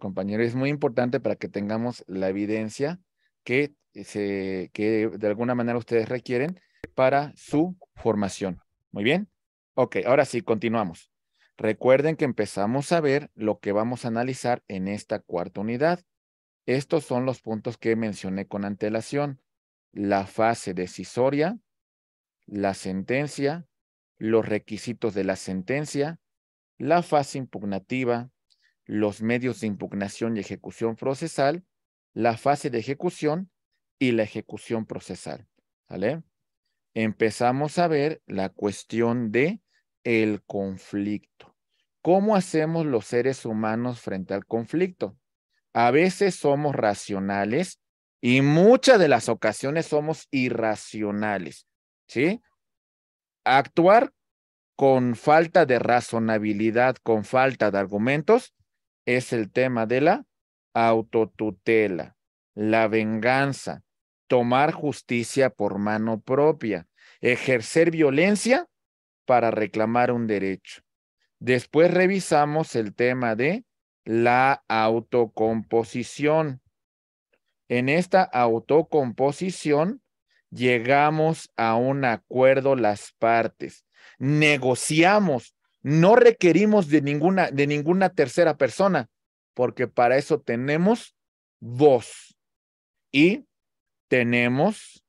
compañero. Es muy importante para que tengamos la evidencia que, se, que de alguna manera ustedes requieren para su formación. Muy bien. Ok, ahora sí, continuamos. Recuerden que empezamos a ver lo que vamos a analizar en esta cuarta unidad. Estos son los puntos que mencioné con antelación. La fase decisoria, la sentencia, los requisitos de la sentencia, la fase impugnativa, los medios de impugnación y ejecución procesal, la fase de ejecución y la ejecución procesal. ¿Vale? Empezamos a ver la cuestión de el conflicto. ¿Cómo hacemos los seres humanos frente al conflicto? A veces somos racionales y muchas de las ocasiones somos irracionales, ¿sí? Actuar con falta de razonabilidad, con falta de argumentos, es el tema de la autotutela, la venganza, tomar justicia por mano propia, ejercer violencia para reclamar un derecho. Después revisamos el tema de la autocomposición. En esta autocomposición llegamos a un acuerdo las partes, negociamos no requerimos de ninguna, de ninguna tercera persona, porque para eso tenemos voz y tenemos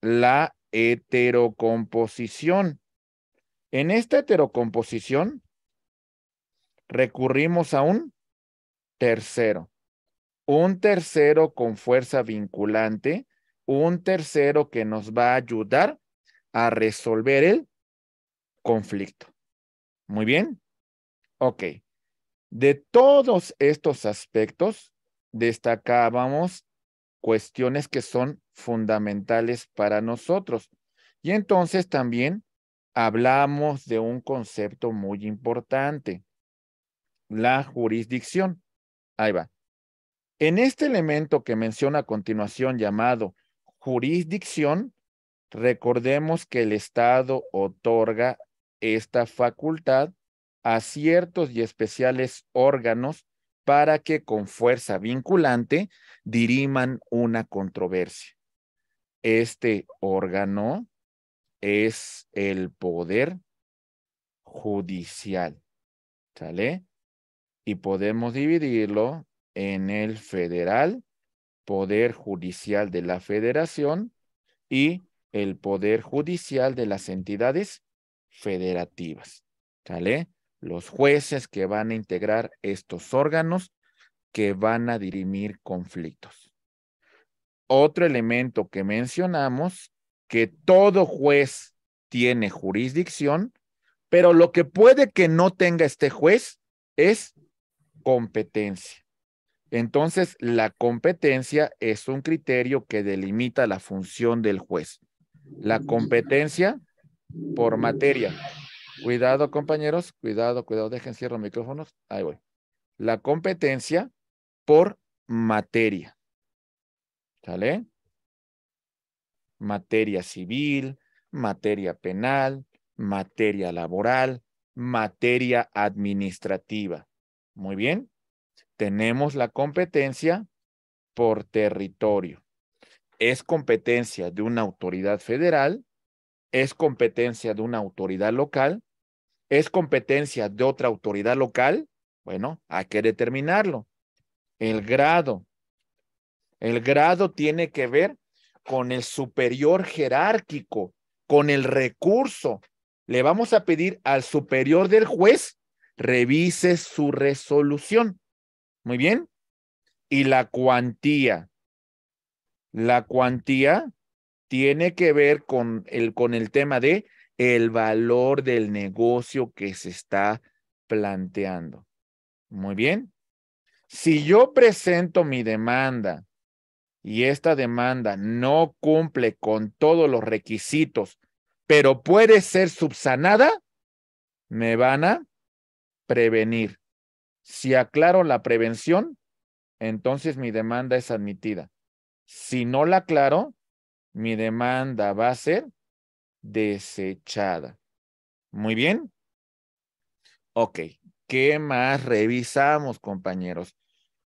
la heterocomposición. En esta heterocomposición recurrimos a un tercero, un tercero con fuerza vinculante, un tercero que nos va a ayudar a resolver el conflicto. Muy bien. Ok. De todos estos aspectos, destacábamos cuestiones que son fundamentales para nosotros. Y entonces también hablamos de un concepto muy importante, la jurisdicción. Ahí va. En este elemento que menciona a continuación llamado jurisdicción, recordemos que el Estado otorga esta facultad a ciertos y especiales órganos para que con fuerza vinculante diriman una controversia. Este órgano es el poder judicial. ¿Sale? Y podemos dividirlo en el federal, poder judicial de la federación y el poder judicial de las entidades federativas. ¿Sale? Los jueces que van a integrar estos órganos que van a dirimir conflictos. Otro elemento que mencionamos, que todo juez tiene jurisdicción, pero lo que puede que no tenga este juez es competencia. Entonces, la competencia es un criterio que delimita la función del juez. La competencia por materia. Cuidado, compañeros, cuidado, cuidado, dejen cierro micrófonos. Ahí voy. La competencia por materia. ¿Sale? Materia civil, materia penal, materia laboral, materia administrativa. Muy bien. Tenemos la competencia por territorio. Es competencia de una autoridad federal es competencia de una autoridad local, es competencia de otra autoridad local, bueno, hay que determinarlo. El grado. El grado tiene que ver con el superior jerárquico, con el recurso. Le vamos a pedir al superior del juez revise su resolución. Muy bien. Y la cuantía. La cuantía tiene que ver con el, con el tema de el valor del negocio que se está planteando. Muy bien. Si yo presento mi demanda y esta demanda no cumple con todos los requisitos, pero puede ser subsanada, me van a prevenir. Si aclaro la prevención, entonces mi demanda es admitida. Si no la aclaro, mi demanda va a ser desechada. Muy bien. Ok, ¿qué más revisamos, compañeros?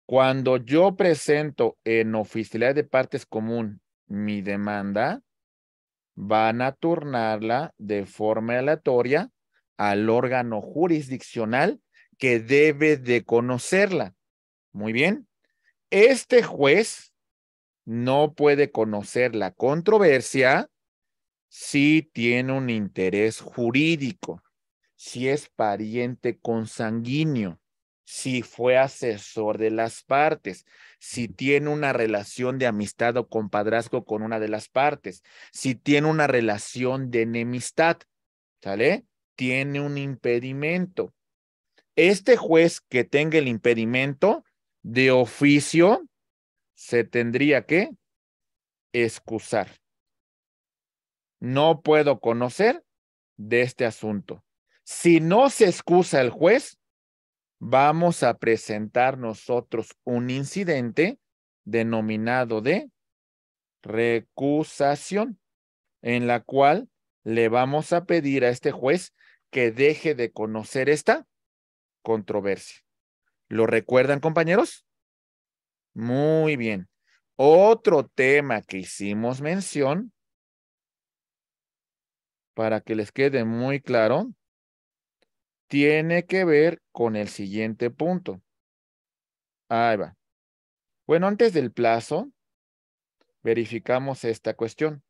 Cuando yo presento en oficialidad de partes común mi demanda, van a turnarla de forma aleatoria al órgano jurisdiccional que debe de conocerla. Muy bien. Este juez no puede conocer la controversia si tiene un interés jurídico, si es pariente consanguíneo, si fue asesor de las partes, si tiene una relación de amistad o compadrazgo con una de las partes, si tiene una relación de enemistad, ¿sale? Tiene un impedimento. Este juez que tenga el impedimento de oficio se tendría que excusar. No puedo conocer de este asunto. Si no se excusa el juez, vamos a presentar nosotros un incidente denominado de recusación, en la cual le vamos a pedir a este juez que deje de conocer esta controversia. ¿Lo recuerdan, compañeros? Muy bien. Otro tema que hicimos mención, para que les quede muy claro, tiene que ver con el siguiente punto. Ahí va. Bueno, antes del plazo, verificamos esta cuestión.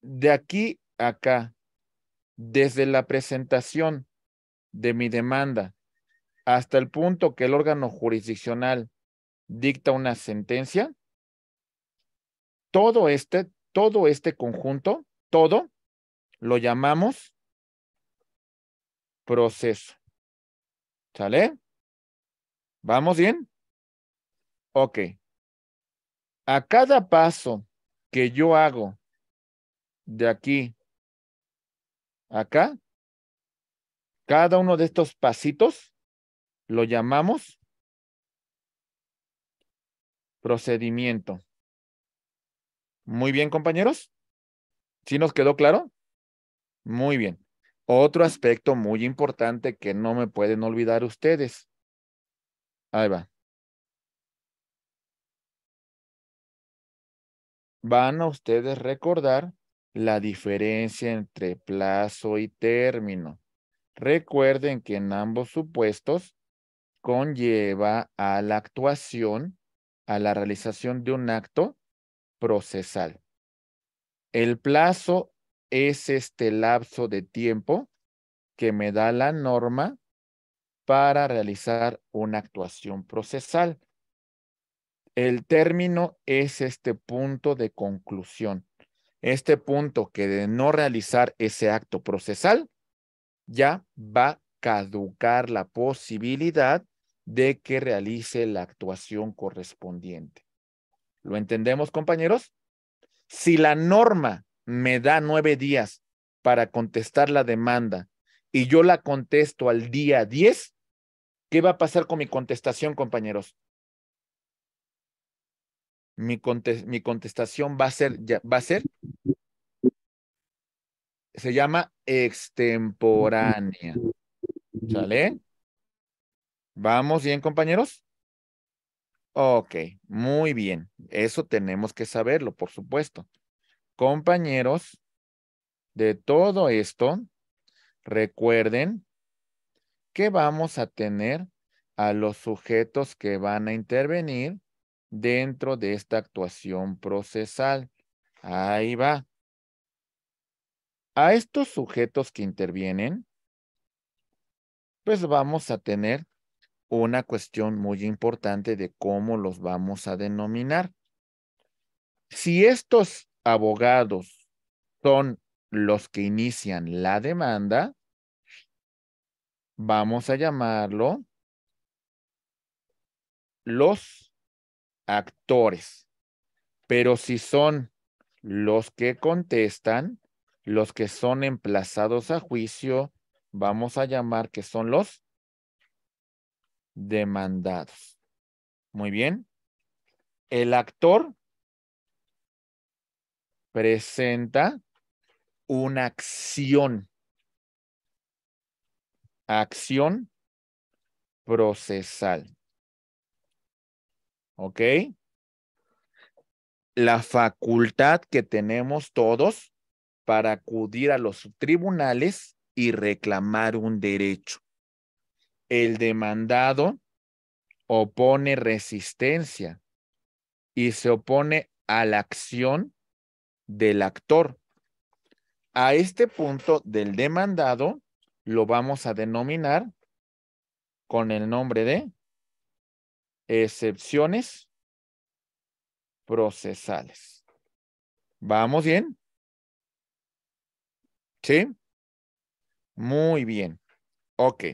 De aquí a acá, desde la presentación de mi demanda hasta el punto que el órgano jurisdiccional dicta una sentencia, todo este, todo este conjunto, todo, lo llamamos proceso. ¿Sale? ¿Vamos bien? Ok. A cada paso que yo hago de aquí acá, cada uno de estos pasitos lo llamamos procedimiento. Muy bien, compañeros. ¿Sí nos quedó claro? Muy bien. Otro aspecto muy importante que no me pueden olvidar ustedes. Ahí va. Van a ustedes recordar la diferencia entre plazo y término. Recuerden que en ambos supuestos conlleva a la actuación, a la realización de un acto procesal. El plazo es este lapso de tiempo que me da la norma para realizar una actuación procesal. El término es este punto de conclusión. Este punto que de no realizar ese acto procesal, ya va a caducar la posibilidad de que realice la actuación correspondiente. ¿Lo entendemos, compañeros? Si la norma me da nueve días para contestar la demanda y yo la contesto al día diez ¿qué va a pasar con mi contestación, compañeros? Mi, contestación va a ser, ya, va a ser, se llama extemporánea. ¿Sale? ¿Vamos bien, compañeros? Ok, muy bien. Eso tenemos que saberlo, por supuesto. Compañeros, de todo esto, recuerden que vamos a tener a los sujetos que van a intervenir dentro de esta actuación procesal. Ahí va. A estos sujetos que intervienen, pues vamos a tener una cuestión muy importante de cómo los vamos a denominar. Si estos abogados son los que inician la demanda, vamos a llamarlo los actores. Pero si son los que contestan, los que son emplazados a juicio, vamos a llamar que son los demandados. Muy bien. El actor presenta una acción. Acción procesal. ¿Ok? La facultad que tenemos todos para acudir a los tribunales y reclamar un derecho el demandado opone resistencia y se opone a la acción del actor. A este punto del demandado lo vamos a denominar con el nombre de excepciones procesales. ¿Vamos bien? ¿Sí? Muy bien. Ok.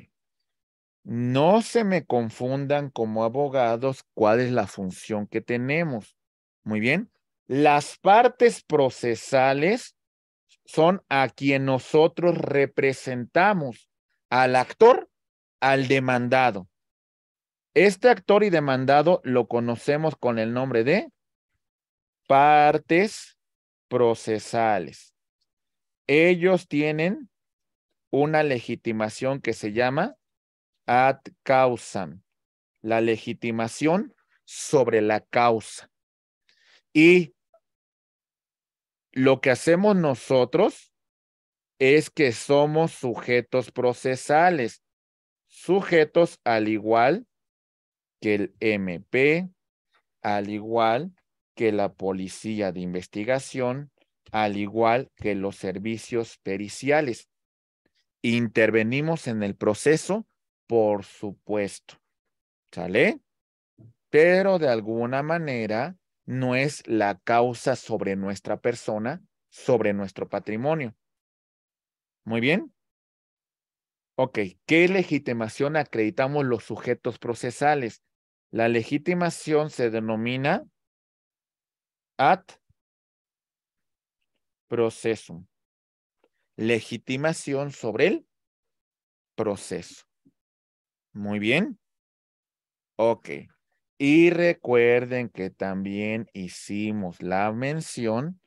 No se me confundan como abogados cuál es la función que tenemos. Muy bien. Las partes procesales son a quien nosotros representamos, al actor, al demandado. Este actor y demandado lo conocemos con el nombre de partes procesales. Ellos tienen una legitimación que se llama ad causam, la legitimación sobre la causa. Y lo que hacemos nosotros es que somos sujetos procesales, sujetos al igual que el MP, al igual que la policía de investigación, al igual que los servicios periciales. Intervenimos en el proceso por supuesto. ¿Sale? Pero de alguna manera no es la causa sobre nuestra persona, sobre nuestro patrimonio. Muy bien. Ok, ¿qué legitimación acreditamos los sujetos procesales? La legitimación se denomina ad proceso Legitimación sobre el proceso. Muy bien. Ok. Y recuerden que también hicimos la mención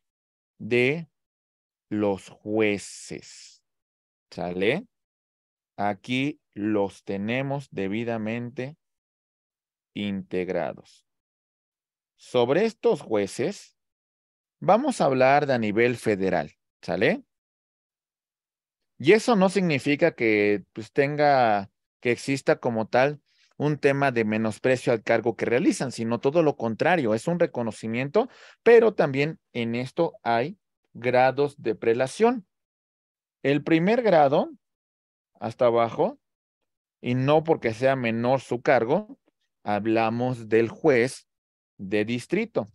de los jueces. ¿Sale? Aquí los tenemos debidamente integrados. Sobre estos jueces, vamos a hablar de a nivel federal, ¿sale? Y eso no significa que pues, tenga que exista como tal un tema de menosprecio al cargo que realizan, sino todo lo contrario, es un reconocimiento, pero también en esto hay grados de prelación. El primer grado, hasta abajo, y no porque sea menor su cargo, hablamos del juez de distrito.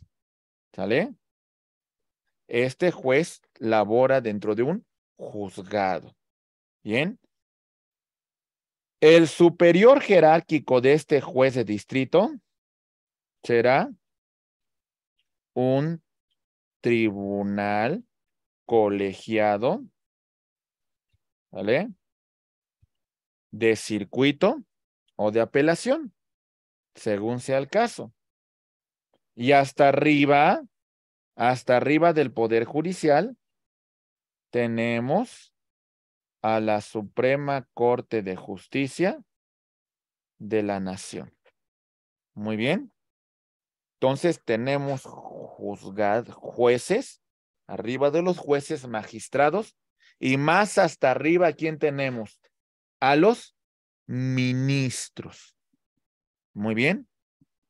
¿Sale? Este juez labora dentro de un juzgado. Bien, el superior jerárquico de este juez de distrito será un tribunal colegiado, ¿vale? De circuito o de apelación, según sea el caso. Y hasta arriba, hasta arriba del Poder Judicial, tenemos a la Suprema Corte de Justicia de la Nación. Muy bien. Entonces tenemos juzgad, jueces, arriba de los jueces, magistrados, y más hasta arriba, quién tenemos? A los ministros. Muy bien.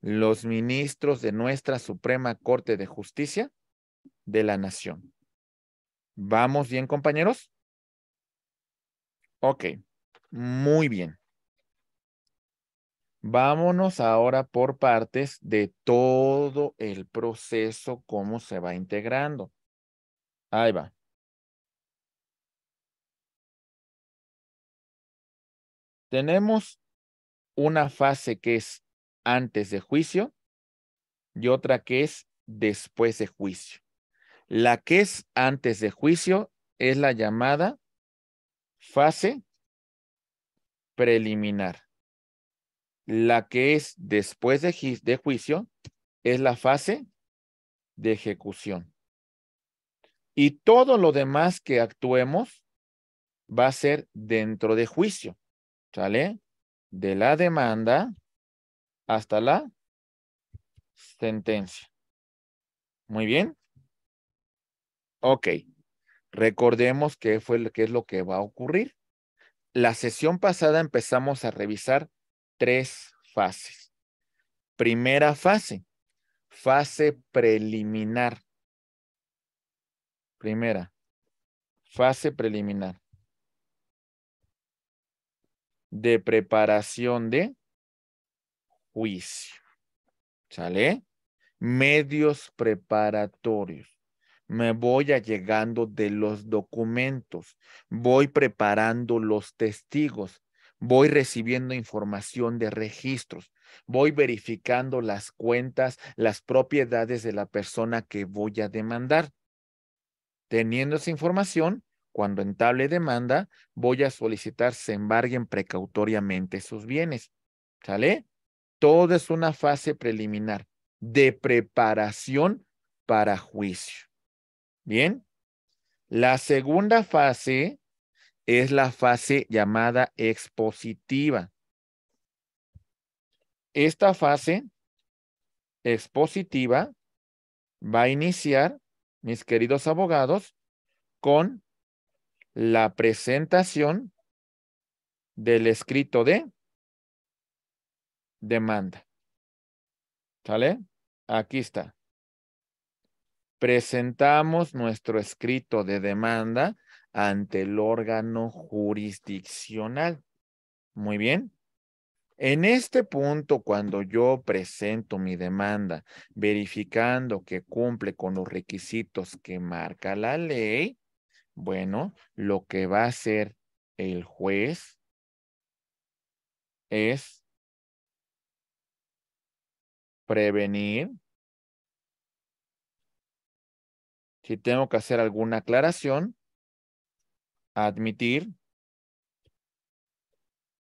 Los ministros de nuestra Suprema Corte de Justicia de la Nación. ¿Vamos bien, compañeros? Ok, muy bien. Vámonos ahora por partes de todo el proceso, cómo se va integrando. Ahí va. Tenemos una fase que es antes de juicio y otra que es después de juicio. La que es antes de juicio es la llamada fase preliminar. La que es después de, de juicio es la fase de ejecución. Y todo lo demás que actuemos va a ser dentro de juicio. ¿Sale? De la demanda hasta la sentencia. Muy bien. Ok. Recordemos que fue lo es lo que va a ocurrir. La sesión pasada empezamos a revisar tres fases. Primera fase, fase preliminar. Primera, fase preliminar. De preparación de juicio. ¿Sale? Medios preparatorios me voy allegando de los documentos, voy preparando los testigos, voy recibiendo información de registros, voy verificando las cuentas, las propiedades de la persona que voy a demandar. Teniendo esa información, cuando entable demanda, voy a solicitar se embarguen precautoriamente sus bienes. ¿Sale? Todo es una fase preliminar de preparación para juicio. Bien. La segunda fase es la fase llamada expositiva. Esta fase expositiva va a iniciar, mis queridos abogados, con la presentación del escrito de demanda. ¿Sale? Aquí está presentamos nuestro escrito de demanda ante el órgano jurisdiccional. Muy bien. En este punto, cuando yo presento mi demanda verificando que cumple con los requisitos que marca la ley, bueno, lo que va a hacer el juez es prevenir si tengo que hacer alguna aclaración, admitir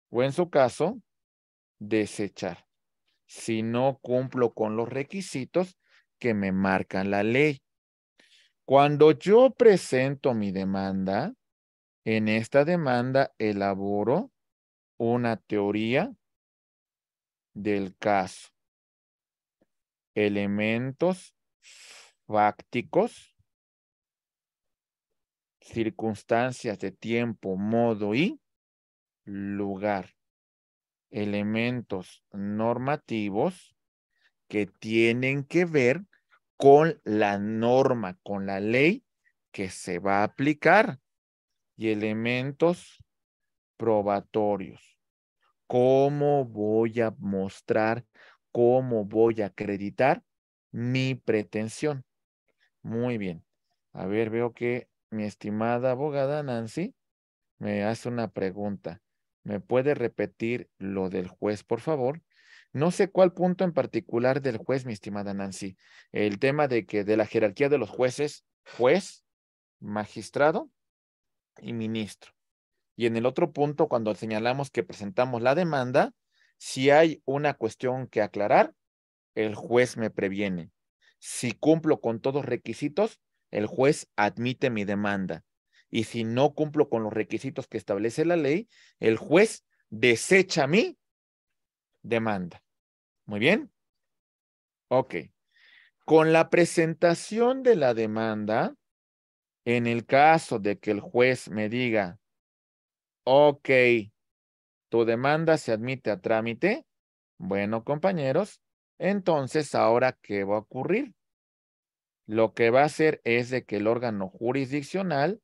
o en su caso, desechar si no cumplo con los requisitos que me marcan la ley. Cuando yo presento mi demanda, en esta demanda elaboro una teoría del caso, elementos fácticos, circunstancias de tiempo, modo y lugar. Elementos normativos que tienen que ver con la norma, con la ley que se va a aplicar y elementos probatorios. ¿Cómo voy a mostrar, cómo voy a acreditar mi pretensión? Muy bien. A ver, veo que mi estimada abogada Nancy me hace una pregunta. ¿Me puede repetir lo del juez, por favor? No sé cuál punto en particular del juez, mi estimada Nancy. El tema de que de la jerarquía de los jueces, juez, magistrado y ministro. Y en el otro punto, cuando señalamos que presentamos la demanda, si hay una cuestión que aclarar, el juez me previene. Si cumplo con todos requisitos, el juez admite mi demanda. Y si no cumplo con los requisitos que establece la ley, el juez desecha mi demanda. Muy bien. Ok. Con la presentación de la demanda, en el caso de que el juez me diga, ok, tu demanda se admite a trámite, bueno, compañeros, entonces ahora, ¿qué va a ocurrir? lo que va a hacer es de que el órgano jurisdiccional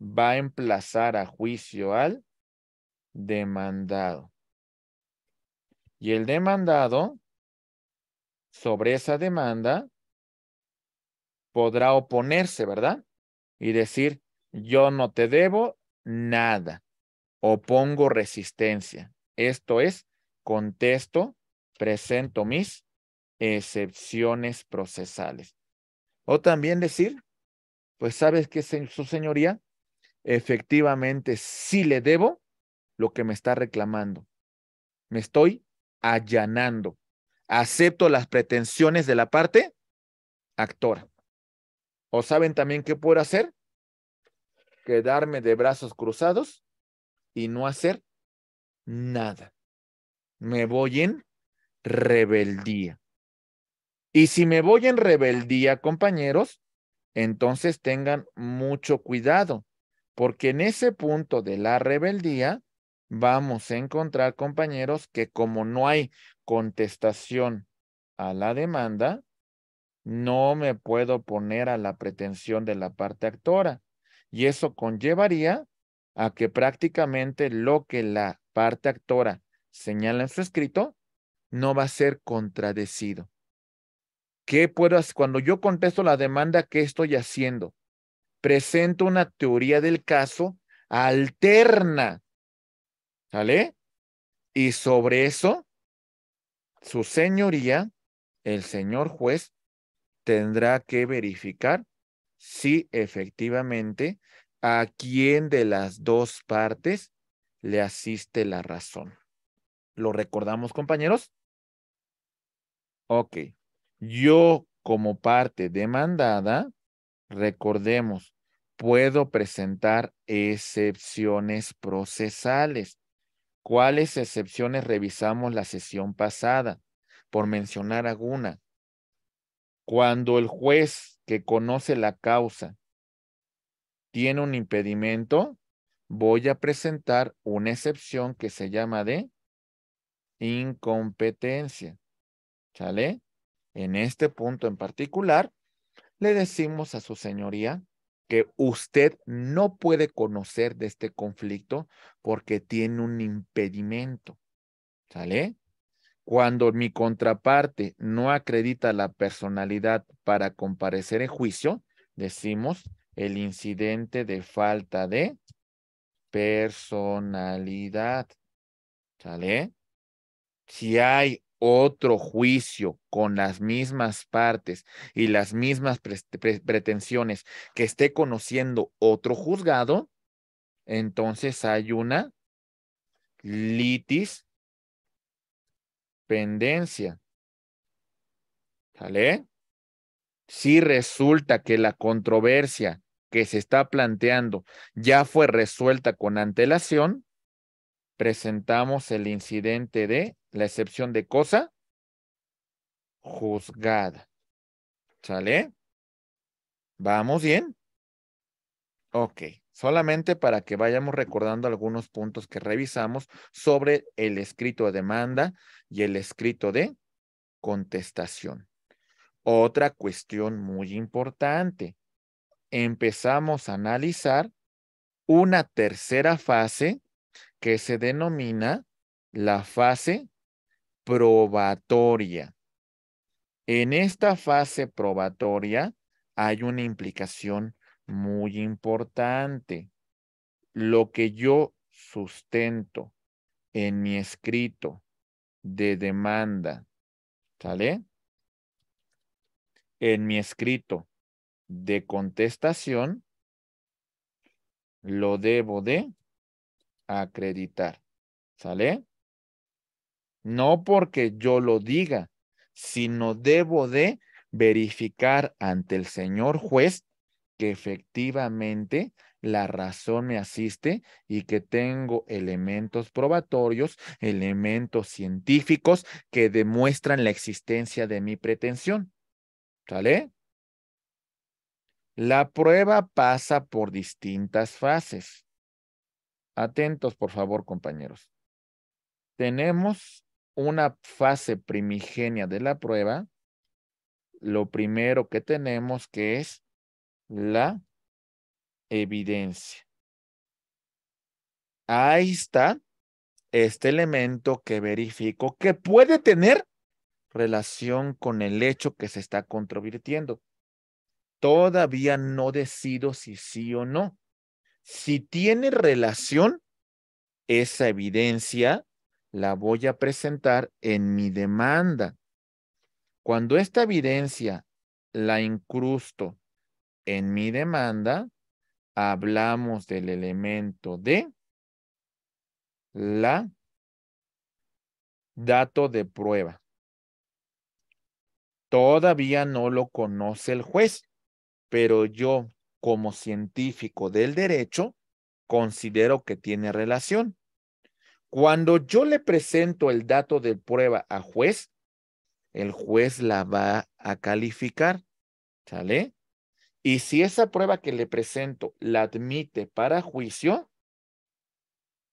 va a emplazar a juicio al demandado. Y el demandado, sobre esa demanda, podrá oponerse, ¿verdad? Y decir, yo no te debo nada, opongo resistencia. Esto es, contesto, presento mis excepciones procesales. O también decir, pues sabes que su señoría efectivamente sí le debo lo que me está reclamando. Me estoy allanando. Acepto las pretensiones de la parte actora. ¿O saben también qué puedo hacer? Quedarme de brazos cruzados y no hacer nada. Me voy en rebeldía. Y si me voy en rebeldía, compañeros, entonces tengan mucho cuidado, porque en ese punto de la rebeldía vamos a encontrar, compañeros, que como no hay contestación a la demanda, no me puedo poner a la pretensión de la parte actora. Y eso conllevaría a que prácticamente lo que la parte actora señala en su escrito no va a ser contradecido. ¿Qué puedo hacer? Cuando yo contesto la demanda, ¿qué estoy haciendo? Presento una teoría del caso alterna. ¿Sale? Y sobre eso, su señoría, el señor juez, tendrá que verificar si efectivamente a quién de las dos partes le asiste la razón. ¿Lo recordamos, compañeros? Ok. Yo como parte demandada, recordemos, puedo presentar excepciones procesales. ¿Cuáles excepciones revisamos la sesión pasada? Por mencionar alguna. Cuando el juez que conoce la causa tiene un impedimento, voy a presentar una excepción que se llama de incompetencia. ¿Sale? En este punto en particular, le decimos a su señoría que usted no puede conocer de este conflicto porque tiene un impedimento. ¿Sale? Cuando mi contraparte no acredita la personalidad para comparecer en juicio, decimos el incidente de falta de personalidad. ¿Sale? Si hay otro juicio con las mismas partes y las mismas pretensiones que esté conociendo otro juzgado, entonces hay una litis pendencia. ¿Sale? Si resulta que la controversia que se está planteando ya fue resuelta con antelación, presentamos el incidente de la excepción de cosa juzgada. ¿Sale? ¿Vamos bien? Ok, solamente para que vayamos recordando algunos puntos que revisamos sobre el escrito de demanda y el escrito de contestación. Otra cuestión muy importante. Empezamos a analizar una tercera fase que se denomina la fase probatoria. En esta fase probatoria hay una implicación muy importante. Lo que yo sustento en mi escrito de demanda, ¿sale? En mi escrito de contestación, lo debo de acreditar, ¿sale? no porque yo lo diga, sino debo de verificar ante el señor juez que efectivamente la razón me asiste y que tengo elementos probatorios, elementos científicos que demuestran la existencia de mi pretensión. ¿Sale? La prueba pasa por distintas fases. Atentos, por favor, compañeros. Tenemos una fase primigenia de la prueba, lo primero que tenemos que es la evidencia. Ahí está este elemento que verifico que puede tener relación con el hecho que se está controvirtiendo. Todavía no decido si sí o no. Si tiene relación, esa evidencia la voy a presentar en mi demanda. Cuando esta evidencia la incrusto en mi demanda, hablamos del elemento de la dato de prueba. Todavía no lo conoce el juez, pero yo como científico del derecho considero que tiene relación. Cuando yo le presento el dato de prueba a juez, el juez la va a calificar, ¿sale? Y si esa prueba que le presento la admite para juicio,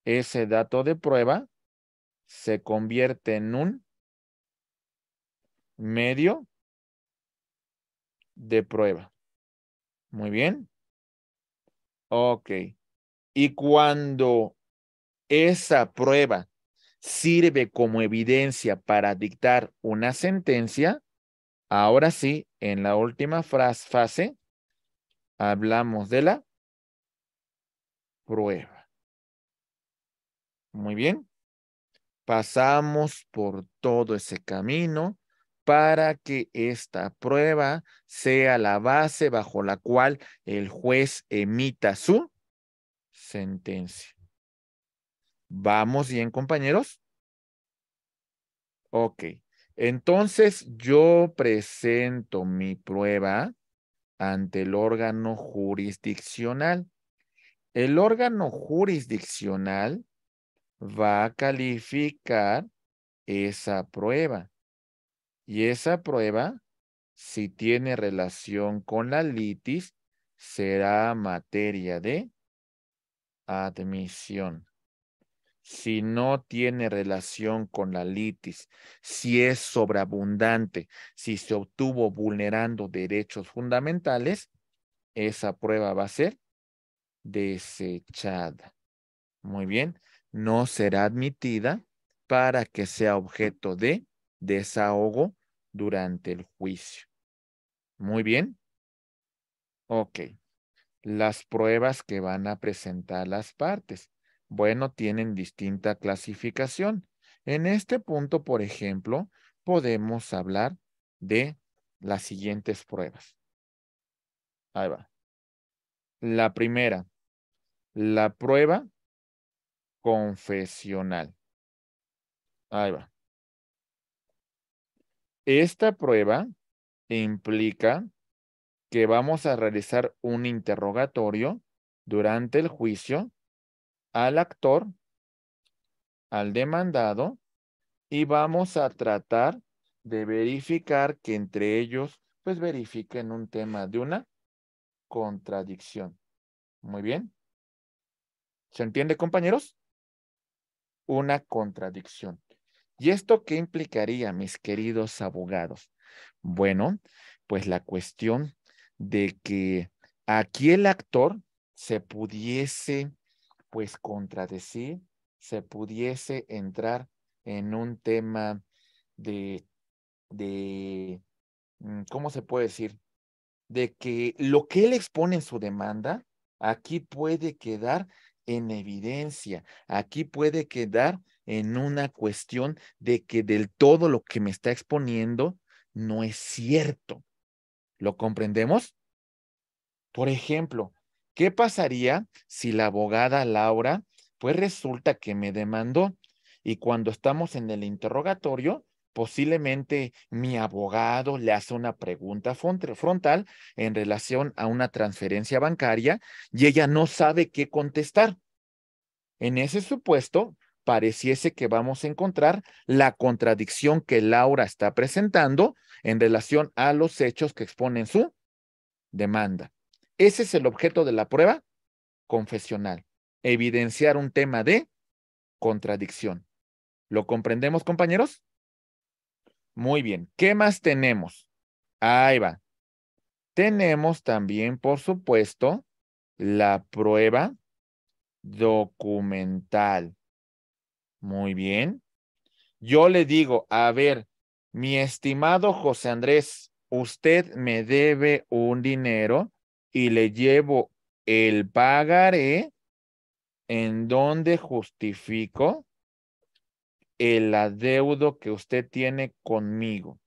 ese dato de prueba se convierte en un medio de prueba. Muy bien. Ok. Y cuando esa prueba sirve como evidencia para dictar una sentencia, ahora sí, en la última fase, hablamos de la prueba. Muy bien. Pasamos por todo ese camino para que esta prueba sea la base bajo la cual el juez emita su sentencia. ¿Vamos bien, compañeros? Ok. Entonces, yo presento mi prueba ante el órgano jurisdiccional. El órgano jurisdiccional va a calificar esa prueba. Y esa prueba, si tiene relación con la litis, será materia de admisión si no tiene relación con la litis, si es sobreabundante, si se obtuvo vulnerando derechos fundamentales, esa prueba va a ser desechada. Muy bien, no será admitida para que sea objeto de desahogo durante el juicio. Muy bien. Ok. Las pruebas que van a presentar las partes. Bueno, tienen distinta clasificación. En este punto, por ejemplo, podemos hablar de las siguientes pruebas. Ahí va. La primera, la prueba confesional. Ahí va. Esta prueba implica que vamos a realizar un interrogatorio durante el juicio al actor, al demandado, y vamos a tratar de verificar que entre ellos, pues verifiquen un tema de una contradicción. Muy bien. ¿Se entiende, compañeros? Una contradicción. ¿Y esto qué implicaría, mis queridos abogados? Bueno, pues la cuestión de que aquí el actor se pudiese pues contradecir, se pudiese entrar en un tema de, de, mm, ¿cómo se puede decir? De que lo que él expone en su demanda, aquí puede quedar en evidencia, aquí puede quedar en una cuestión de que del todo lo que me está exponiendo no es cierto. ¿Lo comprendemos? Por ejemplo, ¿Qué pasaría si la abogada Laura, pues resulta que me demandó? Y cuando estamos en el interrogatorio, posiblemente mi abogado le hace una pregunta frontal en relación a una transferencia bancaria y ella no sabe qué contestar. En ese supuesto, pareciese que vamos a encontrar la contradicción que Laura está presentando en relación a los hechos que exponen su demanda. Ese es el objeto de la prueba confesional, evidenciar un tema de contradicción. ¿Lo comprendemos, compañeros? Muy bien, ¿qué más tenemos? Ahí va. Tenemos también, por supuesto, la prueba documental. Muy bien. Yo le digo, a ver, mi estimado José Andrés, usted me debe un dinero y le llevo el pagaré en donde justifico el adeudo que usted tiene conmigo.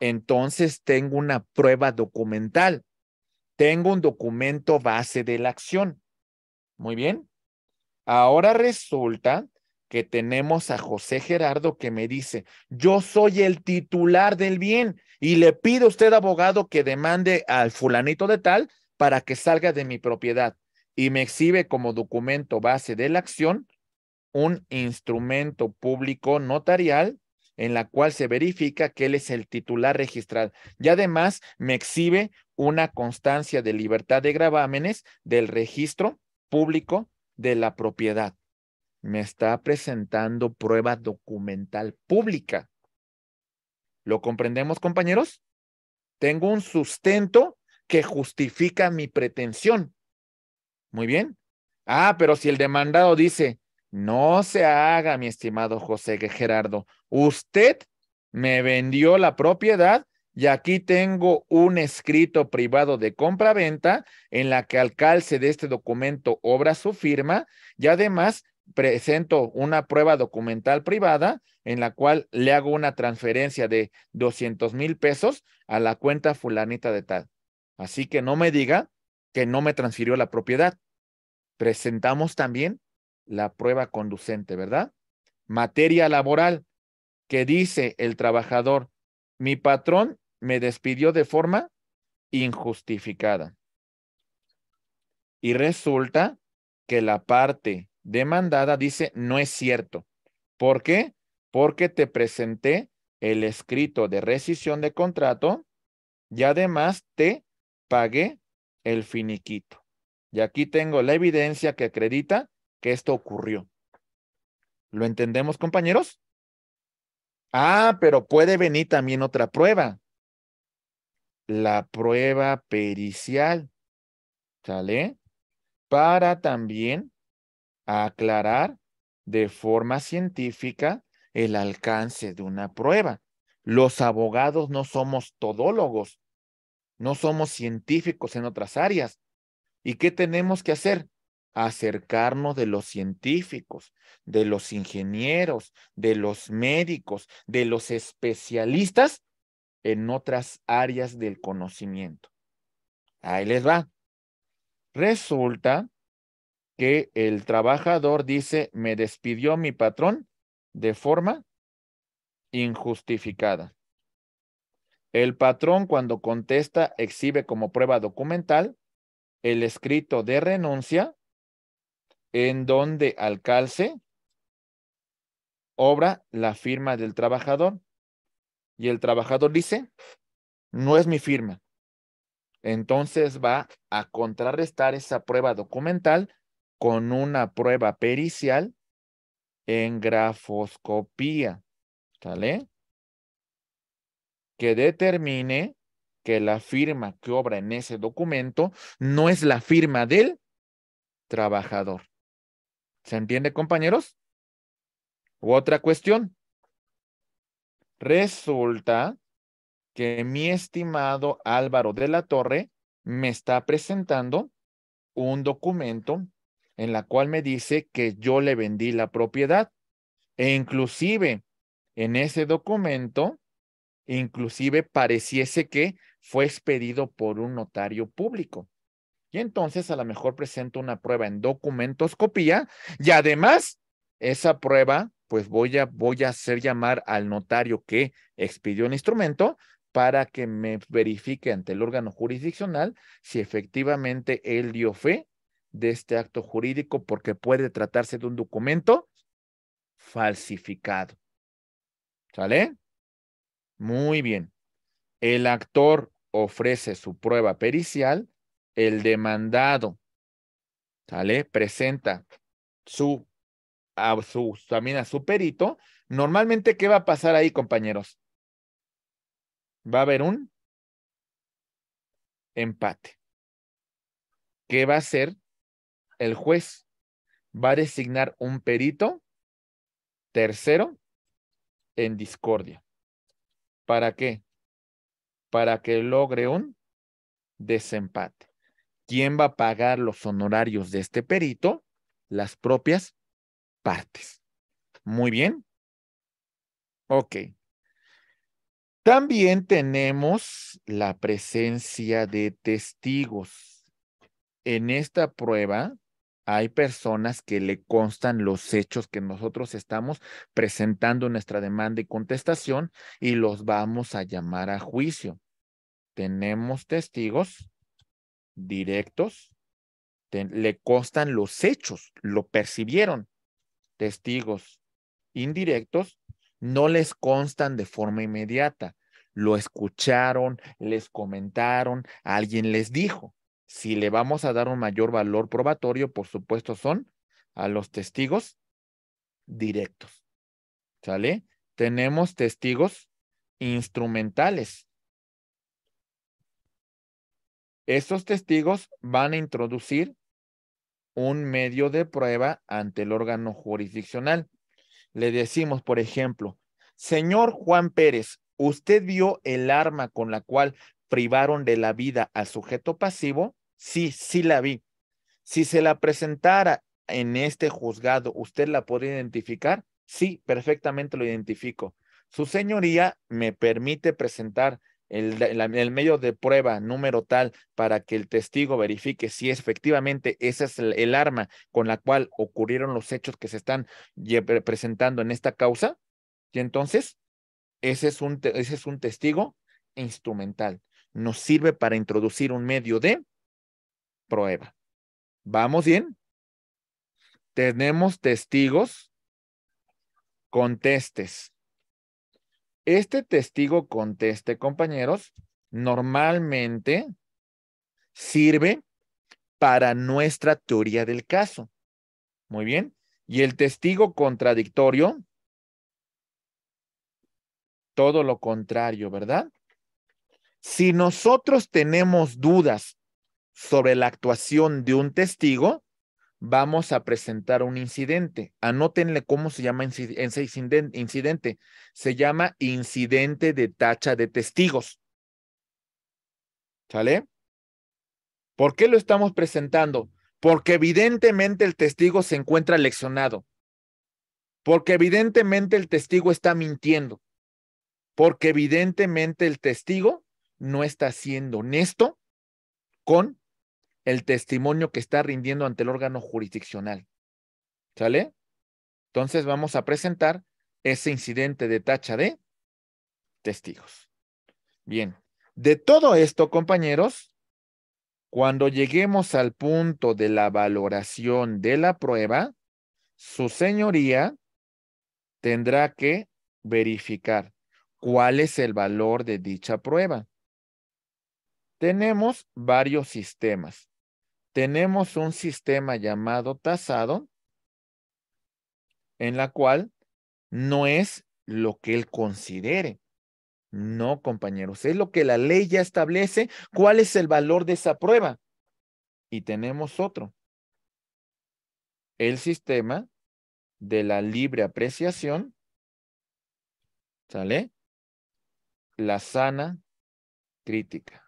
Entonces tengo una prueba documental. Tengo un documento base de la acción. Muy bien. Ahora resulta que tenemos a José Gerardo que me dice, yo soy el titular del bien y le pido a usted, abogado, que demande al fulanito de tal para que salga de mi propiedad y me exhibe como documento base de la acción un instrumento público notarial en la cual se verifica que él es el titular registral. Y además me exhibe una constancia de libertad de gravámenes del registro público de la propiedad me está presentando prueba documental pública. ¿Lo comprendemos, compañeros? Tengo un sustento que justifica mi pretensión. Muy bien. Ah, pero si el demandado dice, no se haga, mi estimado José Gerardo, usted me vendió la propiedad y aquí tengo un escrito privado de compra-venta en la que al de este documento obra su firma y además presento una prueba documental privada en la cual le hago una transferencia de 200 mil pesos a la cuenta fulanita de tal. Así que no me diga que no me transfirió la propiedad. Presentamos también la prueba conducente, ¿verdad? Materia laboral, que dice el trabajador, mi patrón me despidió de forma injustificada. Y resulta que la parte demandada dice, no es cierto. ¿Por qué? Porque te presenté el escrito de rescisión de contrato y además te pagué el finiquito. Y aquí tengo la evidencia que acredita que esto ocurrió. ¿Lo entendemos, compañeros? Ah, pero puede venir también otra prueba. La prueba pericial. ¿Sale? Para también aclarar de forma científica el alcance de una prueba. Los abogados no somos todólogos, no somos científicos en otras áreas. ¿Y qué tenemos que hacer? acercarnos de los científicos, de los ingenieros, de los médicos, de los especialistas en otras áreas del conocimiento. Ahí les va. Resulta que el trabajador dice, me despidió mi patrón de forma injustificada. El patrón cuando contesta exhibe como prueba documental el escrito de renuncia en donde alcance obra la firma del trabajador. Y el trabajador dice, no es mi firma. Entonces va a contrarrestar esa prueba documental con una prueba pericial en grafoscopía, ¿sale? Que determine que la firma que obra en ese documento no es la firma del trabajador. ¿Se entiende, compañeros? otra cuestión. Resulta que mi estimado Álvaro de la Torre me está presentando un documento en la cual me dice que yo le vendí la propiedad. E inclusive en ese documento, inclusive pareciese que fue expedido por un notario público. Y entonces a lo mejor presento una prueba en documentoscopía y además esa prueba, pues voy a, voy a hacer llamar al notario que expidió el instrumento para que me verifique ante el órgano jurisdiccional si efectivamente él dio fe de este acto jurídico porque puede tratarse de un documento falsificado. ¿Sale? Muy bien. El actor ofrece su prueba pericial, el demandado, ¿sale? Presenta su, también a su perito. Normalmente, ¿qué va a pasar ahí, compañeros? Va a haber un empate. ¿Qué va a ser el juez va a designar un perito tercero en discordia. ¿Para qué? Para que logre un desempate. ¿Quién va a pagar los honorarios de este perito? Las propias partes. Muy bien. Ok. También tenemos la presencia de testigos. En esta prueba hay personas que le constan los hechos que nosotros estamos presentando en nuestra demanda y contestación y los vamos a llamar a juicio. Tenemos testigos directos, le constan los hechos, lo percibieron. Testigos indirectos no les constan de forma inmediata, lo escucharon, les comentaron, alguien les dijo si le vamos a dar un mayor valor probatorio, por supuesto, son a los testigos directos. ¿Sale? Tenemos testigos instrumentales. Estos testigos van a introducir un medio de prueba ante el órgano jurisdiccional. Le decimos, por ejemplo, señor Juan Pérez, usted vio el arma con la cual privaron de la vida al sujeto pasivo, sí, sí la vi. Si se la presentara en este juzgado, ¿usted la podría identificar? Sí, perfectamente lo identifico. Su señoría me permite presentar el, el, medio de prueba número tal para que el testigo verifique si efectivamente ese es el, arma con la cual ocurrieron los hechos que se están presentando en esta causa. Y entonces, ese es un, ese es un testigo instrumental nos sirve para introducir un medio de prueba. ¿Vamos bien? Tenemos testigos contestes. Este testigo conteste, compañeros, normalmente sirve para nuestra teoría del caso. Muy bien. Y el testigo contradictorio, todo lo contrario, ¿verdad? Si nosotros tenemos dudas sobre la actuación de un testigo, vamos a presentar un incidente. Anótenle cómo se llama ese incidente. Se llama incidente de tacha de testigos. ¿Sale? ¿Por qué lo estamos presentando? Porque evidentemente el testigo se encuentra leccionado. Porque evidentemente el testigo está mintiendo. Porque evidentemente el testigo no está siendo honesto con el testimonio que está rindiendo ante el órgano jurisdiccional. ¿Sale? Entonces vamos a presentar ese incidente de tacha de testigos. Bien, de todo esto, compañeros, cuando lleguemos al punto de la valoración de la prueba, su señoría tendrá que verificar cuál es el valor de dicha prueba. Tenemos varios sistemas. Tenemos un sistema llamado tasado, en la cual no es lo que él considere. No, compañeros, es lo que la ley ya establece, cuál es el valor de esa prueba. Y tenemos otro, el sistema de la libre apreciación, ¿sale? La sana crítica.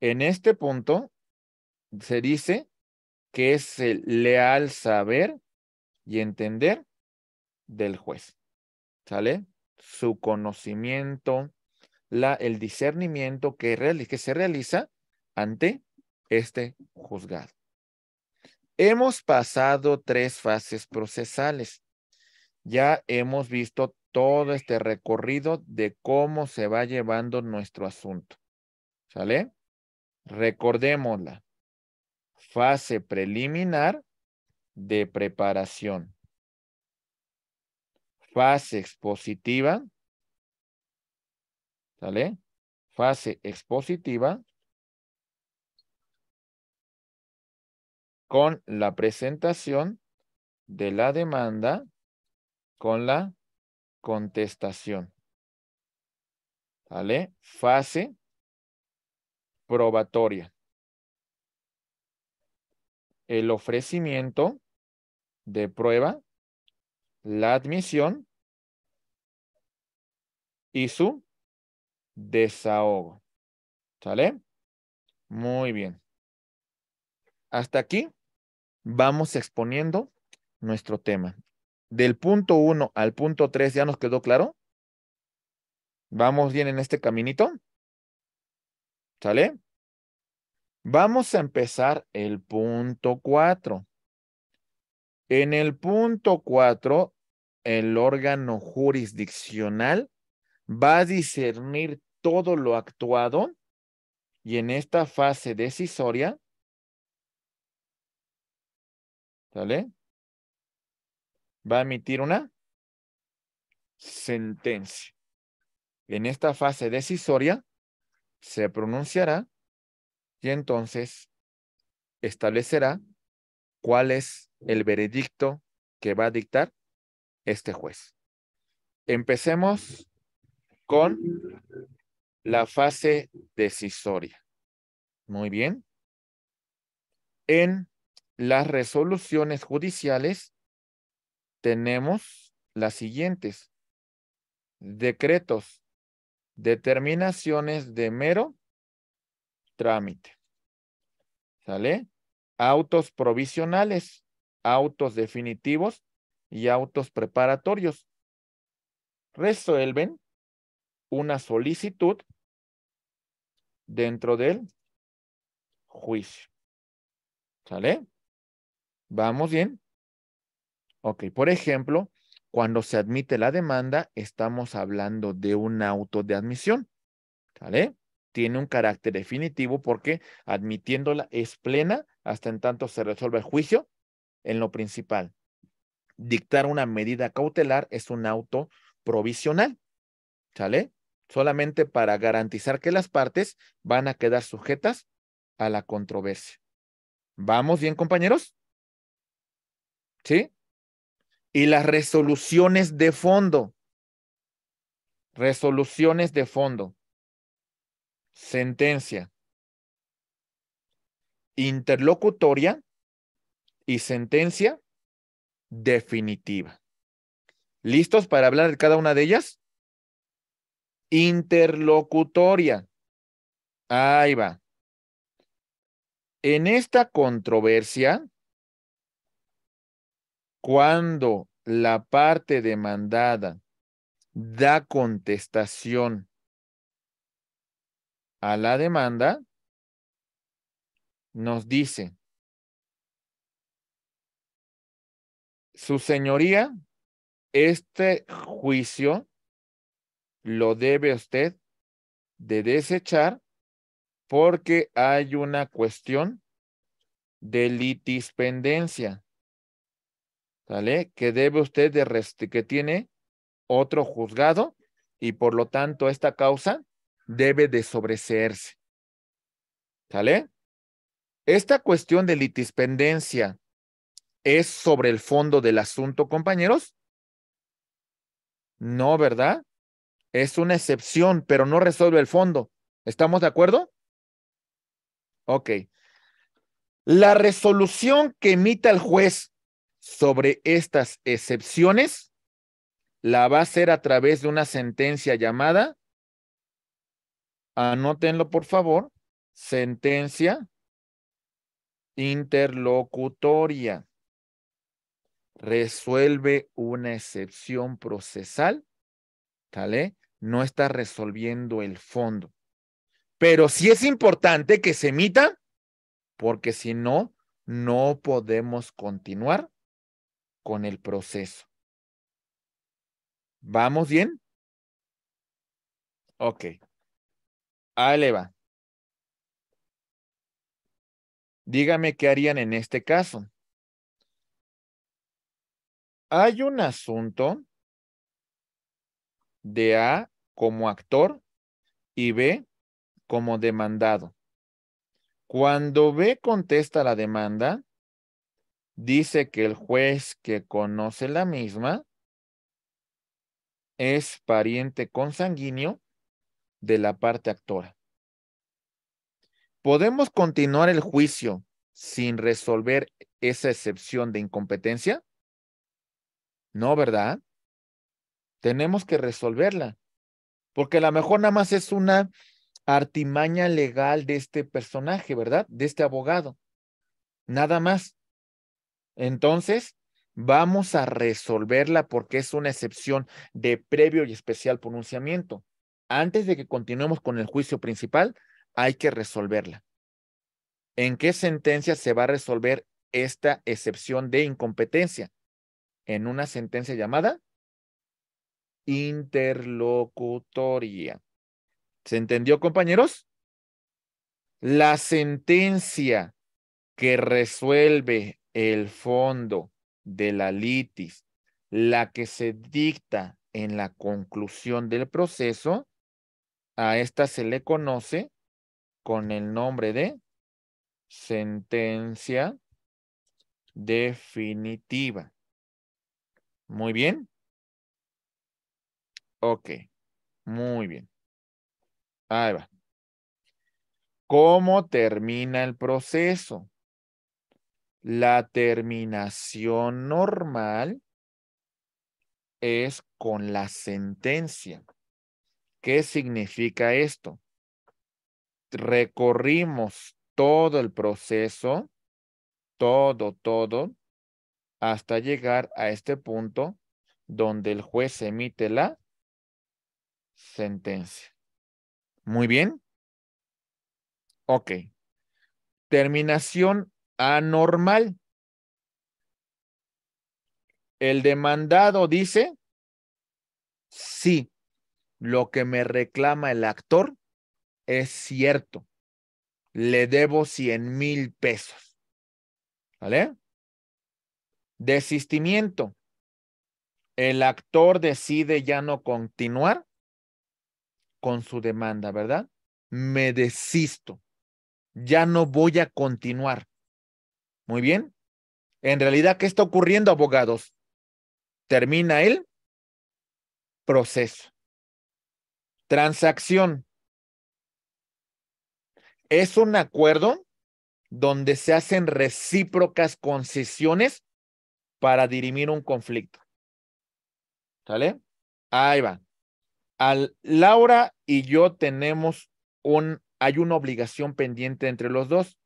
En este punto se dice que es el leal saber y entender del juez. ¿Sale? Su conocimiento, el discernimiento que, que se realiza ante este juzgado. Hemos pasado tres fases procesales. Ya hemos visto todo este recorrido de cómo se va llevando nuestro asunto. ¿Sale? Recordémosla. Fase preliminar de preparación. Fase expositiva. ¿Sale? Fase expositiva con la presentación de la demanda con la contestación. ¿Vale? Fase probatoria. El ofrecimiento de prueba, la admisión y su desahogo. ¿Sale? Muy bien. Hasta aquí vamos exponiendo nuestro tema. Del punto 1 al punto 3 ya nos quedó claro. ¿Vamos bien en este caminito? ¿Sale? Vamos a empezar el punto 4. En el punto 4, el órgano jurisdiccional va a discernir todo lo actuado y en esta fase decisoria, ¿sale? Va a emitir una sentencia. En esta fase decisoria se pronunciará y entonces establecerá cuál es el veredicto que va a dictar este juez. Empecemos con la fase decisoria. Muy bien. En las resoluciones judiciales tenemos las siguientes. Decretos Determinaciones de mero trámite. ¿Sale? Autos provisionales, autos definitivos y autos preparatorios. Resuelven una solicitud dentro del juicio. ¿Sale? ¿Vamos bien? Ok, por ejemplo, cuando se admite la demanda, estamos hablando de un auto de admisión. ¿Sale? Tiene un carácter definitivo porque admitiéndola es plena hasta en tanto se resuelva el juicio en lo principal. Dictar una medida cautelar es un auto provisional. ¿Sale? Solamente para garantizar que las partes van a quedar sujetas a la controversia. ¿Vamos bien, compañeros? ¿Sí? y las resoluciones de fondo. Resoluciones de fondo. Sentencia. Interlocutoria y sentencia definitiva. ¿Listos para hablar de cada una de ellas? Interlocutoria. Ahí va. En esta controversia, cuando la parte demandada da contestación a la demanda, nos dice, su señoría, este juicio lo debe usted de desechar porque hay una cuestión de litispendencia. ¿sale? Que debe usted de, que tiene otro juzgado y por lo tanto esta causa debe de sobreseerse. ¿Sale? Esta cuestión de litispendencia es sobre el fondo del asunto, compañeros. No, ¿verdad? Es una excepción, pero no resuelve el fondo. ¿Estamos de acuerdo? Ok. La resolución que emita el juez sobre estas excepciones la va a hacer a través de una sentencia llamada, anótenlo por favor, sentencia interlocutoria. Resuelve una excepción procesal, ¿vale? No está resolviendo el fondo. Pero sí es importante que se emita, porque si no, no podemos continuar con el proceso. ¿Vamos bien? Ok. Ahí le va. Dígame qué harían en este caso. Hay un asunto de A como actor y B como demandado. Cuando B contesta la demanda, dice que el juez que conoce la misma es pariente consanguíneo de la parte actora. ¿Podemos continuar el juicio sin resolver esa excepción de incompetencia? No, ¿verdad? Tenemos que resolverla, porque a lo mejor nada más es una artimaña legal de este personaje, ¿verdad? De este abogado. Nada más. Entonces, vamos a resolverla porque es una excepción de previo y especial pronunciamiento. Antes de que continuemos con el juicio principal, hay que resolverla. ¿En qué sentencia se va a resolver esta excepción de incompetencia? En una sentencia llamada interlocutoria. ¿Se entendió, compañeros? La sentencia que resuelve el fondo de la litis, la que se dicta en la conclusión del proceso, a esta se le conoce con el nombre de sentencia definitiva. Muy bien. Ok, muy bien. Ahí va. ¿Cómo termina el proceso? La terminación normal es con la sentencia. ¿Qué significa esto? Recorrimos todo el proceso, todo, todo, hasta llegar a este punto donde el juez emite la sentencia. Muy bien. Ok. Terminación anormal. El demandado dice, sí, lo que me reclama el actor es cierto. Le debo 100 mil pesos. ¿Vale? Desistimiento. El actor decide ya no continuar con su demanda, ¿verdad? Me desisto. Ya no voy a continuar. Muy bien. En realidad, ¿qué está ocurriendo, abogados? Termina el proceso. Transacción. Es un acuerdo donde se hacen recíprocas concesiones para dirimir un conflicto. ¿Sale? Ahí va. Al, Laura y yo tenemos un, hay una obligación pendiente entre los dos.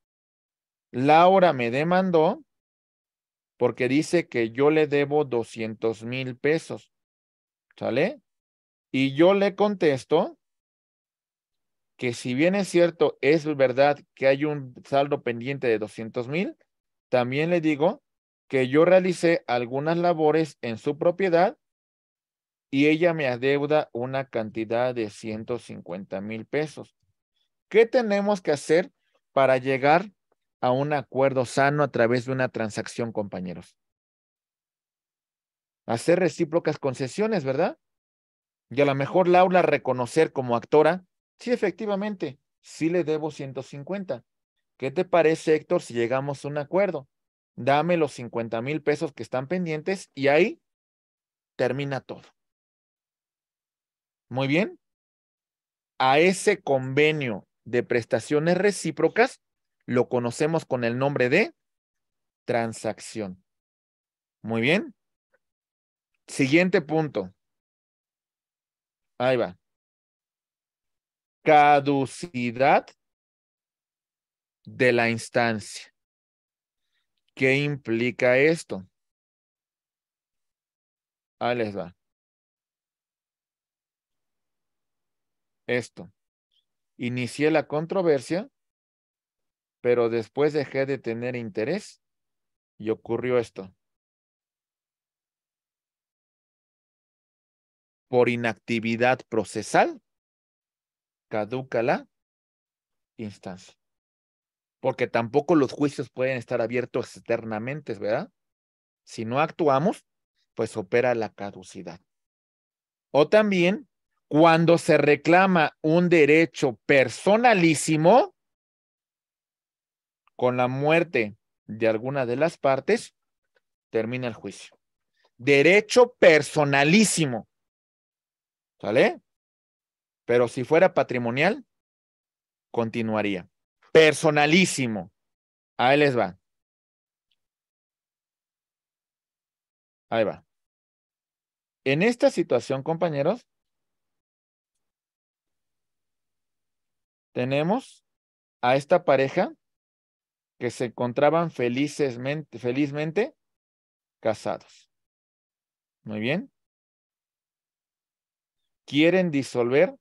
Laura me demandó porque dice que yo le debo 200 mil pesos. ¿Sale? Y yo le contesto que si bien es cierto, es verdad que hay un saldo pendiente de 200 mil, también le digo que yo realicé algunas labores en su propiedad y ella me adeuda una cantidad de 150 mil pesos. ¿Qué tenemos que hacer para llegar a un acuerdo sano a través de una transacción, compañeros. Hacer recíprocas concesiones, ¿verdad? Y a lo mejor Laura reconocer como actora, sí, efectivamente, sí le debo 150. ¿Qué te parece, Héctor, si llegamos a un acuerdo? Dame los 50 mil pesos que están pendientes y ahí termina todo. Muy bien. A ese convenio de prestaciones recíprocas lo conocemos con el nombre de transacción. Muy bien. Siguiente punto. Ahí va. Caducidad de la instancia. ¿Qué implica esto? Ahí les va. Esto. Inicié la controversia pero después dejé de tener interés y ocurrió esto. Por inactividad procesal, caduca la instancia. Porque tampoco los juicios pueden estar abiertos eternamente, ¿verdad? Si no actuamos, pues opera la caducidad. O también, cuando se reclama un derecho personalísimo, con la muerte de alguna de las partes, termina el juicio. Derecho personalísimo. ¿Sale? Pero si fuera patrimonial, continuaría. Personalísimo. Ahí les va. Ahí va. En esta situación, compañeros, tenemos a esta pareja que se encontraban felizmente casados. Muy bien. Quieren disolver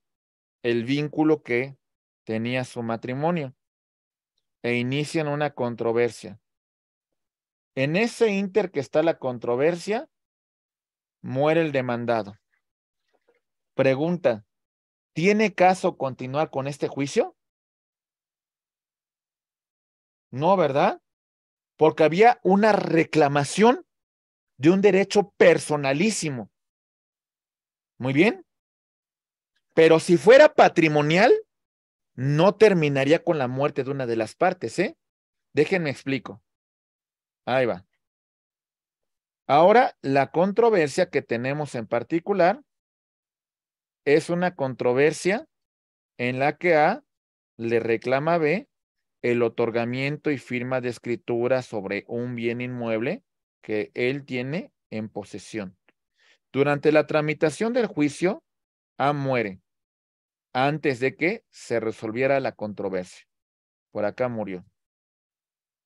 el vínculo que tenía su matrimonio e inician una controversia. En ese inter que está la controversia, muere el demandado. Pregunta, ¿tiene caso continuar con este juicio? No, ¿verdad? Porque había una reclamación de un derecho personalísimo. Muy bien. Pero si fuera patrimonial, no terminaría con la muerte de una de las partes, ¿eh? Déjenme explico. Ahí va. Ahora, la controversia que tenemos en particular es una controversia en la que A le reclama a B el otorgamiento y firma de escritura sobre un bien inmueble que él tiene en posesión. Durante la tramitación del juicio, A muere antes de que se resolviera la controversia. Por acá murió.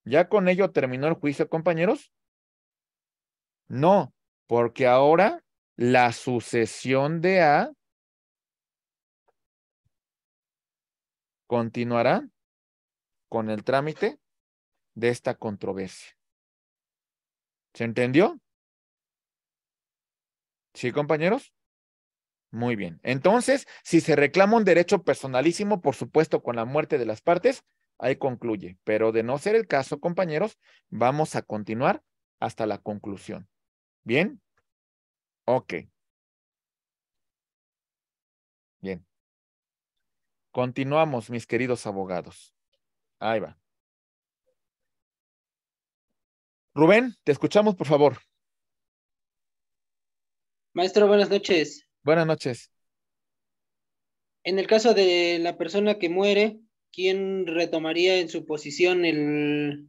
¿Ya con ello terminó el juicio, compañeros? No, porque ahora la sucesión de A continuará con el trámite de esta controversia. ¿Se entendió? ¿Sí, compañeros? Muy bien. Entonces, si se reclama un derecho personalísimo, por supuesto, con la muerte de las partes, ahí concluye. Pero de no ser el caso, compañeros, vamos a continuar hasta la conclusión. ¿Bien? Ok. Bien. Continuamos, mis queridos abogados. Ahí va. Rubén, te escuchamos, por favor. Maestro, buenas noches. Buenas noches. En el caso de la persona que muere, ¿quién retomaría en su posición el,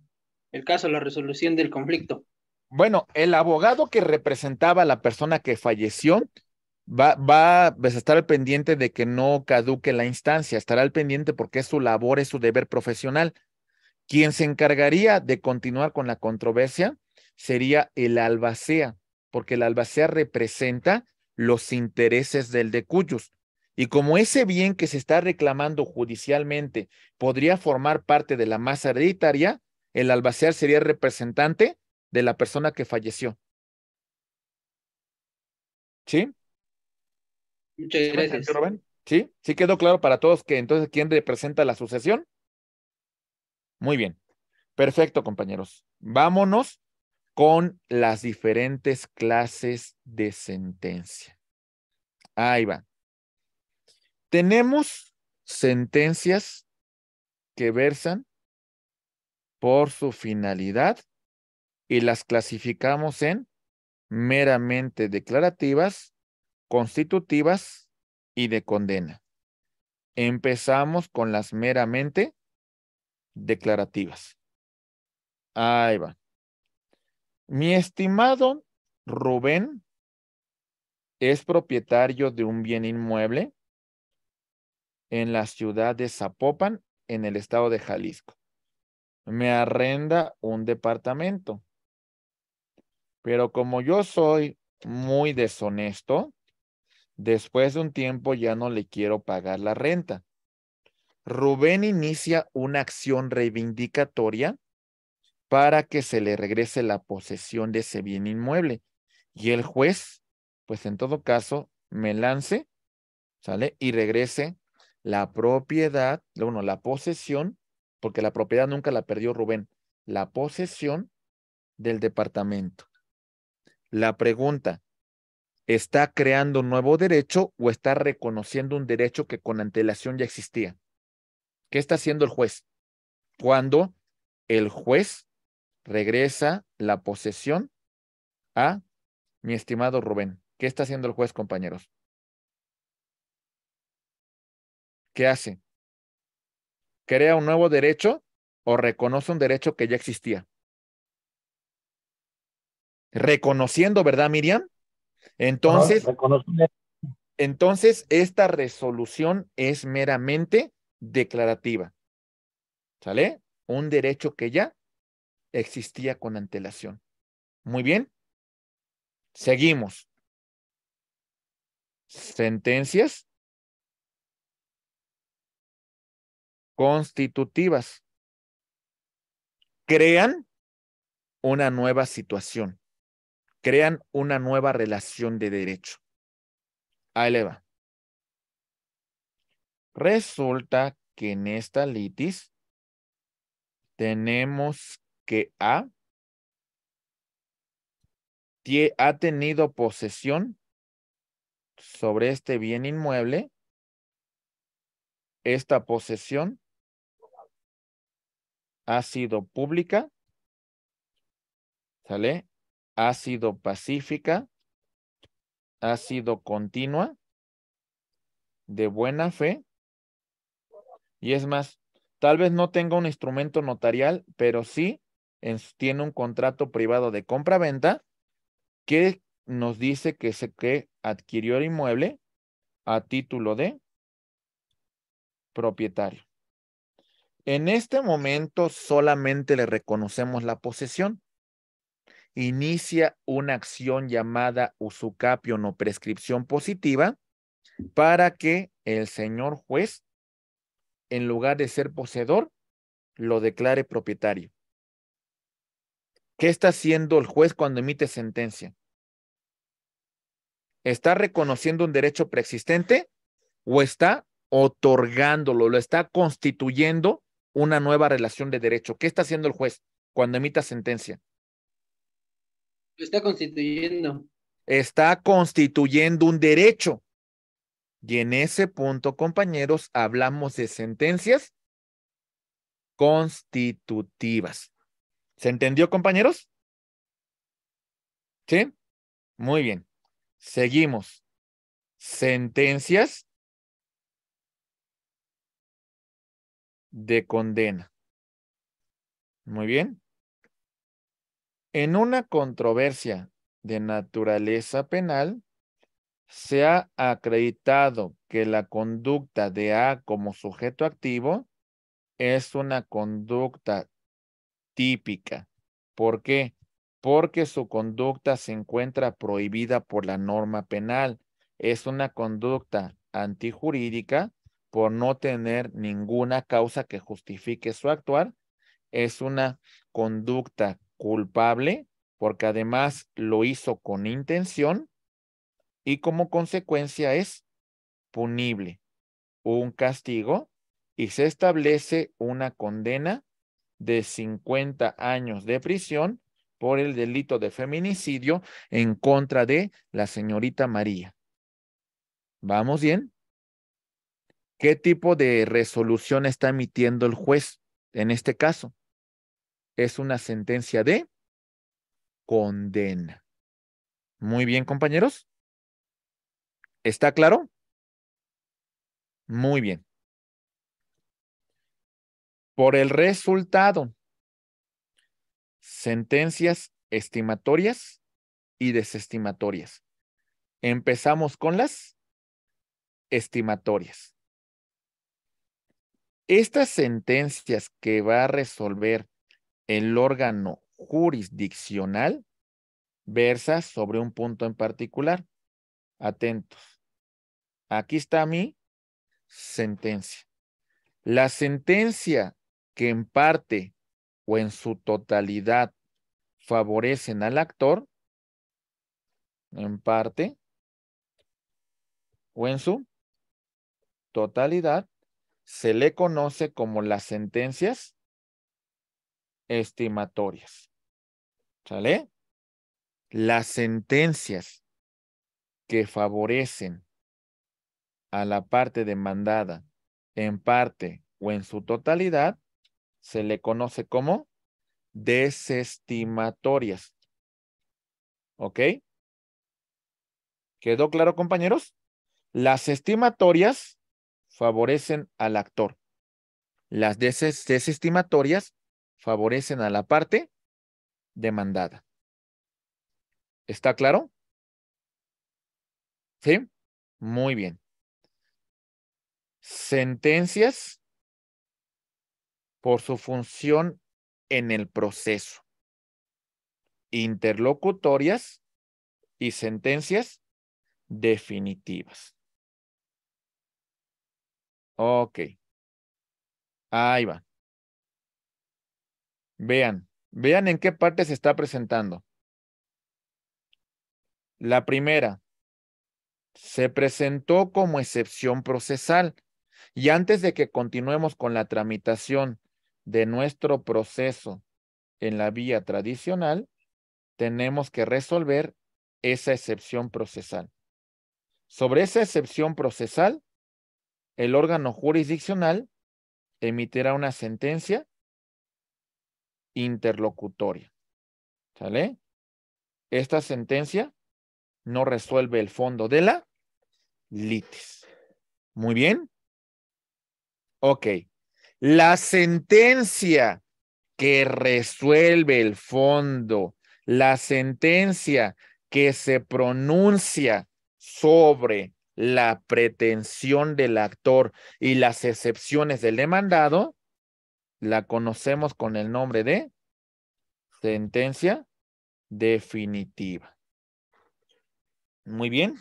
el caso, la resolución del conflicto? Bueno, el abogado que representaba a la persona que falleció va, va pues, a estar al pendiente de que no caduque la instancia, estará al pendiente porque es su labor, es su deber profesional. Quien se encargaría de continuar con la controversia sería el albacea, porque el albacea representa los intereses del de cuyos. Y como ese bien que se está reclamando judicialmente podría formar parte de la masa hereditaria, el albacea sería representante de la persona que falleció. ¿Sí? Muchas gracias. Rubén? ¿Sí? ¿Sí quedó claro para todos que entonces quién representa la sucesión? Muy bien. Perfecto, compañeros. Vámonos con las diferentes clases de sentencia. Ahí va. Tenemos sentencias que versan por su finalidad y las clasificamos en meramente declarativas constitutivas y de condena. Empezamos con las meramente declarativas. Ahí va. Mi estimado Rubén es propietario de un bien inmueble en la ciudad de Zapopan, en el estado de Jalisco. Me arrenda un departamento. Pero como yo soy muy deshonesto, Después de un tiempo ya no le quiero pagar la renta. Rubén inicia una acción reivindicatoria para que se le regrese la posesión de ese bien inmueble. Y el juez, pues en todo caso, me lance, ¿sale? Y regrese la propiedad, bueno, la posesión, porque la propiedad nunca la perdió Rubén, la posesión del departamento. La pregunta, está creando un nuevo derecho o está reconociendo un derecho que con antelación ya existía. ¿Qué está haciendo el juez? Cuando el juez regresa la posesión a mi estimado Rubén. ¿Qué está haciendo el juez, compañeros? ¿Qué hace? ¿Crea un nuevo derecho o reconoce un derecho que ya existía? Reconociendo, ¿verdad, Miriam? Entonces, entonces, esta resolución es meramente declarativa. ¿Sale? Un derecho que ya existía con antelación. Muy bien. Seguimos. Sentencias constitutivas crean una nueva situación crean una nueva relación de derecho. A eleva. Resulta que en esta litis tenemos que A ha tenido posesión sobre este bien inmueble. Esta posesión ha sido pública. ¿Sale? ha sido pacífica, ha sido continua, de buena fe. Y es más, tal vez no tenga un instrumento notarial, pero sí tiene un contrato privado de compra-venta que nos dice que, se, que adquirió el inmueble a título de propietario. En este momento solamente le reconocemos la posesión inicia una acción llamada usucapion o prescripción positiva para que el señor juez, en lugar de ser poseedor, lo declare propietario. ¿Qué está haciendo el juez cuando emite sentencia? ¿Está reconociendo un derecho preexistente o está otorgándolo, lo está constituyendo una nueva relación de derecho? ¿Qué está haciendo el juez cuando emita sentencia? Está constituyendo. Está constituyendo un derecho. Y en ese punto, compañeros, hablamos de sentencias constitutivas. ¿Se entendió, compañeros? ¿Sí? Muy bien. Seguimos. Sentencias de condena. Muy bien. En una controversia de naturaleza penal, se ha acreditado que la conducta de A como sujeto activo es una conducta típica. ¿Por qué? Porque su conducta se encuentra prohibida por la norma penal. Es una conducta antijurídica por no tener ninguna causa que justifique su actuar. Es una conducta culpable porque además lo hizo con intención y como consecuencia es punible, un castigo y se establece una condena de 50 años de prisión por el delito de feminicidio en contra de la señorita María. ¿Vamos bien? ¿Qué tipo de resolución está emitiendo el juez en este caso? es una sentencia de condena. Muy bien, compañeros. ¿Está claro? Muy bien. Por el resultado, sentencias estimatorias y desestimatorias. Empezamos con las estimatorias. Estas sentencias que va a resolver el órgano jurisdiccional versa sobre un punto en particular. Atentos. Aquí está mi sentencia. La sentencia que en parte o en su totalidad favorecen al actor, en parte o en su totalidad, se le conoce como las sentencias estimatorias. ¿Sale? Las sentencias que favorecen a la parte demandada en parte o en su totalidad se le conoce como desestimatorias. ¿Ok? ¿Quedó claro, compañeros? Las estimatorias favorecen al actor. Las desestimatorias favorecen a la parte demandada. ¿Está claro? ¿Sí? Muy bien. Sentencias por su función en el proceso. Interlocutorias y sentencias definitivas. Ok. Ahí va. Vean, vean en qué parte se está presentando. La primera, se presentó como excepción procesal. Y antes de que continuemos con la tramitación de nuestro proceso en la vía tradicional, tenemos que resolver esa excepción procesal. Sobre esa excepción procesal, el órgano jurisdiccional emitirá una sentencia interlocutoria. ¿Sale? Esta sentencia no resuelve el fondo de la litis. Muy bien. Ok. La sentencia que resuelve el fondo, la sentencia que se pronuncia sobre la pretensión del actor y las excepciones del demandado la conocemos con el nombre de sentencia definitiva. Muy bien.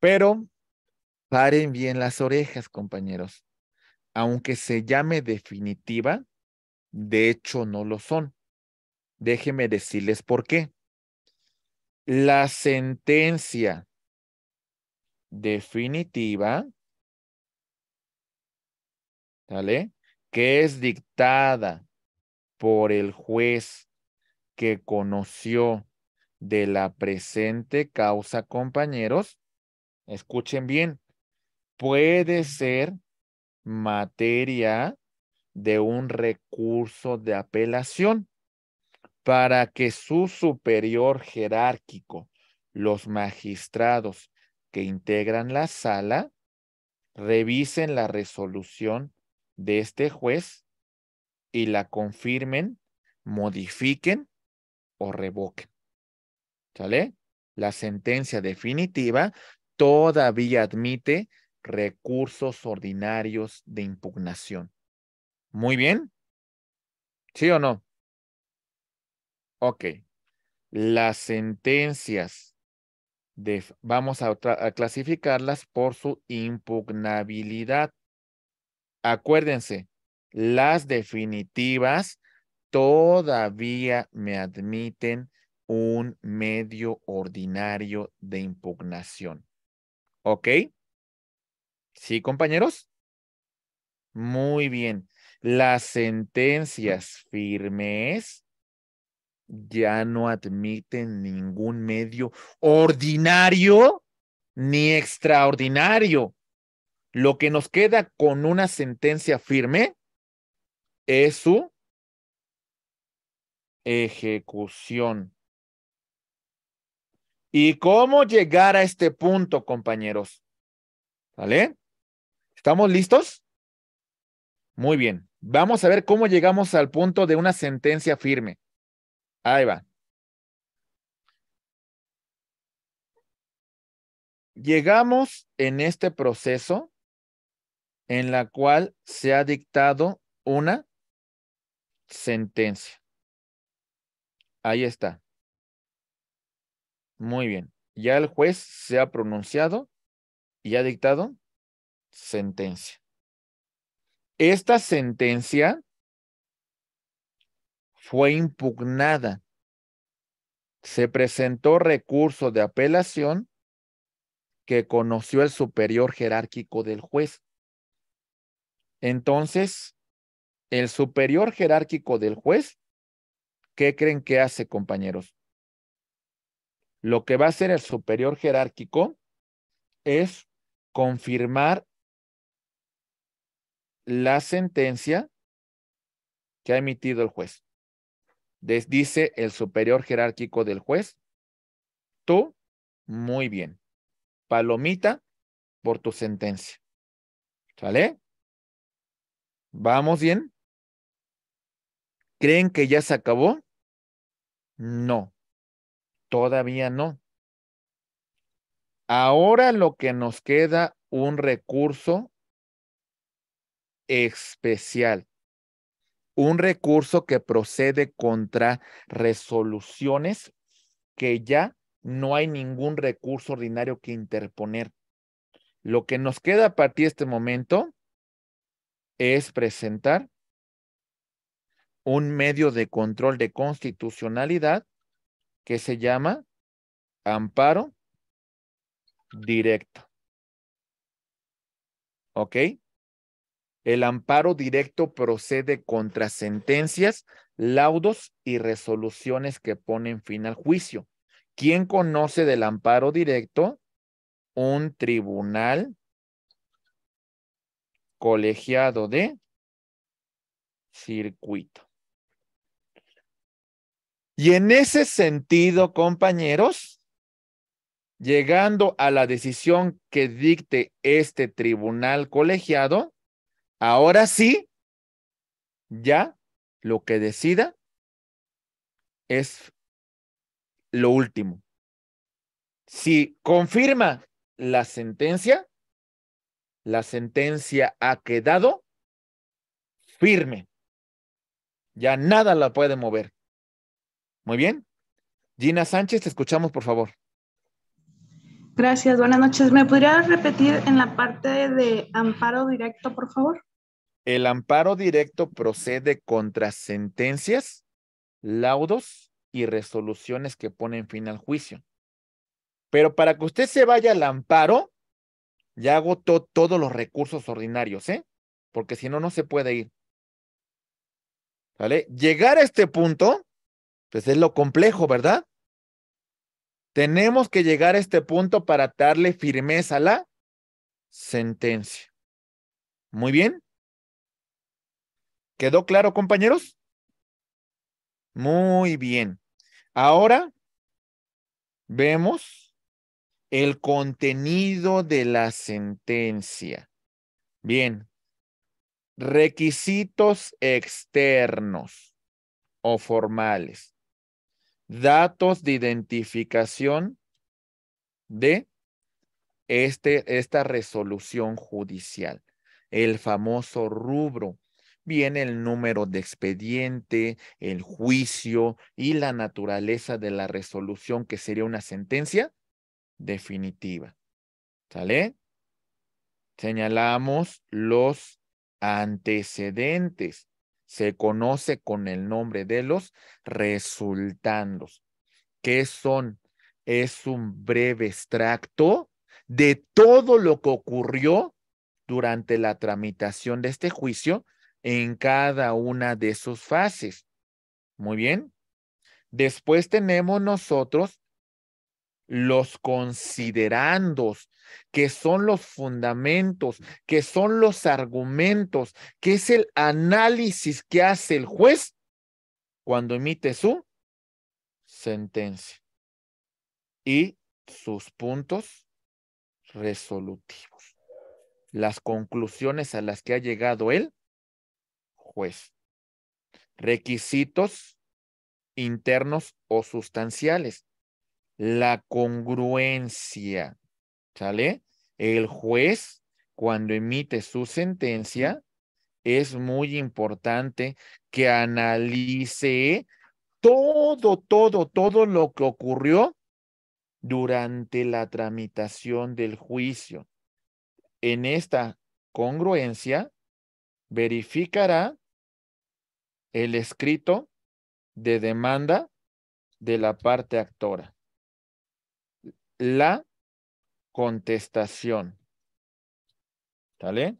Pero paren bien las orejas, compañeros. Aunque se llame definitiva, de hecho no lo son. Déjenme decirles por qué. La sentencia definitiva, ¿vale? que es dictada por el juez que conoció de la presente causa, compañeros, escuchen bien, puede ser materia de un recurso de apelación para que su superior jerárquico, los magistrados que integran la sala, revisen la resolución de este juez y la confirmen, modifiquen o revoquen. ¿Sale? La sentencia definitiva todavía admite recursos ordinarios de impugnación. Muy bien. ¿Sí o no? Ok. Las sentencias de, vamos a clasificarlas por su impugnabilidad. Acuérdense, las definitivas todavía me admiten un medio ordinario de impugnación. ¿Ok? ¿Sí, compañeros? Muy bien. Las sentencias firmes ya no admiten ningún medio ordinario ni extraordinario lo que nos queda con una sentencia firme es su ejecución. ¿Y cómo llegar a este punto, compañeros? ¿Vale? ¿Estamos listos? Muy bien. Vamos a ver cómo llegamos al punto de una sentencia firme. Ahí va. Llegamos en este proceso en la cual se ha dictado una sentencia. Ahí está. Muy bien. Ya el juez se ha pronunciado y ha dictado sentencia. Esta sentencia fue impugnada. Se presentó recurso de apelación que conoció el superior jerárquico del juez. Entonces, el superior jerárquico del juez, ¿qué creen que hace, compañeros? Lo que va a hacer el superior jerárquico es confirmar la sentencia que ha emitido el juez. dice el superior jerárquico del juez, tú, muy bien. Palomita por tu sentencia. ¿Sale? ¿Vamos bien? ¿Creen que ya se acabó? No, todavía no. Ahora lo que nos queda un recurso especial, un recurso que procede contra resoluciones que ya no hay ningún recurso ordinario que interponer. Lo que nos queda a partir de este momento es presentar un medio de control de constitucionalidad que se llama amparo directo. ¿Ok? El amparo directo procede contra sentencias, laudos y resoluciones que ponen fin al juicio. ¿Quién conoce del amparo directo? Un tribunal colegiado de circuito. Y en ese sentido, compañeros, llegando a la decisión que dicte este tribunal colegiado, ahora sí, ya lo que decida es lo último. Si confirma la sentencia, la sentencia ha quedado firme. Ya nada la puede mover. Muy bien. Gina Sánchez, te escuchamos, por favor. Gracias, buenas noches. ¿Me podría repetir en la parte de amparo directo, por favor? El amparo directo procede contra sentencias, laudos y resoluciones que ponen fin al juicio. Pero para que usted se vaya al amparo, ya agotó todos los recursos ordinarios, ¿eh? Porque si no, no se puede ir. ¿Vale? Llegar a este punto, pues es lo complejo, ¿verdad? Tenemos que llegar a este punto para darle firmeza a la sentencia. Muy bien. ¿Quedó claro, compañeros? Muy bien. Ahora vemos el contenido de la sentencia. Bien, requisitos externos o formales, datos de identificación de este, esta resolución judicial, el famoso rubro. Bien, el número de expediente, el juicio y la naturaleza de la resolución que sería una sentencia definitiva. ¿Sale? Señalamos los antecedentes. Se conoce con el nombre de los resultados. ¿Qué son? Es un breve extracto de todo lo que ocurrió durante la tramitación de este juicio en cada una de sus fases. Muy bien. Después tenemos nosotros los considerandos, que son los fundamentos, que son los argumentos, que es el análisis que hace el juez cuando emite su sentencia y sus puntos resolutivos, las conclusiones a las que ha llegado el juez, requisitos internos o sustanciales la congruencia, ¿sale? El juez, cuando emite su sentencia, es muy importante que analice todo, todo, todo lo que ocurrió durante la tramitación del juicio. En esta congruencia, verificará el escrito de demanda de la parte actora la contestación. ¿Sale?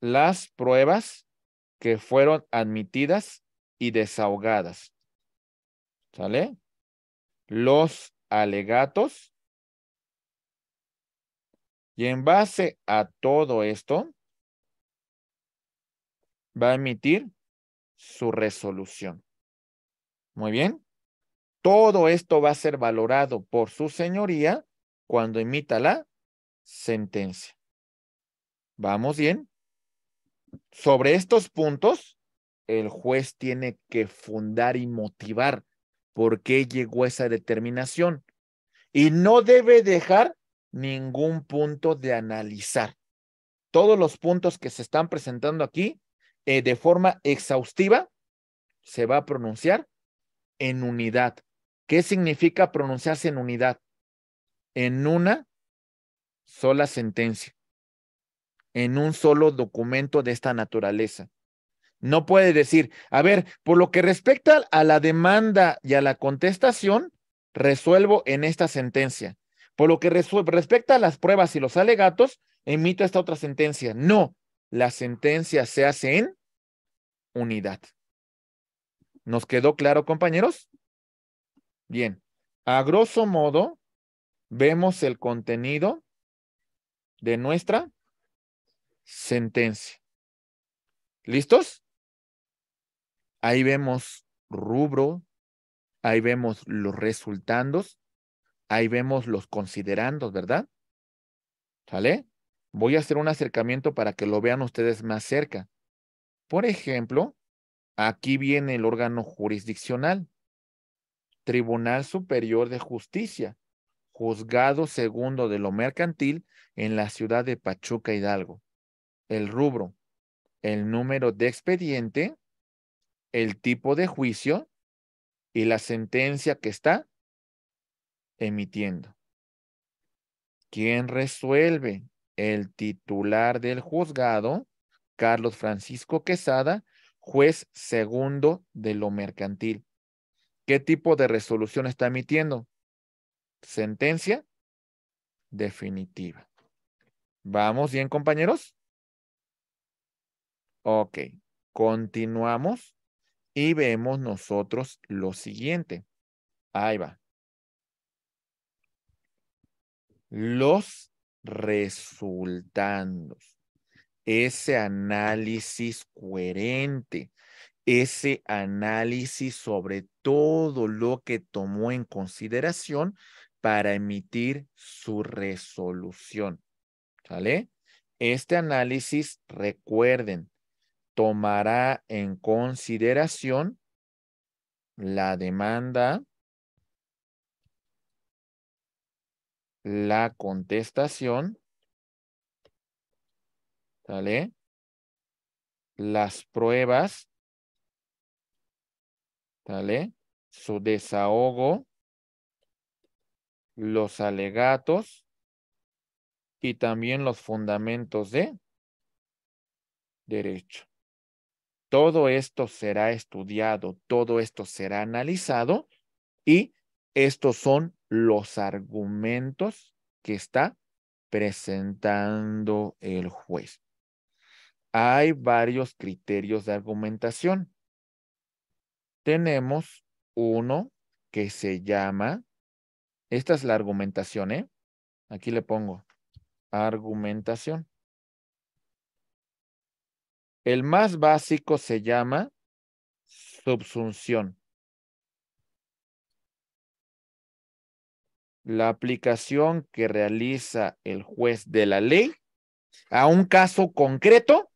Las pruebas que fueron admitidas y desahogadas. ¿Sale? Los alegatos. Y en base a todo esto, va a emitir su resolución. Muy bien. Todo esto va a ser valorado por su señoría cuando emita la sentencia. ¿Vamos bien? Sobre estos puntos, el juez tiene que fundar y motivar por qué llegó esa determinación. Y no debe dejar ningún punto de analizar. Todos los puntos que se están presentando aquí eh, de forma exhaustiva se va a pronunciar en unidad, ¿Qué significa pronunciarse en unidad? En una sola sentencia, en un solo documento de esta naturaleza. No puede decir, a ver, por lo que respecta a la demanda y a la contestación, resuelvo en esta sentencia. Por lo que respecta a las pruebas y los alegatos, emito esta otra sentencia. No, la sentencia se hace en unidad. ¿Nos quedó claro, compañeros? Bien, a grosso modo, vemos el contenido de nuestra sentencia. ¿Listos? Ahí vemos rubro, ahí vemos los resultados, ahí vemos los considerandos, ¿verdad? ¿Sale? Voy a hacer un acercamiento para que lo vean ustedes más cerca. Por ejemplo, aquí viene el órgano jurisdiccional. Tribunal Superior de Justicia, Juzgado Segundo de lo Mercantil en la ciudad de Pachuca Hidalgo. El rubro, el número de expediente, el tipo de juicio y la sentencia que está emitiendo. ¿Quién resuelve? El titular del juzgado, Carlos Francisco Quesada, juez segundo de lo mercantil. ¿Qué tipo de resolución está emitiendo? Sentencia definitiva. ¿Vamos bien, compañeros? Ok, continuamos y vemos nosotros lo siguiente. Ahí va. Los resultados. Ese análisis coherente ese análisis sobre todo lo que tomó en consideración para emitir su resolución. ¿Sale? Este análisis, recuerden, tomará en consideración la demanda, la contestación, ¿sale? Las pruebas su desahogo, los alegatos y también los fundamentos de derecho. Todo esto será estudiado, todo esto será analizado y estos son los argumentos que está presentando el juez. Hay varios criterios de argumentación. Tenemos uno que se llama, esta es la argumentación, ¿eh? Aquí le pongo argumentación. El más básico se llama subsunción. La aplicación que realiza el juez de la ley a un caso concreto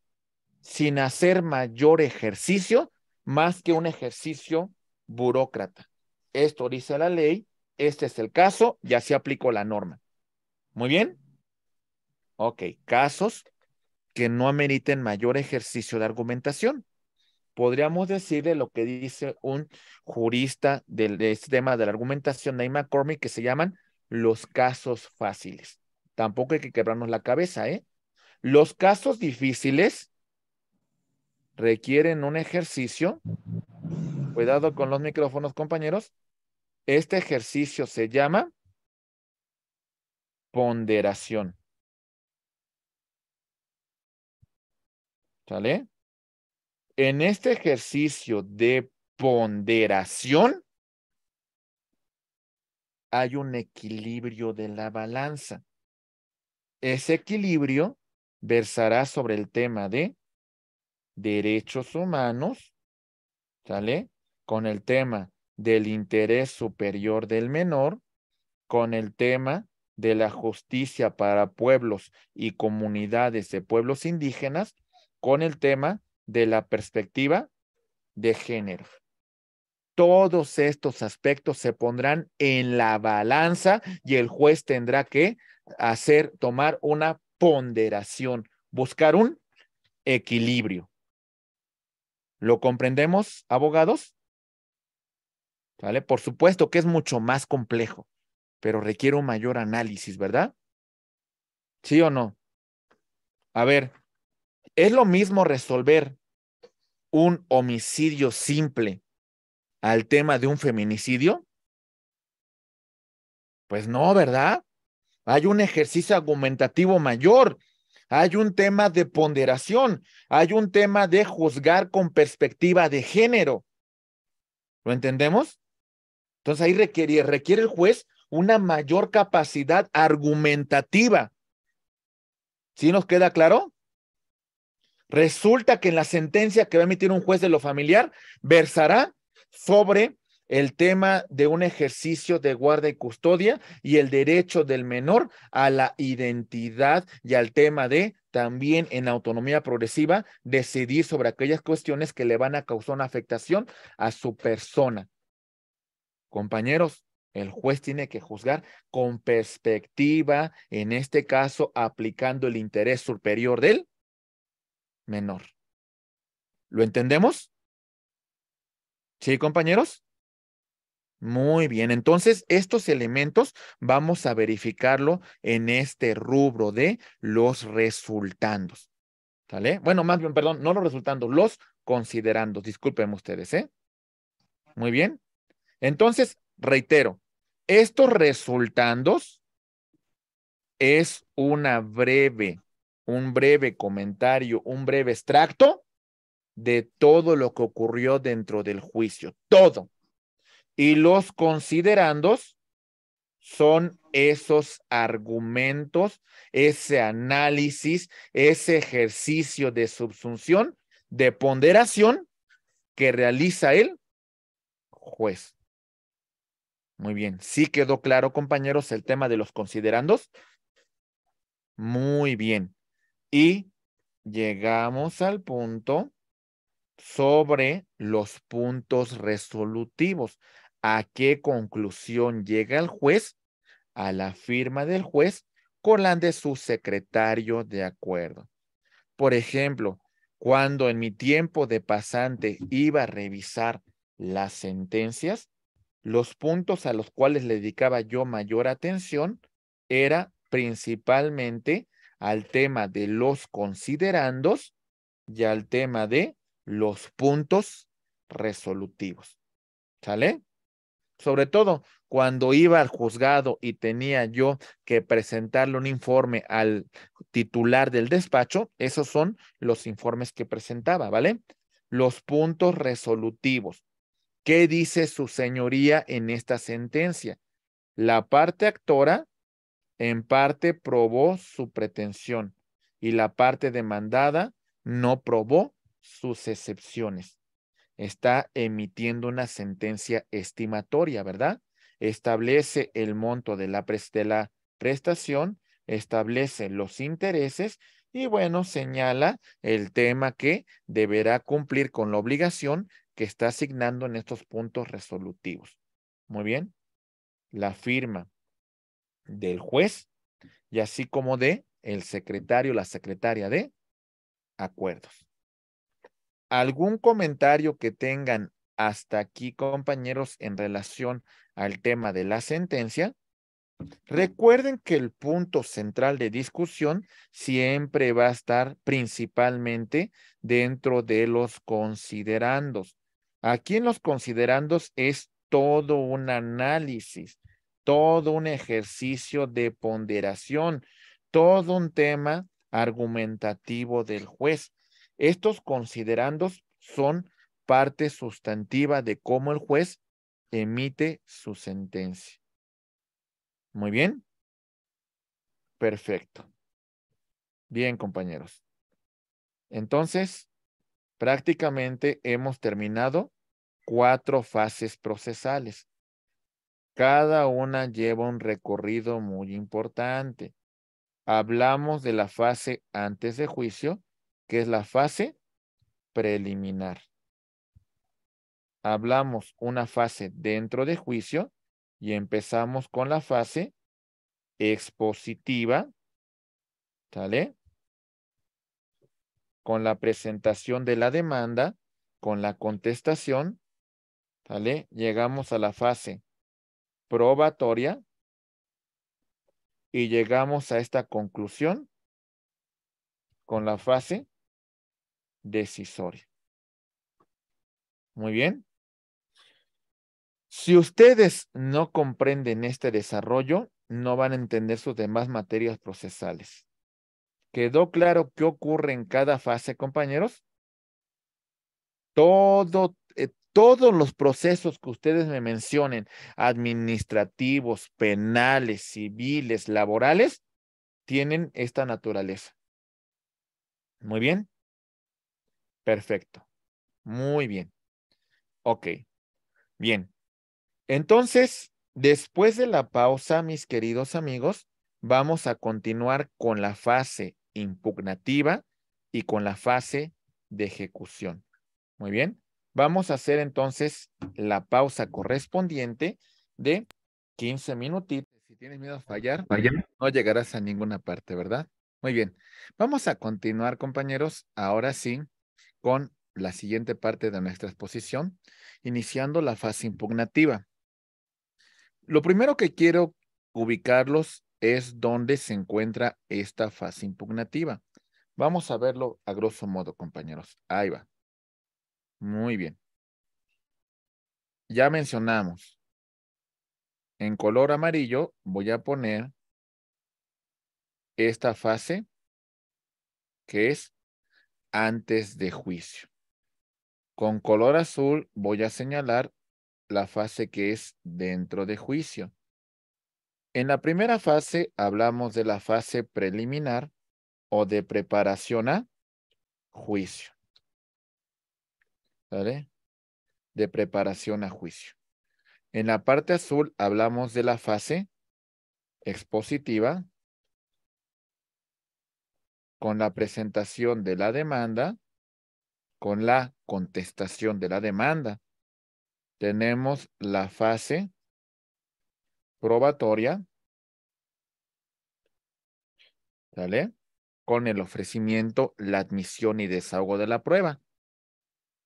sin hacer mayor ejercicio más que un ejercicio burócrata. Esto dice la ley, este es el caso Ya se aplicó la norma. ¿Muy bien? Ok, casos que no ameriten mayor ejercicio de argumentación. Podríamos decirle lo que dice un jurista del, de este tema de la argumentación, de McCormick, que se llaman los casos fáciles. Tampoco hay que quebrarnos la cabeza, ¿eh? Los casos difíciles requieren un ejercicio. Cuidado con los micrófonos, compañeros. Este ejercicio se llama ponderación. ¿Sale? En este ejercicio de ponderación hay un equilibrio de la balanza. Ese equilibrio versará sobre el tema de derechos humanos, ¿sale? Con el tema del interés superior del menor, con el tema de la justicia para pueblos y comunidades de pueblos indígenas, con el tema de la perspectiva de género. Todos estos aspectos se pondrán en la balanza y el juez tendrá que hacer, tomar una ponderación, buscar un equilibrio. ¿Lo comprendemos, abogados? ¿Vale? Por supuesto que es mucho más complejo, pero requiere un mayor análisis, ¿verdad? ¿Sí o no? A ver, es lo mismo resolver un homicidio simple al tema de un feminicidio? Pues no, ¿verdad? Hay un ejercicio argumentativo mayor hay un tema de ponderación, hay un tema de juzgar con perspectiva de género. ¿Lo entendemos? Entonces ahí requiere, requiere el juez una mayor capacidad argumentativa. ¿Sí nos queda claro? Resulta que en la sentencia que va a emitir un juez de lo familiar versará sobre el tema de un ejercicio de guarda y custodia y el derecho del menor a la identidad y al tema de también en autonomía progresiva decidir sobre aquellas cuestiones que le van a causar una afectación a su persona. Compañeros, el juez tiene que juzgar con perspectiva, en este caso, aplicando el interés superior del menor. ¿Lo entendemos? ¿Sí, compañeros? Muy bien, entonces estos elementos vamos a verificarlo en este rubro de los resultandos. ¿Sale? Bueno, más bien, perdón, no los resultandos, los considerandos. Disculpen ustedes, ¿eh? Muy bien. Entonces, reitero, estos resultandos es una breve, un breve comentario, un breve extracto de todo lo que ocurrió dentro del juicio. Todo, y los considerandos son esos argumentos, ese análisis, ese ejercicio de subsunción, de ponderación que realiza el juez. Muy bien, sí quedó claro, compañeros, el tema de los considerandos. Muy bien. Y llegamos al punto sobre los puntos resolutivos a qué conclusión llega el juez a la firma del juez con la de su secretario de acuerdo. Por ejemplo, cuando en mi tiempo de pasante iba a revisar las sentencias, los puntos a los cuales le dedicaba yo mayor atención era principalmente al tema de los considerandos y al tema de los puntos resolutivos. ¿Sale? Sobre todo cuando iba al juzgado y tenía yo que presentarle un informe al titular del despacho, esos son los informes que presentaba, ¿vale? Los puntos resolutivos. ¿Qué dice su señoría en esta sentencia? La parte actora en parte probó su pretensión y la parte demandada no probó sus excepciones está emitiendo una sentencia estimatoria, ¿verdad? Establece el monto de la, prestación, establece los intereses y bueno, señala el tema que deberá cumplir con la obligación que está asignando en estos puntos resolutivos. Muy bien. La firma del juez y así como de el secretario, la secretaria de acuerdos algún comentario que tengan hasta aquí, compañeros, en relación al tema de la sentencia, recuerden que el punto central de discusión siempre va a estar principalmente dentro de los considerandos. Aquí en los considerandos es todo un análisis, todo un ejercicio de ponderación, todo un tema argumentativo del juez. Estos considerandos son parte sustantiva de cómo el juez emite su sentencia. Muy bien. Perfecto. Bien, compañeros. Entonces, prácticamente hemos terminado cuatro fases procesales. Cada una lleva un recorrido muy importante. Hablamos de la fase antes de juicio, que es la fase preliminar. Hablamos una fase dentro de juicio y empezamos con la fase expositiva, ¿sale? Con la presentación de la demanda, con la contestación, ¿sale? Llegamos a la fase probatoria y llegamos a esta conclusión con la fase decisoria. Muy bien. Si ustedes no comprenden este desarrollo, no van a entender sus demás materias procesales. ¿Quedó claro qué ocurre en cada fase, compañeros? Todo, eh, todos los procesos que ustedes me mencionen, administrativos, penales, civiles, laborales, tienen esta naturaleza. Muy bien. Perfecto. Muy bien. Ok. Bien. Entonces, después de la pausa, mis queridos amigos, vamos a continuar con la fase impugnativa y con la fase de ejecución. Muy bien. Vamos a hacer entonces la pausa correspondiente de 15 minutitos. Si tienes miedo a fallar, fallar, no llegarás a ninguna parte, ¿verdad? Muy bien. Vamos a continuar, compañeros. Ahora sí, con la siguiente parte de nuestra exposición, iniciando la fase impugnativa. Lo primero que quiero ubicarlos es dónde se encuentra esta fase impugnativa. Vamos a verlo a grosso modo, compañeros. Ahí va. Muy bien. Ya mencionamos. En color amarillo voy a poner esta fase que es antes de juicio. Con color azul voy a señalar la fase que es dentro de juicio. En la primera fase hablamos de la fase preliminar o de preparación a juicio. ¿Vale? De preparación a juicio. En la parte azul hablamos de la fase expositiva con la presentación de la demanda, con la contestación de la demanda. Tenemos la fase probatoria, ¿sale? Con el ofrecimiento, la admisión y desahogo de la prueba.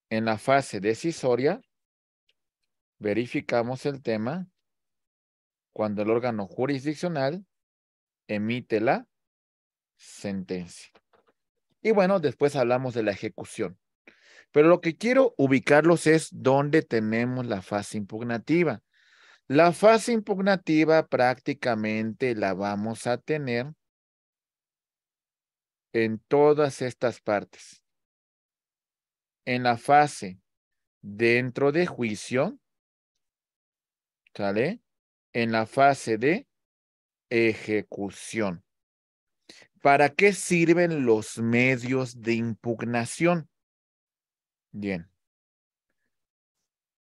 En la fase decisoria, verificamos el tema cuando el órgano jurisdiccional emite la sentencia. Y bueno, después hablamos de la ejecución. Pero lo que quiero ubicarlos es dónde tenemos la fase impugnativa. La fase impugnativa prácticamente la vamos a tener en todas estas partes. En la fase dentro de juicio, ¿sale? En la fase de ejecución. ¿Para qué sirven los medios de impugnación? Bien.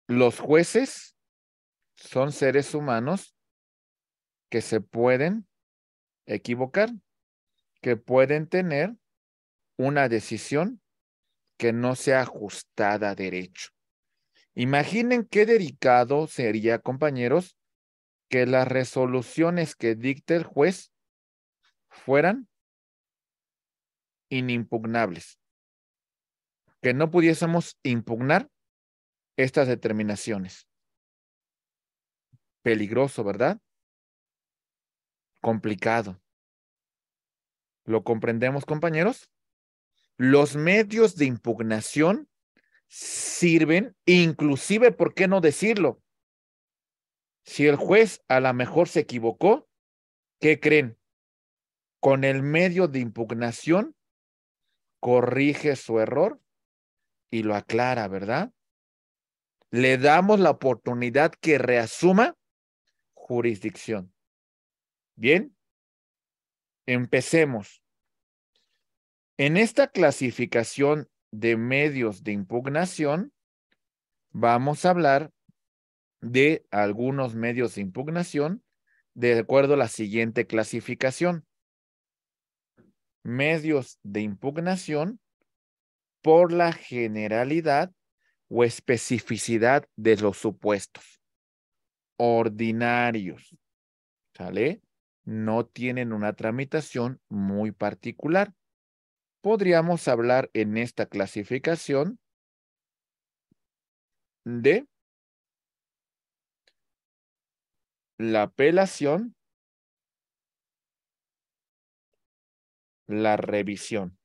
Los jueces son seres humanos que se pueden equivocar, que pueden tener una decisión que no sea ajustada a derecho. Imaginen qué delicado sería, compañeros, que las resoluciones que dicte el juez fueran inimpugnables, que no pudiésemos impugnar estas determinaciones. Peligroso, ¿verdad? Complicado. ¿Lo comprendemos, compañeros? Los medios de impugnación sirven, inclusive, ¿por qué no decirlo? Si el juez a lo mejor se equivocó, ¿qué creen? Con el medio de impugnación corrige su error y lo aclara, ¿verdad? Le damos la oportunidad que reasuma jurisdicción. Bien, empecemos. En esta clasificación de medios de impugnación, vamos a hablar de algunos medios de impugnación de acuerdo a la siguiente clasificación medios de impugnación por la generalidad o especificidad de los supuestos ordinarios. ¿Sale? No tienen una tramitación muy particular. Podríamos hablar en esta clasificación de la apelación la revisión.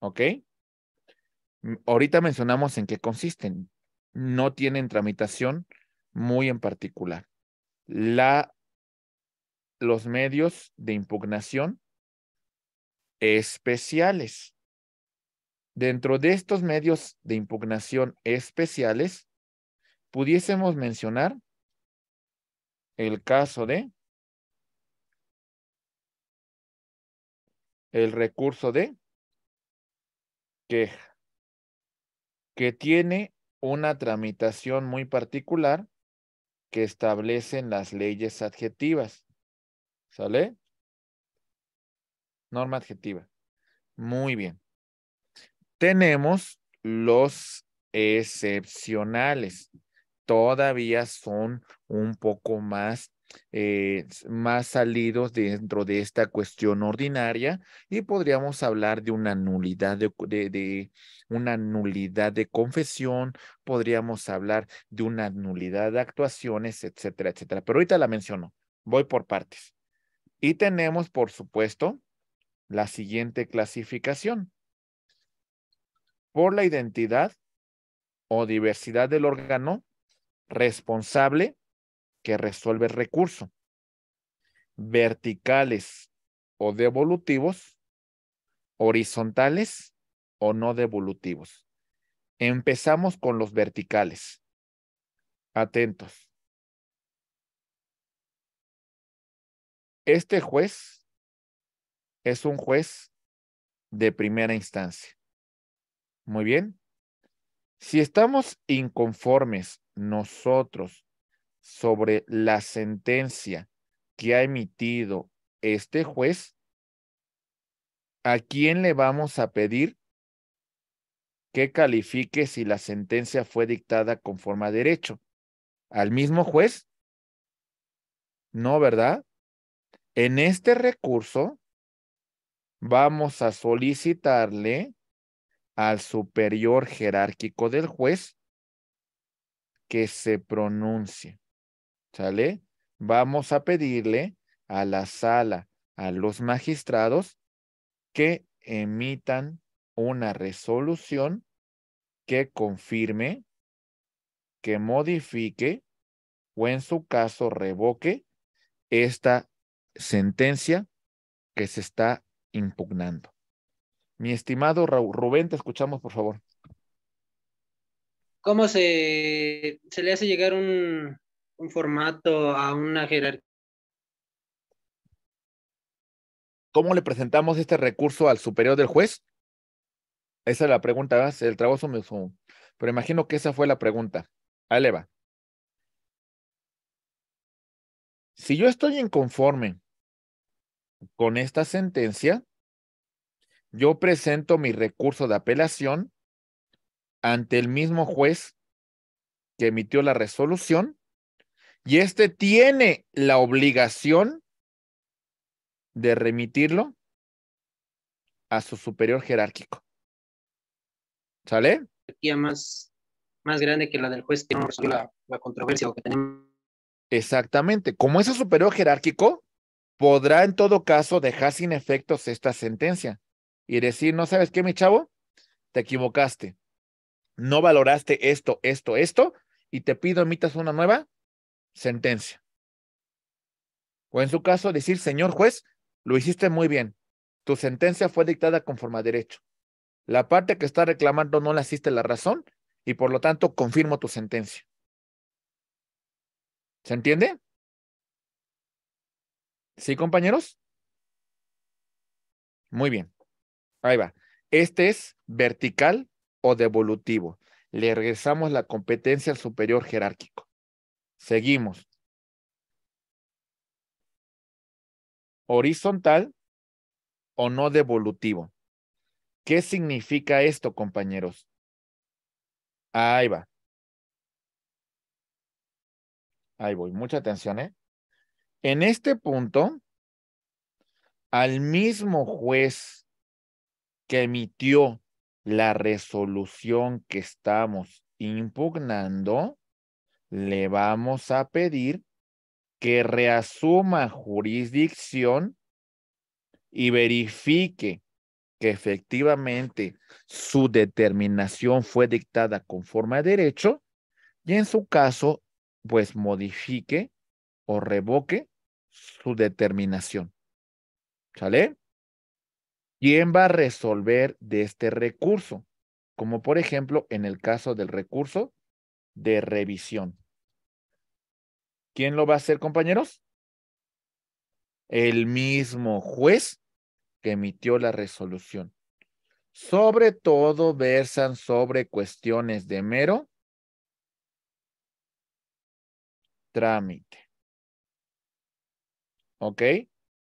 ¿Ok? Ahorita mencionamos en qué consisten. No tienen tramitación muy en particular. La, los medios de impugnación especiales. Dentro de estos medios de impugnación especiales, pudiésemos mencionar el caso de el recurso de queja, que tiene una tramitación muy particular que establecen las leyes adjetivas. ¿Sale? Norma adjetiva. Muy bien. Tenemos los excepcionales. Todavía son un poco más eh, más salidos dentro de esta cuestión ordinaria y podríamos hablar de una nulidad de una nulidad de confesión, podríamos hablar de una nulidad de actuaciones, etcétera, etcétera. Pero ahorita la menciono, voy por partes. Y tenemos, por supuesto, la siguiente clasificación. Por la identidad o diversidad del órgano responsable que resuelve el recurso. Verticales o devolutivos, horizontales o no devolutivos. Empezamos con los verticales. Atentos. Este juez es un juez de primera instancia. Muy bien. Si estamos inconformes nosotros sobre la sentencia que ha emitido este juez, ¿a quién le vamos a pedir que califique si la sentencia fue dictada conforme a derecho? ¿Al mismo juez? No, ¿verdad? En este recurso vamos a solicitarle al superior jerárquico del juez que se pronuncie. ¿Sale? Vamos a pedirle a la sala, a los magistrados, que emitan una resolución que confirme, que modifique o en su caso revoque esta sentencia que se está impugnando. Mi estimado Rubén, te escuchamos, por favor. ¿Cómo se, se le hace llegar un, un formato, a una jerarquía. ¿Cómo le presentamos este recurso al superior del juez? Esa es la pregunta, el trabajo me Pero imagino que esa fue la pregunta. Ahí le va. Si yo estoy inconforme con esta sentencia, yo presento mi recurso de apelación ante el mismo juez que emitió la resolución y este tiene la obligación de remitirlo a su superior jerárquico. ¿Sale? Más, más grande que la del juez que no la, controversia que tenemos. Exactamente. Como es superior jerárquico, podrá en todo caso dejar sin efectos esta sentencia y decir, no sabes qué, mi chavo, te equivocaste, no valoraste esto, esto, esto, y te pido emitas una nueva sentencia. O en su caso, decir, señor juez, lo hiciste muy bien. Tu sentencia fue dictada conforme a derecho. La parte que está reclamando no le asiste la razón y por lo tanto confirmo tu sentencia. ¿Se entiende? ¿Sí, compañeros? Muy bien. Ahí va. Este es vertical o devolutivo. Le regresamos la competencia al superior jerárquico. Seguimos. Horizontal o no devolutivo. ¿Qué significa esto, compañeros? Ahí va. Ahí voy. Mucha atención, ¿eh? En este punto, al mismo juez que emitió la resolución que estamos impugnando, le vamos a pedir que reasuma jurisdicción y verifique que efectivamente su determinación fue dictada conforme a derecho y en su caso, pues modifique o revoque su determinación. ¿Sale? ¿Quién va a resolver de este recurso? Como por ejemplo en el caso del recurso de revisión. ¿Quién lo va a hacer, compañeros? El mismo juez que emitió la resolución. Sobre todo versan sobre cuestiones de mero trámite. ¿Ok?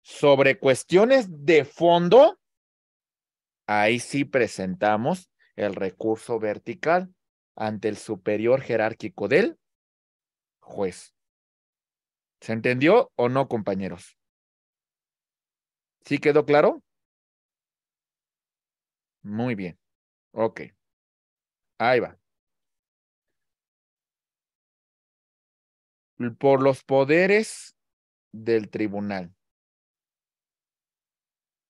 Sobre cuestiones de fondo, ahí sí presentamos el recurso vertical ante el superior jerárquico del juez. ¿Se entendió o no, compañeros? ¿Sí quedó claro? Muy bien. Ok. Ahí va. Por los poderes del tribunal.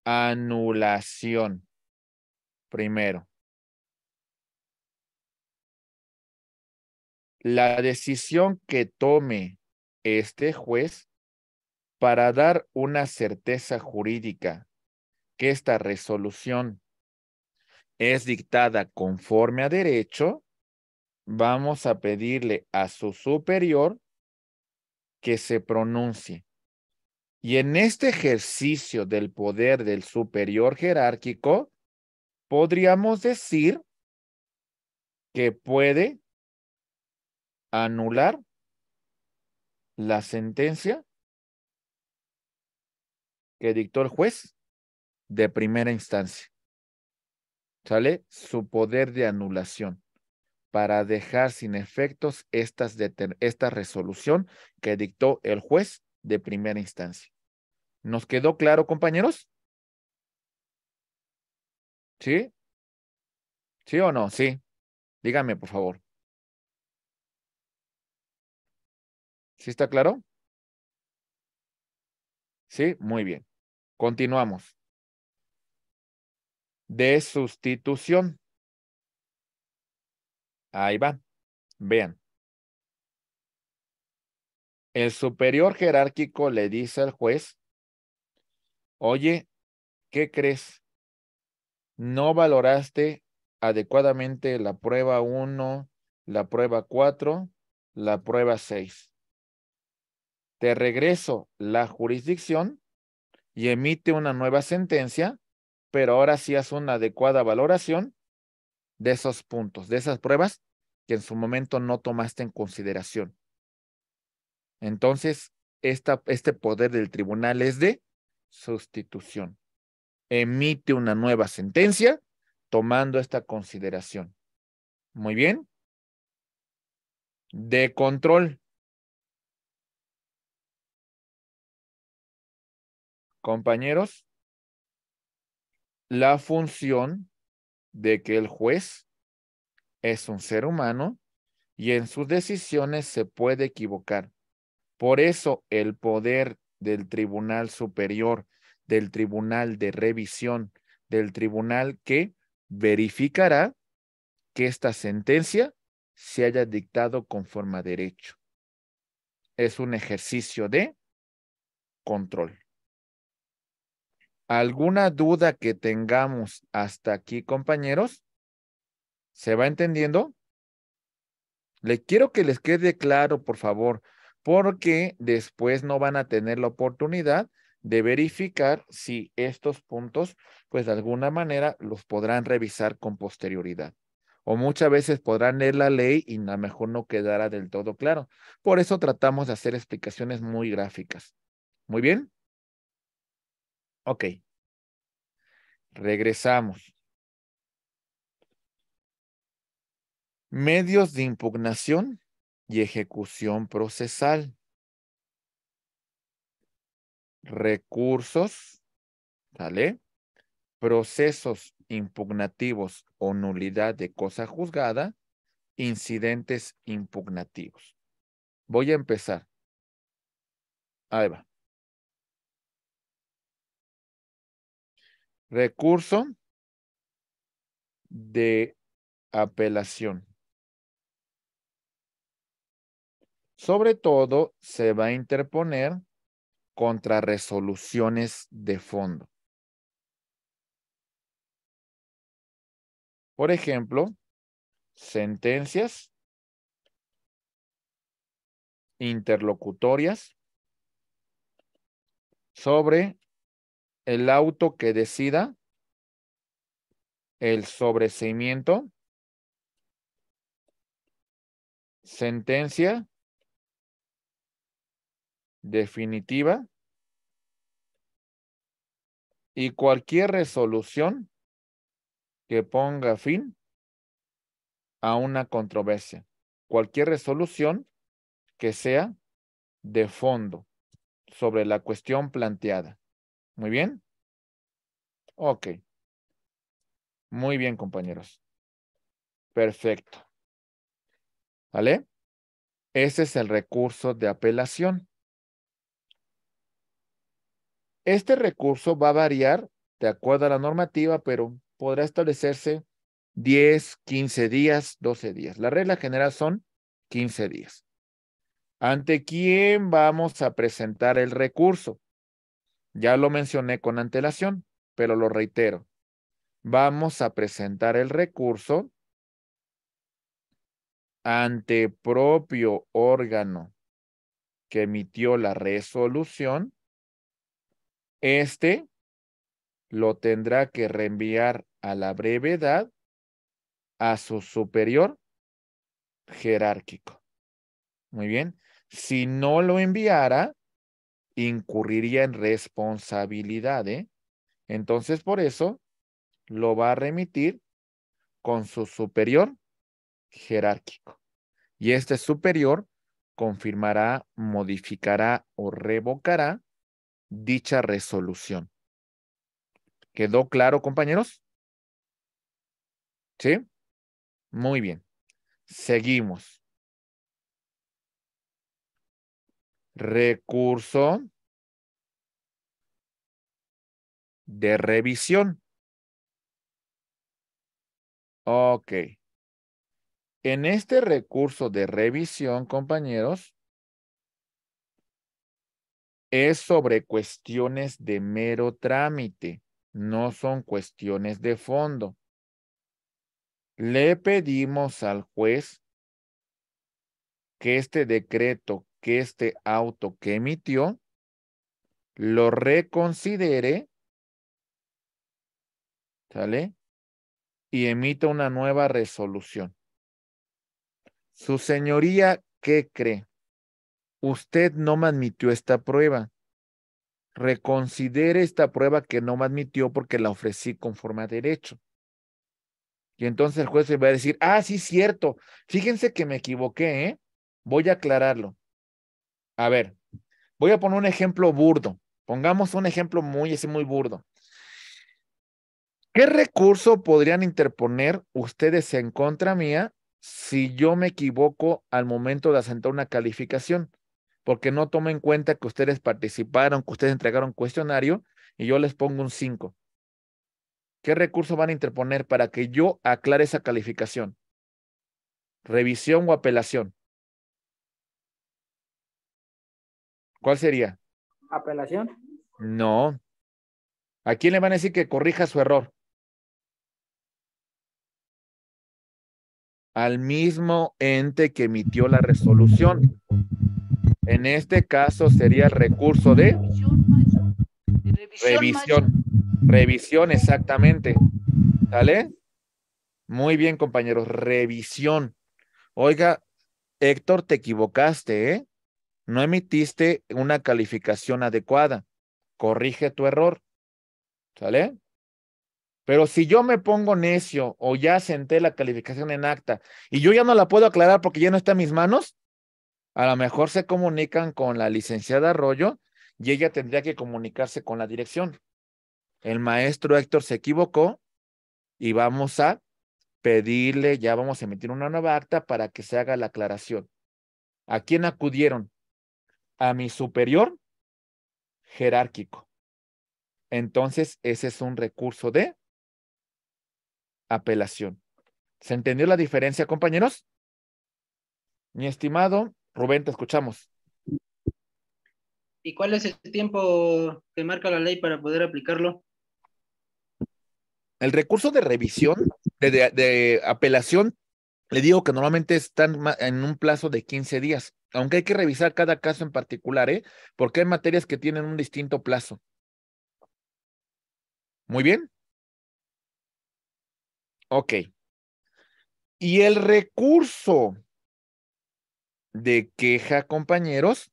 Anulación. Primero. La decisión que tome este juez para dar una certeza jurídica que esta resolución es dictada conforme a derecho, vamos a pedirle a su superior que se pronuncie. Y en este ejercicio del poder del superior jerárquico, podríamos decir que puede anular la sentencia que dictó el juez de primera instancia. ¿Sale? Su poder de anulación para dejar sin efectos estas esta resolución que dictó el juez de primera instancia. ¿Nos quedó claro, compañeros? ¿Sí? ¿Sí o no? Sí. Dígame, por favor. ¿Sí está claro? Sí, muy bien. Continuamos. De sustitución. Ahí va. Vean. El superior jerárquico le dice al juez, oye, ¿qué crees? No valoraste adecuadamente la prueba 1, la prueba 4, la prueba 6 te regreso la jurisdicción y emite una nueva sentencia, pero ahora sí haz una adecuada valoración de esos puntos, de esas pruebas que en su momento no tomaste en consideración. Entonces, este poder del tribunal es de sustitución. Emite una nueva sentencia tomando esta consideración. Muy bien. De control. compañeros, la función de que el juez es un ser humano y en sus decisiones se puede equivocar. Por eso el poder del Tribunal Superior, del Tribunal de Revisión, del Tribunal que verificará que esta sentencia se haya dictado conforme a derecho. Es un ejercicio de control. ¿Alguna duda que tengamos hasta aquí, compañeros? ¿Se va entendiendo? Le quiero que les quede claro, por favor, porque después no van a tener la oportunidad de verificar si estos puntos, pues de alguna manera los podrán revisar con posterioridad. O muchas veces podrán leer la ley y a lo mejor no quedará del todo claro. Por eso tratamos de hacer explicaciones muy gráficas. Muy bien. Ok. Regresamos. Medios de impugnación y ejecución procesal. Recursos, ¿vale? Procesos impugnativos o nulidad de cosa juzgada, incidentes impugnativos. Voy a empezar. Ahí va. recurso de apelación. Sobre todo, se va a interponer contra resoluciones de fondo. Por ejemplo, sentencias interlocutorias sobre el auto que decida el sobreseimiento, sentencia definitiva y cualquier resolución que ponga fin a una controversia. Cualquier resolución que sea de fondo sobre la cuestión planteada. ¿Muy bien? Ok. Muy bien, compañeros. Perfecto. ¿Vale? Ese es el recurso de apelación. Este recurso va a variar de acuerdo a la normativa, pero podrá establecerse 10, 15 días, 12 días. La regla general son 15 días. ¿Ante quién vamos a presentar el recurso? Ya lo mencioné con antelación, pero lo reitero. Vamos a presentar el recurso ante propio órgano que emitió la resolución. Este lo tendrá que reenviar a la brevedad a su superior jerárquico. Muy bien. Si no lo enviara, incurriría en responsabilidad. ¿eh? Entonces, por eso lo va a remitir con su superior jerárquico. Y este superior confirmará, modificará o revocará dicha resolución. ¿Quedó claro, compañeros? ¿Sí? Muy bien. Seguimos. recurso de revisión. Ok. En este recurso de revisión, compañeros, es sobre cuestiones de mero trámite, no son cuestiones de fondo. Le pedimos al juez que este decreto que este auto que emitió lo reconsidere, ¿sale? Y emita una nueva resolución. Su señoría, ¿qué cree? Usted no me admitió esta prueba. Reconsidere esta prueba que no me admitió porque la ofrecí conforme a derecho. Y entonces el juez se va a decir, ah, sí, cierto. Fíjense que me equivoqué, ¿eh? Voy a aclararlo. A ver, voy a poner un ejemplo burdo. Pongamos un ejemplo muy, así muy burdo. ¿Qué recurso podrían interponer ustedes en contra mía si yo me equivoco al momento de asentar una calificación? Porque no tomo en cuenta que ustedes participaron, que ustedes entregaron cuestionario y yo les pongo un 5. ¿Qué recurso van a interponer para que yo aclare esa calificación? ¿Revisión o apelación? ¿Cuál sería? Apelación. No. ¿A quién le van a decir que corrija su error? Al mismo ente que emitió la resolución. En este caso sería el recurso de revisión. Revisión, revisión exactamente. ¿Sale? Muy bien, compañeros. Revisión. Oiga, Héctor, te equivocaste, ¿eh? no emitiste una calificación adecuada. Corrige tu error. ¿Sale? Pero si yo me pongo necio o ya senté la calificación en acta y yo ya no la puedo aclarar porque ya no está en mis manos, a lo mejor se comunican con la licenciada Arroyo y ella tendría que comunicarse con la dirección. El maestro Héctor se equivocó y vamos a pedirle, ya vamos a emitir una nueva acta para que se haga la aclaración. ¿A quién acudieron? a mi superior jerárquico. Entonces, ese es un recurso de apelación. ¿Se entendió la diferencia, compañeros? Mi estimado Rubén, te escuchamos. ¿Y cuál es el tiempo que marca la ley para poder aplicarlo? El recurso de revisión, de, apelación, le digo que normalmente están en un plazo de 15 días aunque hay que revisar cada caso en particular, ¿eh? porque hay materias que tienen un distinto plazo. Muy bien. Ok. Y el recurso de queja, compañeros,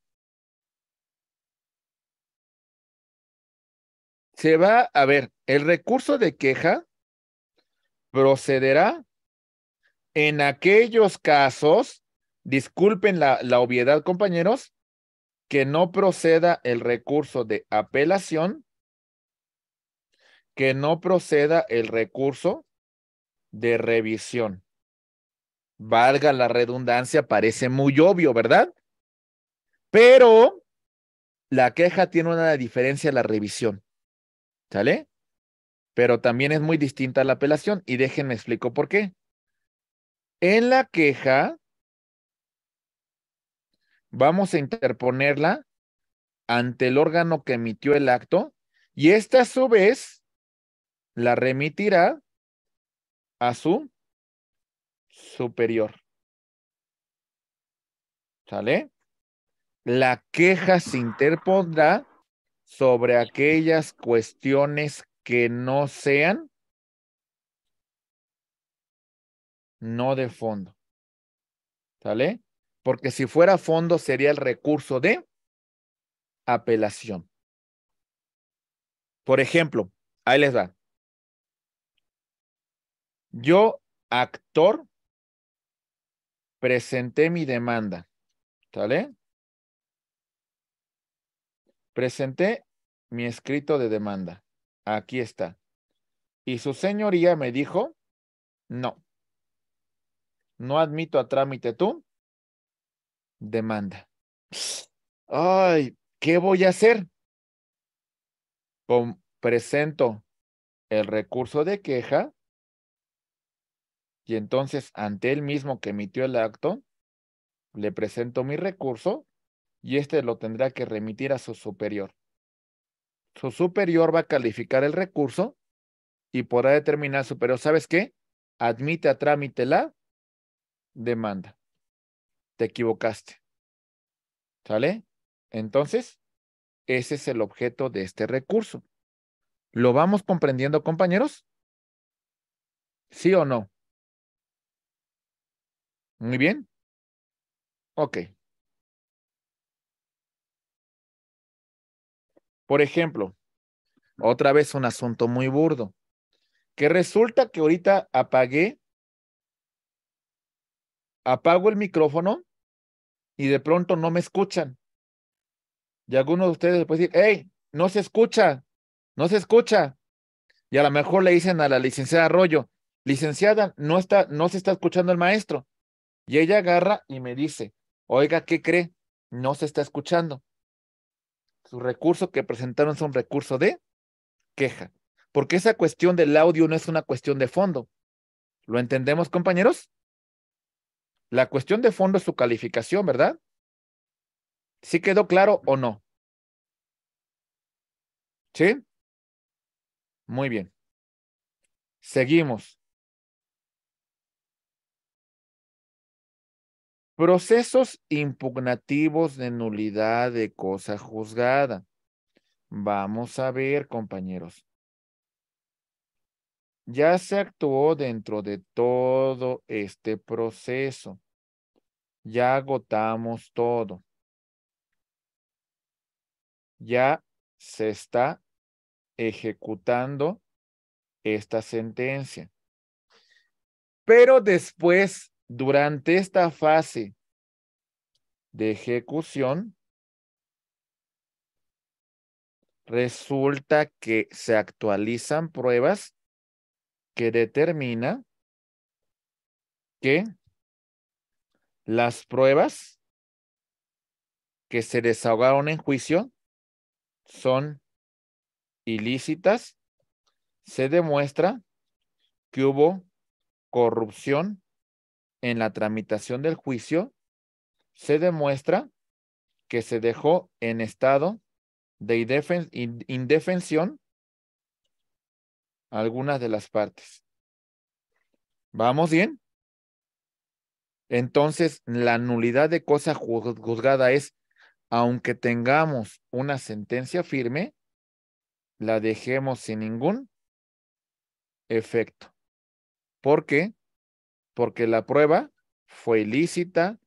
se va a ver, el recurso de queja procederá en aquellos casos Disculpen la, obviedad, compañeros, que no proceda el recurso de apelación, que no proceda el recurso de revisión. Valga la redundancia, parece muy obvio, ¿verdad? Pero la queja tiene una diferencia a la revisión. ¿Sale? Pero también es muy distinta la apelación y déjenme explico por qué. En la queja, vamos a interponerla ante el órgano que emitió el acto y esta a su vez la remitirá a su superior. ¿Sale? La queja se interpondrá sobre aquellas cuestiones que no sean no de fondo. ¿Sale? porque si fuera fondo sería el recurso de apelación. Por ejemplo, ahí les va. Yo, actor, presenté mi demanda. ¿Sale? Presenté mi escrito de demanda. Aquí está. Y su señoría me dijo, no, no admito a trámite tú demanda. Ay, ¿qué voy a hacer? presento el recurso de queja y entonces ante el mismo que emitió el acto, le presento mi recurso y este lo tendrá que remitir a su superior. Su superior va a calificar el recurso y podrá determinar superior, ¿sabes qué? Admite a trámite la demanda te equivocaste. ¿Sale? Entonces, ese es el objeto de este recurso. ¿Lo vamos comprendiendo, compañeros? ¿Sí o no? Muy bien. Ok. Por ejemplo, otra vez un asunto muy burdo, que resulta que ahorita apagué, apago el micrófono y de pronto no me escuchan. Y algunos de ustedes pueden decir, hey, no se escucha, no se escucha. Y a lo mejor le dicen a la licenciada Arroyo, licenciada, no, está, no se está escuchando el maestro. Y ella agarra y me dice, oiga, ¿qué cree? No se está escuchando. Su recurso que presentaron es un recurso de queja, porque esa cuestión del audio no es una cuestión de fondo. ¿Lo entendemos, compañeros? La cuestión de fondo es su calificación, ¿verdad? ¿Sí quedó claro o no? ¿Sí? Muy bien. Seguimos. Procesos impugnativos de nulidad de cosa juzgada. Vamos a ver, compañeros ya se actuó dentro de todo este proceso. Ya agotamos todo. Ya se está ejecutando esta sentencia. Pero después, durante esta fase de ejecución, resulta que se actualizan pruebas que determina que las pruebas que se desahogaron en juicio son ilícitas, se demuestra que hubo corrupción en la tramitación del juicio, se demuestra que se dejó en estado de indefensión algunas de las partes. ¿Vamos bien? Entonces, la nulidad de cosa juzgada es, aunque tengamos una sentencia firme, la dejemos sin ningún efecto. ¿Por qué? Porque la prueba fue ilícita,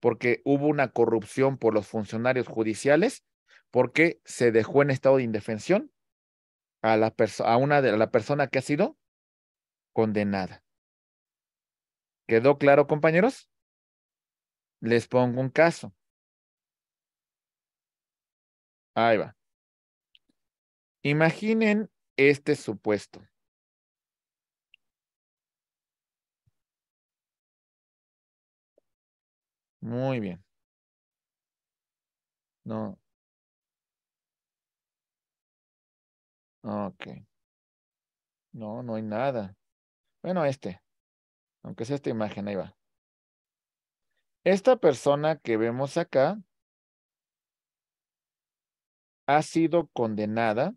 porque hubo una corrupción por los funcionarios judiciales, porque se dejó en estado de indefensión a la persona, a una de la persona que ha sido condenada. ¿Quedó claro, compañeros? Les pongo un caso. Ahí va. Imaginen este supuesto. Muy bien. No, Ok. No, no hay nada. Bueno, este. Aunque sea esta imagen, ahí va. Esta persona que vemos acá ha sido condenada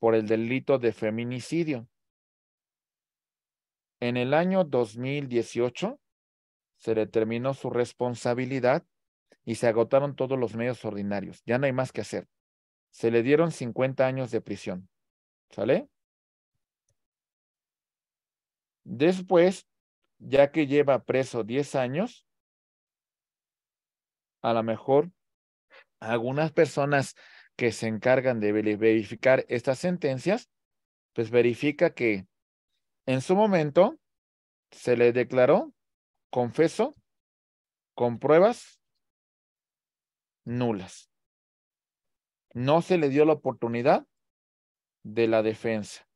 por el delito de feminicidio. En el año 2018 se determinó su responsabilidad y se agotaron todos los medios ordinarios. Ya no hay más que hacer se le dieron 50 años de prisión. ¿Sale? Después, ya que lleva preso 10 años, a lo mejor algunas personas que se encargan de verificar estas sentencias, pues verifica que en su momento se le declaró confeso con pruebas nulas. No se le dio la oportunidad de la defensa.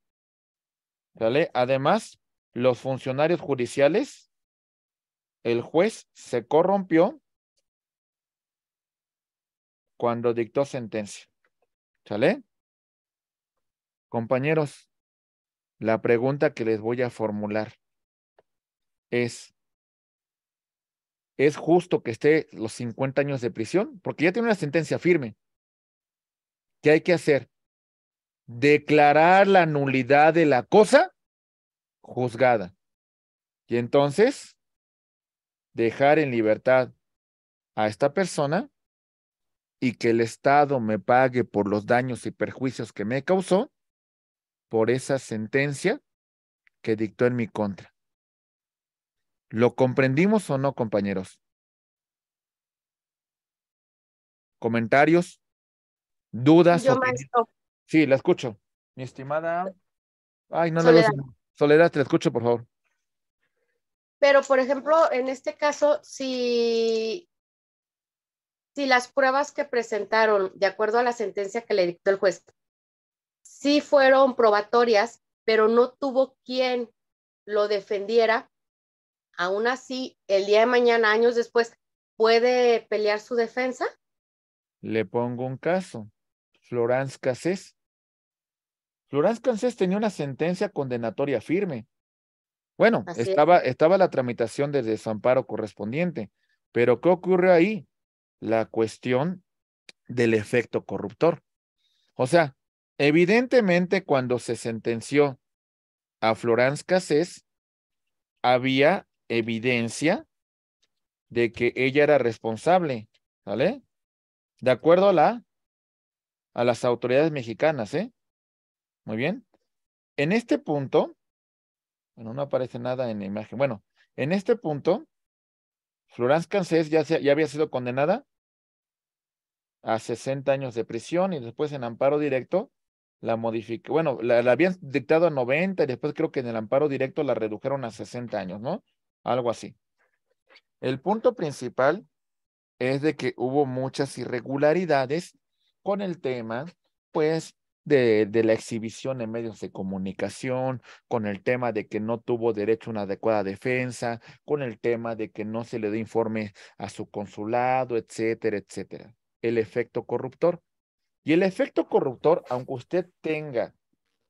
¿Sale? Además, los funcionarios judiciales, el juez se corrompió cuando dictó sentencia. ¿Sale? Compañeros, la pregunta que les voy a formular es, ¿es justo que esté los 50 años de prisión? Porque ya tiene una sentencia firme. ¿Qué hay que hacer? Declarar la nulidad de la cosa juzgada. Y entonces, dejar en libertad a esta persona y que el Estado me pague por los daños y perjuicios que me causó por esa sentencia que dictó en mi contra. ¿Lo comprendimos o no, compañeros? ¿Comentarios? dudas. Sí, la escucho. Mi estimada. Ay, no Soledad. Soledad, te la escucho, por favor. Pero, por ejemplo, en este caso, si, si las pruebas que presentaron, de acuerdo a la sentencia que le dictó el juez, sí fueron probatorias, pero no tuvo quien lo defendiera, aún así, el día de mañana, años después, puede pelear su defensa? Le pongo un caso. Florence Cassés. Florence Cassés tenía una sentencia condenatoria firme. Bueno, estaba, estaba la tramitación de desamparo correspondiente, pero ¿qué ocurre ahí? La cuestión del efecto corruptor. O sea, evidentemente cuando se sentenció a Florence Cassés, había evidencia de que ella era responsable, ¿vale? De acuerdo a la a las autoridades mexicanas, ¿eh? Muy bien. En este punto, bueno, no aparece nada en la imagen. Bueno, en este punto, Florence Cancés ya, ya había sido condenada a 60 años de prisión y después en amparo directo la modificó. Bueno, la, habían dictado a 90 y después creo que en el amparo directo la redujeron a 60 años, ¿no? Algo así. El punto principal es de que hubo muchas irregularidades con el tema, pues, de, la exhibición en medios de comunicación, con el tema de que no tuvo derecho a una adecuada defensa, con el tema de que no se le dio informe a su consulado, etcétera, etcétera. El efecto corruptor. Y el efecto corruptor, aunque usted tenga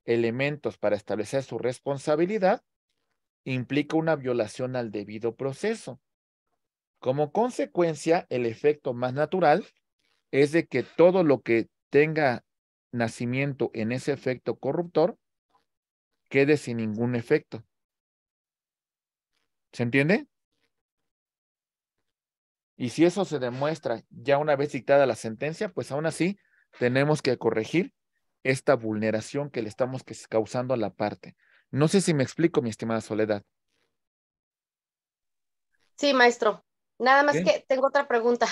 elementos para establecer su responsabilidad, implica una violación al debido proceso. Como consecuencia, el efecto más natural es de que todo lo que tenga nacimiento en ese efecto corruptor quede sin ningún efecto. ¿Se entiende? Y si eso se demuestra ya una vez dictada la sentencia, pues aún así tenemos que corregir esta vulneración que le estamos causando a la parte. No sé si me explico, mi estimada Soledad. Sí, maestro. Nada más que tengo otra pregunta.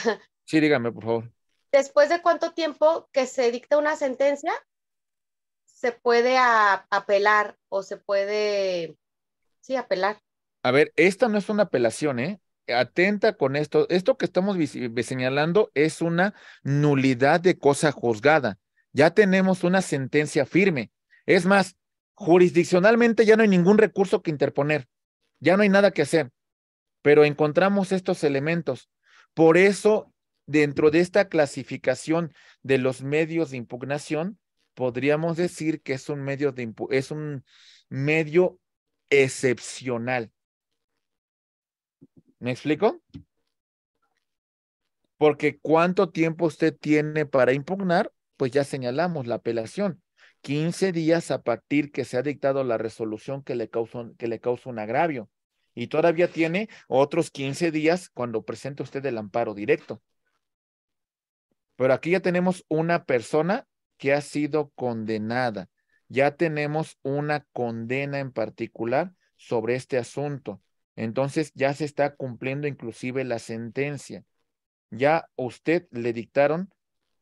Sí, dígame, por favor después de cuánto tiempo que se dicta una sentencia, se puede apelar o se puede, sí, apelar. A ver, esta no es una apelación, ¿eh? Atenta con esto. Esto que estamos señalando es una nulidad de cosa juzgada. Ya tenemos una sentencia firme. Es más, jurisdiccionalmente ya no hay ningún recurso que interponer. Ya no hay nada que hacer. Pero encontramos estos elementos. Por eso Dentro de esta clasificación de los medios de impugnación, podríamos decir que es un medio, de es un medio excepcional. ¿Me explico? Porque cuánto tiempo usted tiene para impugnar, pues ya señalamos la apelación. 15 días a partir que se ha dictado la resolución que le causa, que le causa un agravio. Y todavía tiene otros 15 días cuando presenta usted el amparo directo. Pero aquí ya tenemos una persona que ha sido condenada. Ya tenemos una condena en particular sobre este asunto. Entonces ya se está cumpliendo inclusive la sentencia. Ya usted le dictaron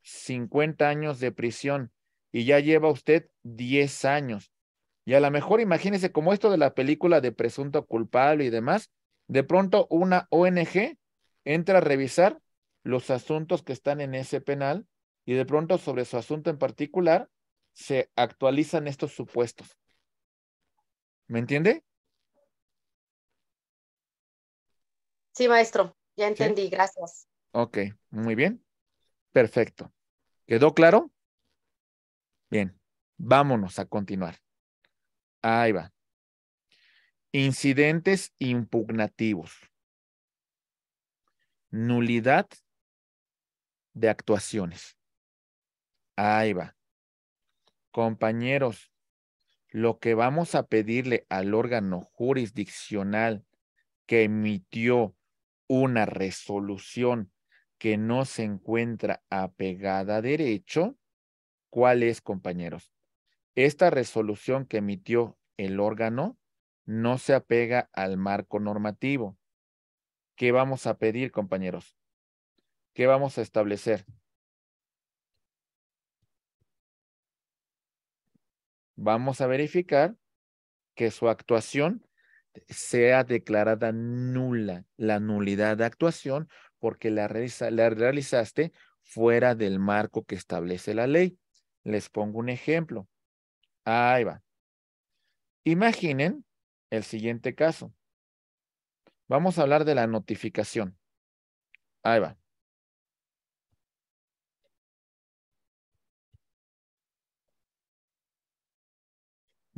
50 años de prisión y ya lleva usted 10 años. Y a lo mejor imagínese como esto de la película de presunto culpable y demás, de pronto una ONG entra a revisar los asuntos que están en ese penal y de pronto sobre su asunto en particular se actualizan estos supuestos. ¿Me entiende? Sí, maestro, ya entendí, gracias. Ok, muy bien. Perfecto. ¿Quedó claro? Bien, vámonos a continuar. Ahí va. Incidentes impugnativos. Nulidad de actuaciones. Ahí va. Compañeros, lo que vamos a pedirle al órgano jurisdiccional que emitió una resolución que no se encuentra apegada a derecho, ¿cuál es, compañeros? Esta resolución que emitió el órgano no se apega al marco normativo. ¿Qué vamos a pedir, compañeros? ¿Qué vamos a establecer. Vamos a verificar que su actuación sea declarada nula, la nulidad de actuación, porque la realizaste fuera del marco que establece la ley. Les pongo un ejemplo. Ahí va. Imaginen el siguiente caso. Vamos a hablar de la notificación. Ahí va.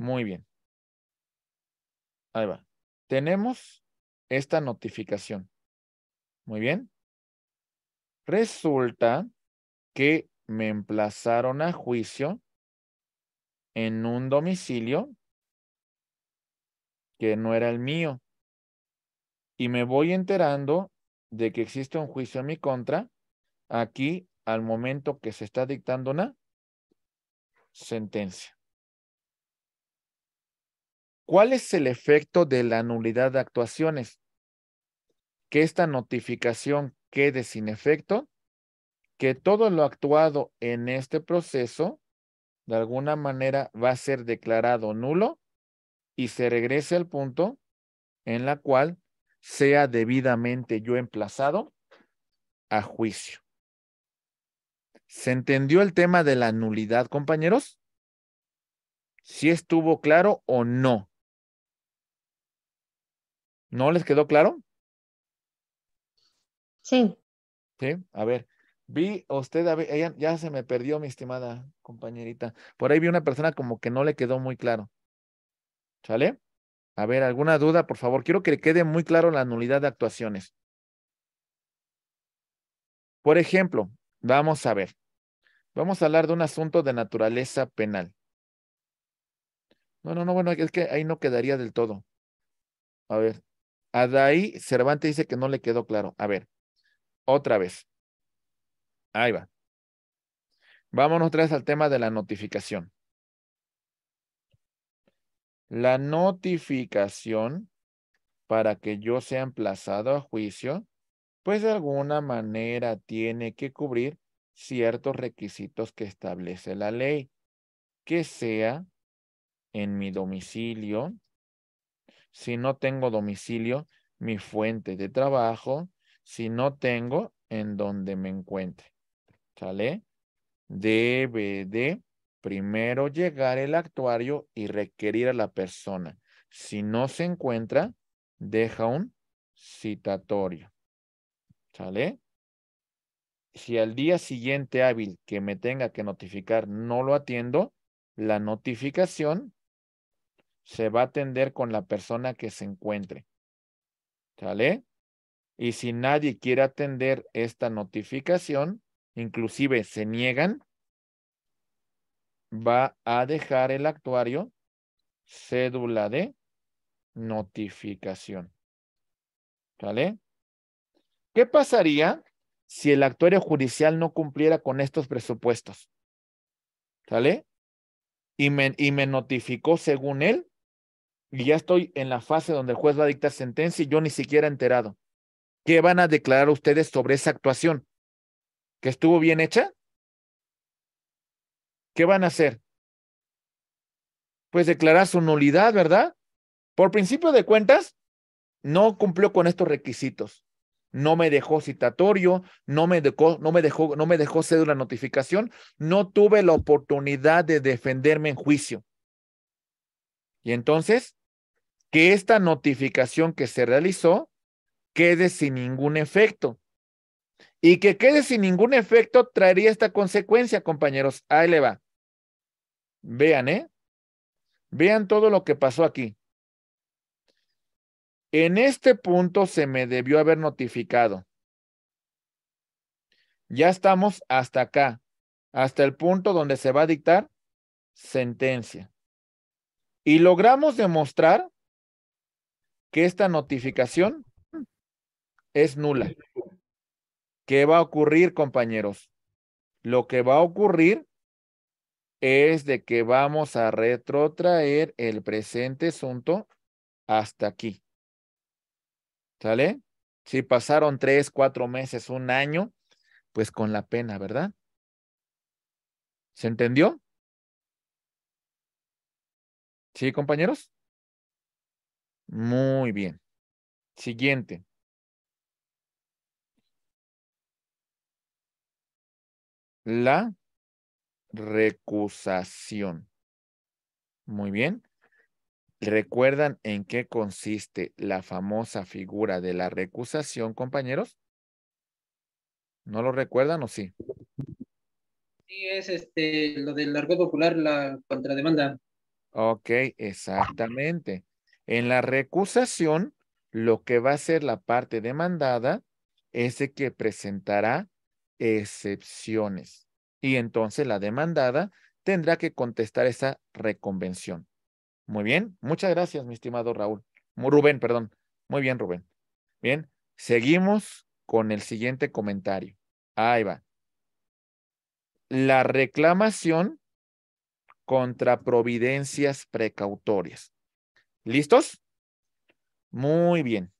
Muy bien. Ahí va. Tenemos esta notificación. Muy bien. Resulta que me emplazaron a juicio en un domicilio que no era el mío. Y me voy enterando de que existe un juicio en mi contra aquí al momento que se está dictando una sentencia. ¿Cuál es el efecto de la nulidad de actuaciones? Que esta notificación quede sin efecto, que todo lo actuado en este proceso, de alguna manera, va a ser declarado nulo y se regrese al punto en la cual sea debidamente yo emplazado a juicio. ¿Se entendió el tema de la nulidad, compañeros? ¿Si estuvo claro o no? ¿No les quedó claro? Sí. Sí, a ver. Vi usted, a ver, ella ya se me perdió, mi estimada compañerita. Por ahí vi una persona como que no le quedó muy claro. ¿Sale? A ver, ¿alguna duda, por favor? Quiero que le quede muy claro la nulidad de actuaciones. Por ejemplo, vamos a ver. Vamos a hablar de un asunto de naturaleza penal. No, no, no, bueno, es que ahí no quedaría del todo. A ver, Adai Cervantes dice que no le quedó claro. A ver, otra vez. Ahí va. Vámonos otra vez al tema de la notificación. La notificación para que yo sea emplazado a juicio, pues de alguna manera tiene que cubrir ciertos requisitos que establece la ley, que sea en mi domicilio, si no tengo domicilio, mi fuente de trabajo, si no tengo en donde me encuentre. ¿Sale? Debe de primero llegar el actuario y requerir a la persona. Si no se encuentra, deja un citatorio. ¿Sale? Si al día siguiente hábil que me tenga que notificar no lo atiendo, la notificación se va a atender con la persona que se encuentre. ¿Sale? Y si nadie quiere atender esta notificación, inclusive se niegan, va a dejar el actuario cédula de notificación. ¿Sale? ¿Qué pasaría si el actuario judicial no cumpliera con estos presupuestos? ¿Sale? Y me, y me notificó según él y ya estoy en la fase donde el juez va a dictar sentencia y yo ni siquiera he enterado. ¿Qué van a declarar ustedes sobre esa actuación? ¿Que estuvo bien hecha? ¿Qué van a hacer? Pues declarar su nulidad, ¿verdad? Por principio de cuentas, no cumplió con estos requisitos. No me dejó citatorio, no me dejó, no me dejó, no me dejó cédula notificación, no tuve la oportunidad de defenderme en juicio. Y entonces, que esta notificación que se realizó quede sin ningún efecto. Y que quede sin ningún efecto traería esta consecuencia, compañeros. Ahí le va. Vean, ¿eh? Vean todo lo que pasó aquí. En este punto se me debió haber notificado. Ya estamos hasta acá, hasta el punto donde se va a dictar sentencia. Y logramos demostrar que esta notificación mm. es nula. ¿Qué va a ocurrir, compañeros? Lo que va a ocurrir es de que vamos a retrotraer el presente asunto hasta aquí. ¿Sale? Si pasaron tres, cuatro meses, un año, pues con la pena, ¿verdad? ¿Se entendió? ¿Sí, compañeros? Muy bien. Siguiente. La recusación. Muy bien. ¿Recuerdan en qué consiste la famosa figura de la recusación, compañeros? ¿No lo recuerdan o sí? Sí, es este, lo del largo popular, la contrademanda. Ok, exactamente. En la recusación, lo que va a ser la parte demandada es el que presentará excepciones. Y entonces la demandada tendrá que contestar esa reconvención. Muy bien, muchas gracias, mi estimado Raúl. Rubén, perdón. Muy bien, Rubén. Bien, seguimos con el siguiente comentario. Ahí va. La reclamación contra providencias precautorias. ¿Listos? Muy bien.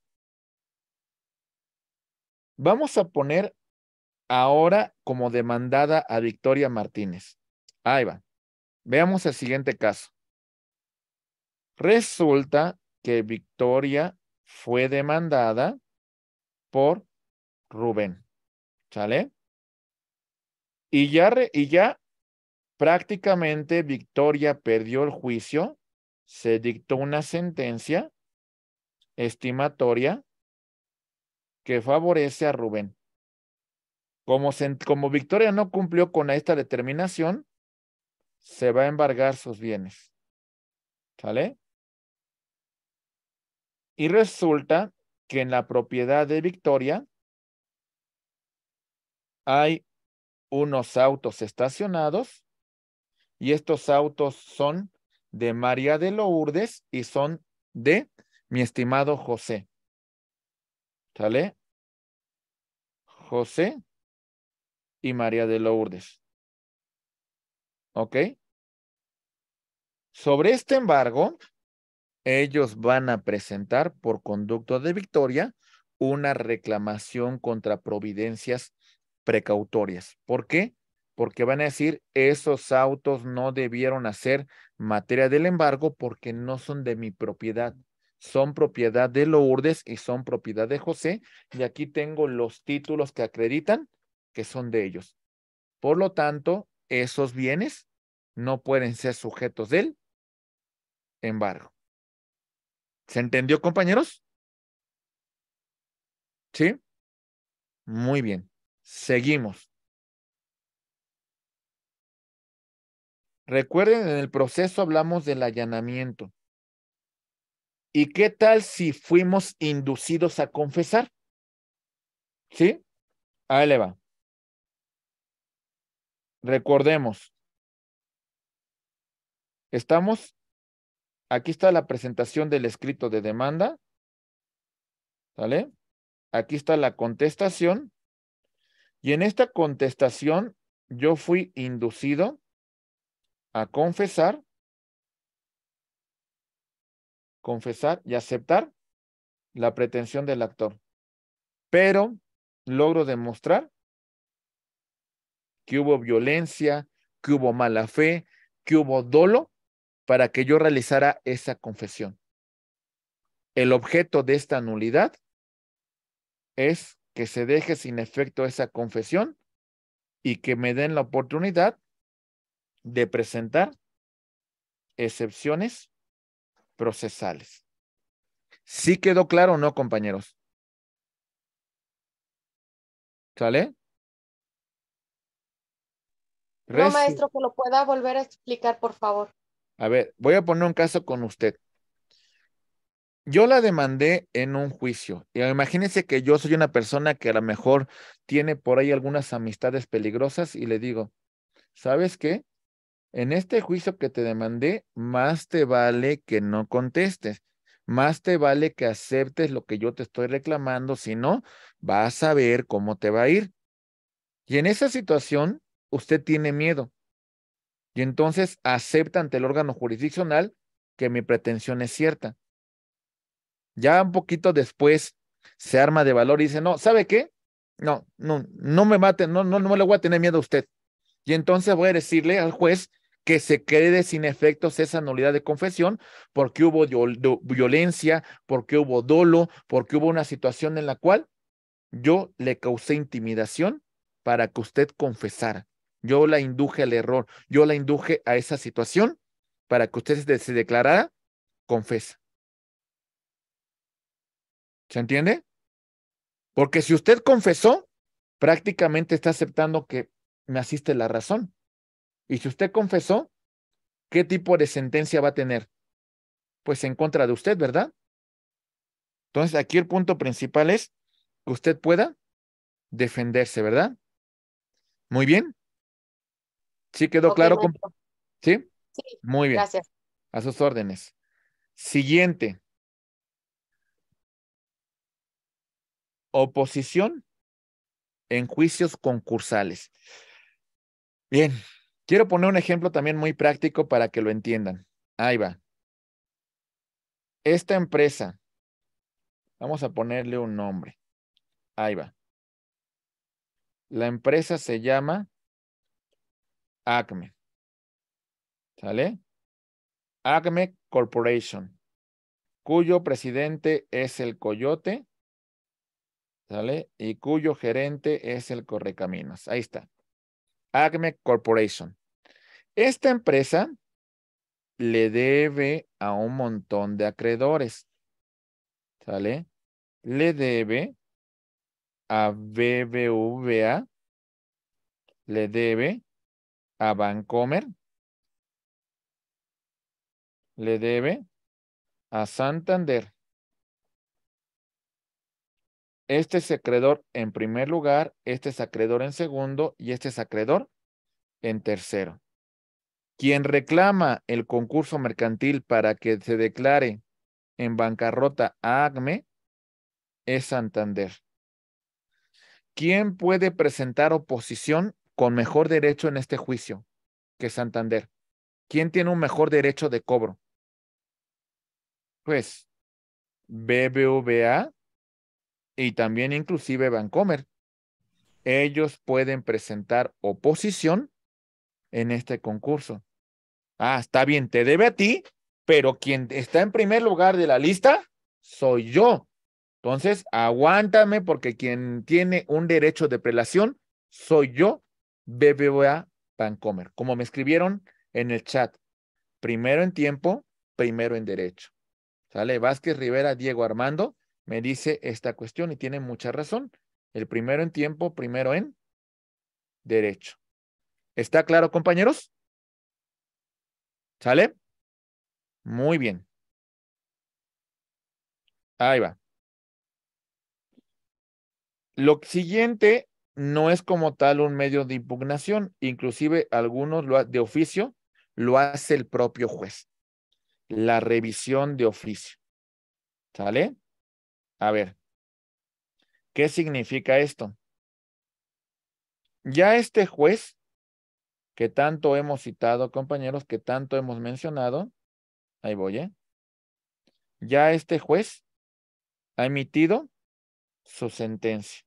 Vamos a poner ahora como demandada a Victoria Martínez. Ahí va. Veamos el siguiente caso. Resulta que Victoria fue demandada por Rubén. ¿Sale? Y ya, y ya prácticamente Victoria perdió el juicio se dictó una sentencia estimatoria que favorece a Rubén. Como, Victoria no cumplió con esta determinación, se va a embargar sus bienes. ¿Sale? Y resulta que en la propiedad de Victoria hay unos autos estacionados y estos autos son de María de Lourdes y son de mi estimado José. ¿Sale? José y María de Lourdes. ¿Ok? Sobre este embargo, ellos van a presentar por conducto de victoria una reclamación contra providencias precautorias. ¿Por qué? Porque van a decir, esos autos no debieron hacer materia del embargo porque no son de mi propiedad. Son propiedad de Lourdes y son propiedad de José. Y aquí tengo los títulos que acreditan que son de ellos. Por lo tanto, esos bienes no pueden ser sujetos del embargo. ¿Se entendió, compañeros? ¿Sí? Muy bien. Seguimos. Recuerden, en el proceso hablamos del allanamiento. ¿Y qué tal si fuimos inducidos a confesar? ¿Sí? Ahí le va. Recordemos. Estamos. Aquí está la presentación del escrito de demanda. ¿Sale? Aquí está la contestación. Y en esta contestación yo fui inducido a confesar, confesar y aceptar la pretensión del actor. Pero logro demostrar que hubo violencia, que hubo mala fe, que hubo dolo para que yo realizara esa confesión. El objeto de esta nulidad es que se deje sin efecto esa confesión y que me den la oportunidad de presentar excepciones procesales. ¿Sí quedó claro o no, compañeros? ¿Sale? No, maestro, que lo pueda volver a explicar, por favor. A ver, voy a poner un caso con usted. Yo la demandé en un juicio. imagínense que yo soy una persona que a lo mejor tiene por ahí algunas amistades peligrosas y le digo, ¿sabes qué? en este juicio que te demandé, más te vale que no contestes, más te vale que aceptes lo que yo te estoy reclamando, si no, vas a ver cómo te va a ir. Y en esa situación, usted tiene miedo. Y entonces acepta ante el órgano jurisdiccional que mi pretensión es cierta. Ya un poquito después se arma de valor y dice, no, ¿sabe qué? No, no, no me mate no, no, no le voy a tener miedo a usted. Y entonces voy a decirle al juez que se quede sin efectos esa nulidad de confesión porque hubo violencia, porque hubo dolo, porque hubo una situación en la cual yo le causé intimidación para que usted confesara. Yo la induje al error, yo la induje a esa situación para que usted se declarara confesa. ¿Se entiende? Porque si usted confesó, prácticamente está aceptando que me asiste la razón. Y si usted confesó, ¿qué tipo de sentencia va a tener? Pues en contra de usted, ¿verdad? Entonces, aquí el punto principal es que usted pueda defenderse, ¿verdad? Muy bien. ¿Sí quedó claro? ¿Sí? ¿Sí? Muy bien. Gracias. A sus órdenes. Siguiente. Oposición en juicios concursales. Bien, Quiero poner un ejemplo también muy práctico para que lo entiendan. Ahí va. Esta empresa, vamos a ponerle un nombre. Ahí va. La empresa se llama Acme. ¿Sale? Acme Corporation, cuyo presidente es el Coyote, ¿sale? Y cuyo gerente es el Correcaminos. Ahí está. Acme Corporation. Esta empresa le debe a un montón de acreedores. ¿Sale? Le debe a BBVA, le debe a Bancomer, le debe a Santander. Este es acreedor en primer lugar, este es acreedor en segundo y este es acreedor en tercero. Quien reclama el concurso mercantil para que se declare en bancarrota a ACME es Santander. ¿Quién puede presentar oposición con mejor derecho en este juicio que Santander? ¿Quién tiene un mejor derecho de cobro? Pues BBVA y también inclusive Bancomer. Ellos pueden presentar oposición en este concurso. Ah, está bien, te debe a ti, pero quien está en primer lugar de la lista soy yo. Entonces, aguántame porque quien tiene un derecho de prelación soy yo, BBVA Bancomer. Como me escribieron en el chat, primero en tiempo, primero en derecho. ¿Sale? Vázquez Rivera, Diego Armando, me dice esta cuestión y tiene mucha razón. El primero en tiempo, primero en derecho. ¿Está claro, compañeros? ¿Sale? Muy bien. Ahí va. Lo siguiente no es como tal un medio de impugnación, inclusive algunos de oficio lo hace el propio juez. La revisión de oficio. ¿Sale? A ver, ¿qué significa esto? Ya este juez que tanto hemos citado, compañeros, que tanto hemos mencionado, ahí voy, ¿eh? Ya este juez ha emitido su sentencia.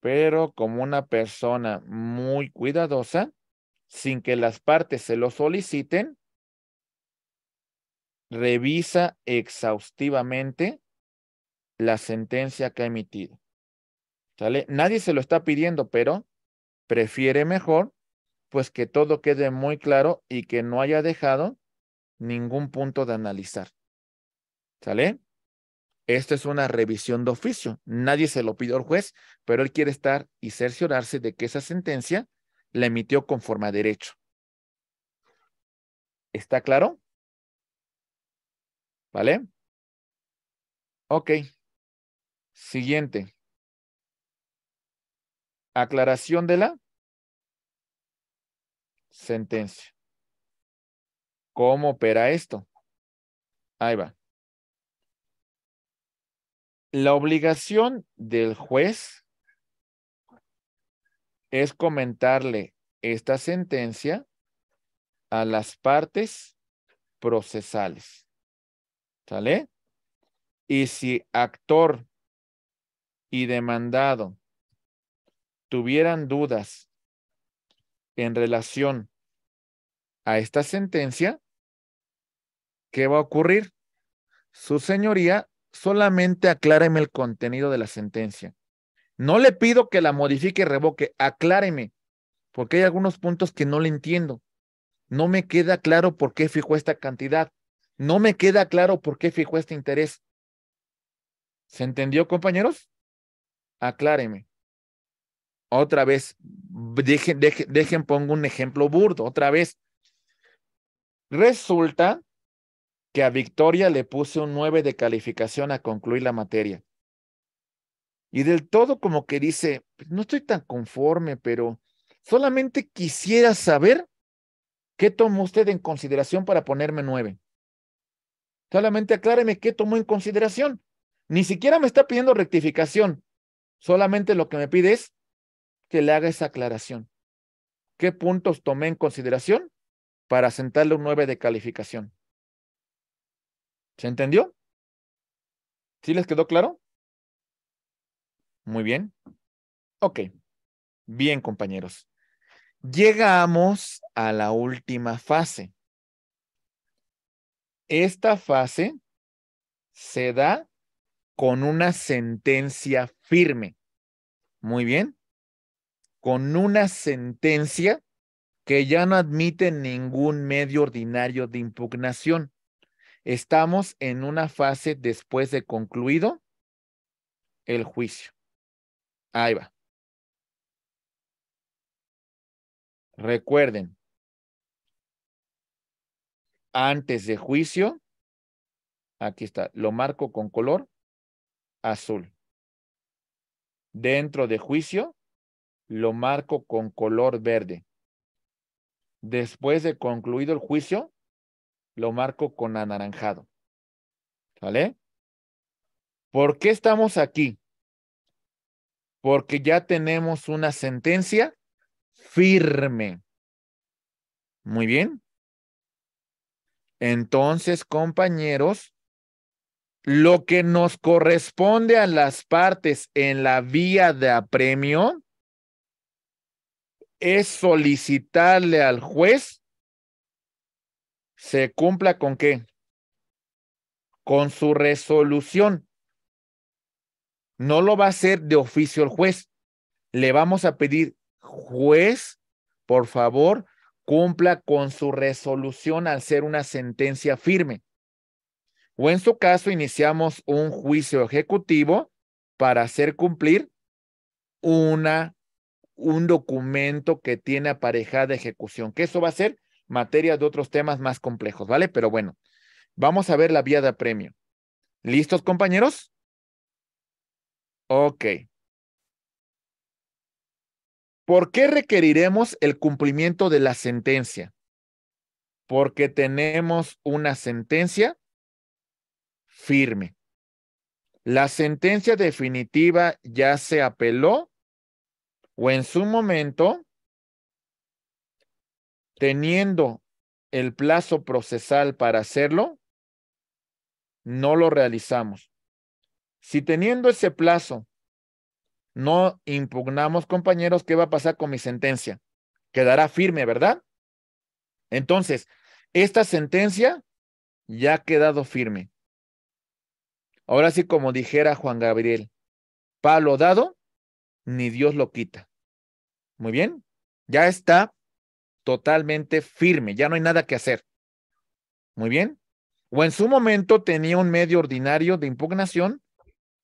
Pero como una persona muy cuidadosa, sin que las partes se lo soliciten, revisa exhaustivamente la sentencia que ha emitido. ¿Sale? Nadie se lo está pidiendo, pero prefiere mejor pues que todo quede muy claro y que no haya dejado ningún punto de analizar. ¿Sale? Esto es una revisión de oficio. Nadie se lo pidió al juez, pero él quiere estar y cerciorarse de que esa sentencia la emitió conforme a derecho. ¿Está claro? ¿Vale? Ok. Siguiente. Aclaración de la sentencia. ¿Cómo opera esto? Ahí va. La obligación del juez es comentarle esta sentencia a las partes procesales. ¿Sale? Y si actor y demandado tuvieran dudas en relación a esta sentencia, ¿qué va a ocurrir? Su señoría solamente acláreme el contenido de la sentencia. No le pido que la modifique y revoque, acláreme, porque hay algunos puntos que no le entiendo. No me queda claro por qué fijó esta cantidad. No me queda claro por qué fijó este interés. ¿Se entendió, compañeros? Acláreme otra vez, dejen, dejen, pongo un ejemplo burdo, otra vez. Resulta que a Victoria le puse un 9 de calificación a concluir la materia. Y del todo como que dice, pues no estoy tan conforme, pero solamente quisiera saber qué tomó usted en consideración para ponerme 9. Solamente acláreme qué tomó en consideración. Ni siquiera me está pidiendo rectificación. Solamente lo que me pide es que le haga esa aclaración. ¿Qué puntos tomé en consideración para sentarle un 9 de calificación? ¿Se entendió? ¿Sí les quedó claro? Muy bien. Ok. Bien, compañeros. Llegamos a la última fase. Esta fase se da con una sentencia firme. Muy bien con una sentencia que ya no admite ningún medio ordinario de impugnación. Estamos en una fase después de concluido el juicio. Ahí va. Recuerden, antes de juicio, aquí está, lo marco con color azul. Dentro de juicio, lo marco con color verde. Después de concluido el juicio, lo marco con anaranjado. ¿Sale? ¿Por qué estamos aquí? Porque ya tenemos una sentencia firme. Muy bien. Entonces, compañeros, lo que nos corresponde a las partes en la vía de apremio es solicitarle al juez se cumpla con qué? Con su resolución. No lo va a hacer de oficio el juez. Le vamos a pedir, juez, por favor, cumpla con su resolución al ser una sentencia firme. O en su caso, iniciamos un juicio ejecutivo para hacer cumplir una un documento que tiene aparejada ejecución, que eso va a ser materia de otros temas más complejos, ¿vale? Pero bueno, vamos a ver la vía de apremio. ¿Listos, compañeros? Ok. ¿Por qué requeriremos el cumplimiento de la sentencia? Porque tenemos una sentencia firme. La sentencia definitiva ya se apeló o en su momento, teniendo el plazo procesal para hacerlo, no lo realizamos. Si teniendo ese plazo no impugnamos, compañeros, ¿qué va a pasar con mi sentencia? Quedará firme, ¿verdad? Entonces, esta sentencia ya ha quedado firme. Ahora sí, como dijera Juan Gabriel, palo dado, ni Dios lo quita. Muy bien, ya está totalmente firme, ya no hay nada que hacer. Muy bien. O en su momento tenía un medio ordinario de impugnación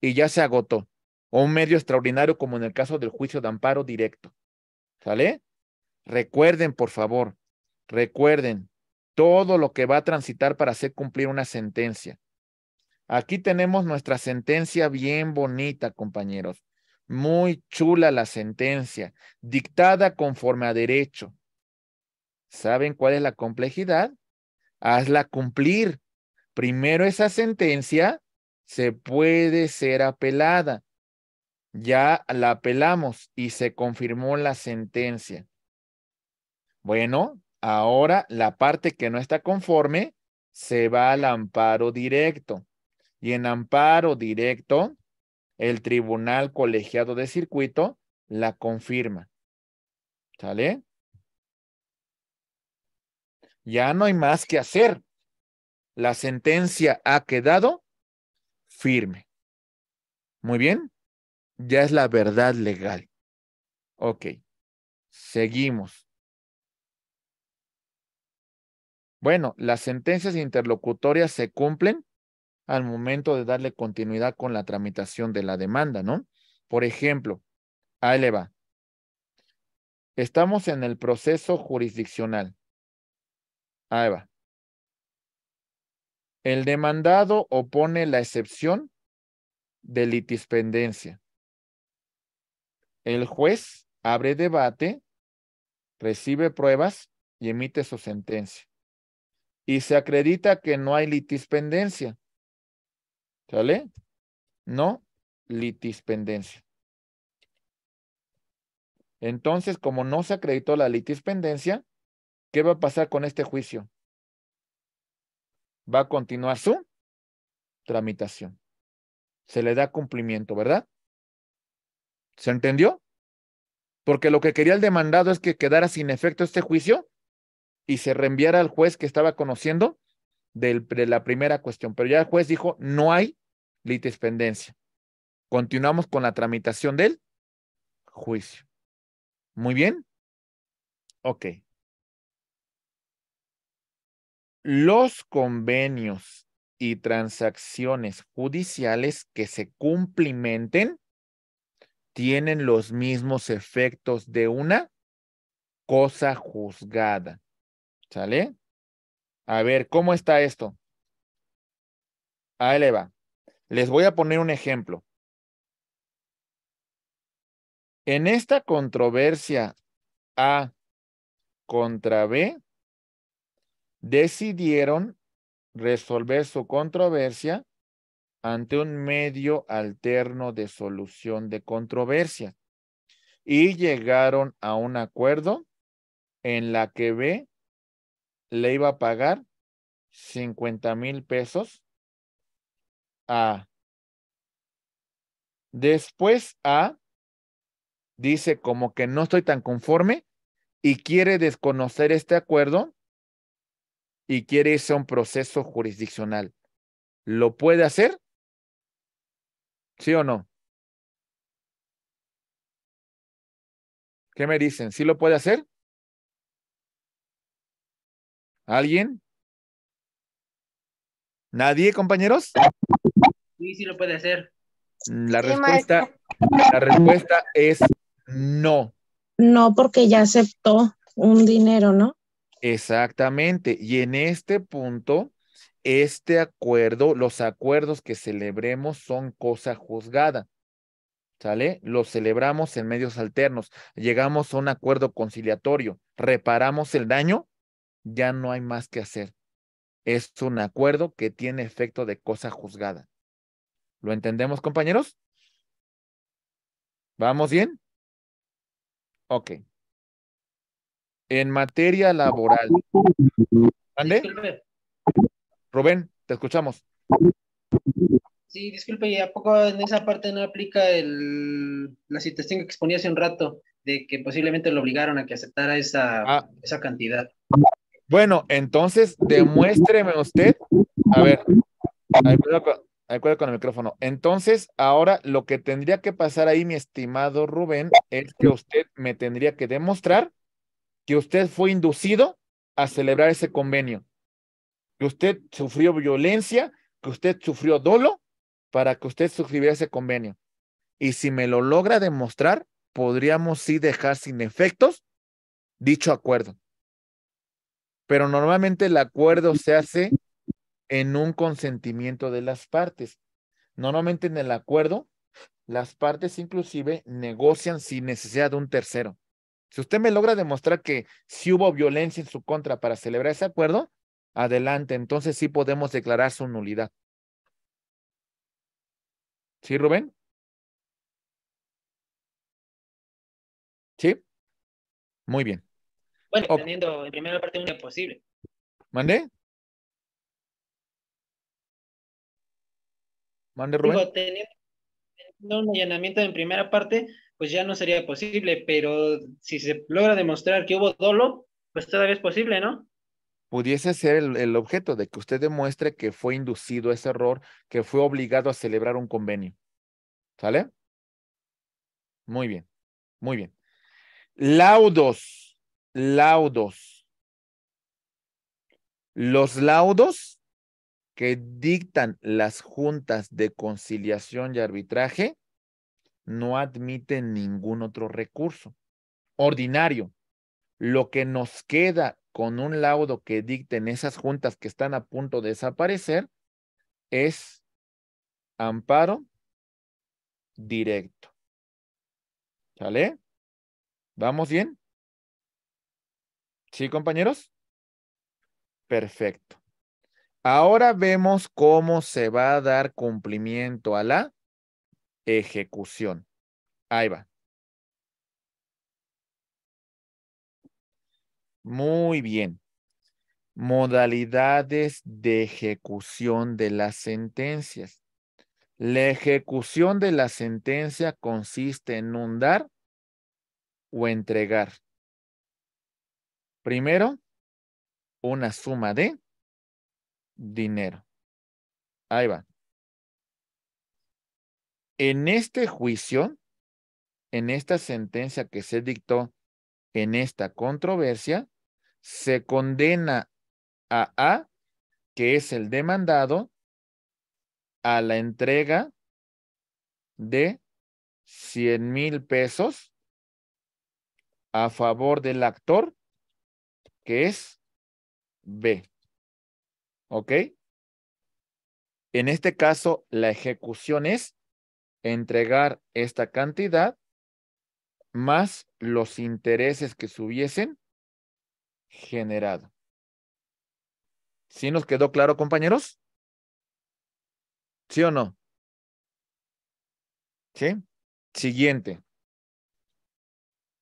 y ya se agotó. O un medio extraordinario como en el caso del juicio de amparo directo. ¿Sale? Recuerden, por favor, recuerden todo lo que va a transitar para hacer cumplir una sentencia. Aquí tenemos nuestra sentencia bien bonita, compañeros. Muy chula la sentencia, dictada conforme a derecho. ¿Saben cuál es la complejidad? Hazla cumplir. Primero esa sentencia se puede ser apelada. Ya la apelamos y se confirmó la sentencia. Bueno, ahora la parte que no está conforme se va al amparo directo. Y en amparo directo, el Tribunal Colegiado de Circuito la confirma. ¿Sale? Ya no hay más que hacer. La sentencia ha quedado firme. Muy bien. Ya es la verdad legal. Ok. Seguimos. Bueno, las sentencias interlocutorias se cumplen al momento de darle continuidad con la tramitación de la demanda, ¿no? Por ejemplo, ahí le va. Estamos en el proceso jurisdiccional. Ahí va. El demandado opone la excepción de litispendencia. El juez abre debate, recibe pruebas y emite su sentencia. Y se acredita que no hay litispendencia ¿Sale? No litispendencia. Entonces, como no se acreditó la litispendencia, ¿qué va a pasar con este juicio? Va a continuar su tramitación. Se le da cumplimiento, ¿verdad? ¿Se entendió? Porque lo que quería el demandado es que quedara sin efecto este juicio y se reenviara al juez que estaba conociendo de la primera cuestión. Pero ya el juez dijo, no hay pendencia. Continuamos con la tramitación del juicio. Muy bien. Ok. Los convenios y transacciones judiciales que se cumplimenten tienen los mismos efectos de una cosa juzgada. ¿Sale? A ver, ¿cómo está esto? Ahí le va. Les voy a poner un ejemplo. En esta controversia A contra B, decidieron resolver su controversia ante un medio alterno de solución de controversia y llegaron a un acuerdo en la que B le iba a pagar 50 mil pesos a. Después a dice como que no estoy tan conforme y quiere desconocer este acuerdo y quiere irse a un proceso jurisdiccional. ¿Lo puede hacer? ¿Sí o no? ¿Qué me dicen? ¿Sí lo puede hacer? ¿Alguien? ¿Nadie, compañeros? Sí, sí lo puede hacer. Mm, la respuesta, la respuesta es no. No, porque ya aceptó un dinero, ¿no? Exactamente. Y en este punto, este acuerdo, los acuerdos que celebremos son cosa juzgada. ¿Sale? Los celebramos en medios alternos. Llegamos a un acuerdo conciliatorio. Reparamos el daño. Ya no hay más que hacer es un acuerdo que tiene efecto de cosa juzgada. ¿Lo entendemos, compañeros? ¿Vamos bien? Ok. En materia laboral. ¿Ande? Rubén, te escuchamos. Sí, disculpe, ¿y a poco en esa parte no aplica el, la situación que exponía hace un rato, de que posiblemente lo obligaron a que aceptara esa, ah. esa cantidad? Bueno, entonces demuéstreme usted. A ver, de con el micrófono. Entonces, ahora lo que tendría que pasar ahí, mi estimado Rubén, es que usted me tendría que demostrar que usted fue inducido a celebrar ese convenio, que usted sufrió violencia, que usted sufrió dolo para que usted suscribiera ese convenio. Y si me lo logra demostrar, podríamos sí dejar sin efectos dicho acuerdo pero normalmente el acuerdo se hace en un consentimiento de las partes. Normalmente en el acuerdo, las partes inclusive negocian sin necesidad de un tercero. Si usted me logra demostrar que si hubo violencia en su contra para celebrar ese acuerdo, adelante, entonces sí podemos declarar su nulidad. ¿Sí, Rubén? ¿Sí? Muy bien. Bueno, teniendo en primera parte una posible. ¿Mande? ¿Mande, Rubén? teniendo un allanamiento en primera parte, pues ya no sería posible, pero si se logra demostrar que hubo dolo, pues todavía es posible, ¿no? Pudiese ser el, objeto de que usted demuestre que fue inducido ese error, que fue obligado a celebrar un convenio. ¿Sale? Muy bien, muy bien. Laudos laudos. Los laudos que dictan las juntas de conciliación y arbitraje no admiten ningún otro recurso ordinario. Lo que nos queda con un laudo que dicten esas juntas que están a punto de desaparecer es amparo directo. ¿Sale? ¿Vamos bien? ¿Sí, compañeros? Perfecto. Ahora vemos cómo se va a dar cumplimiento a la ejecución. Ahí va. Muy bien. Modalidades de ejecución de las sentencias. La ejecución de la sentencia consiste en un dar o entregar. Primero, una suma de dinero. Ahí va. En este juicio, en esta sentencia que se dictó en esta controversia, se condena a A, que es el demandado, a la entrega de 100 mil pesos a favor del actor que es B. ¿Ok? En este caso, la ejecución es entregar esta cantidad más los intereses que se hubiesen generado. ¿Sí nos quedó claro, compañeros? ¿Sí o no? ¿Sí? Siguiente.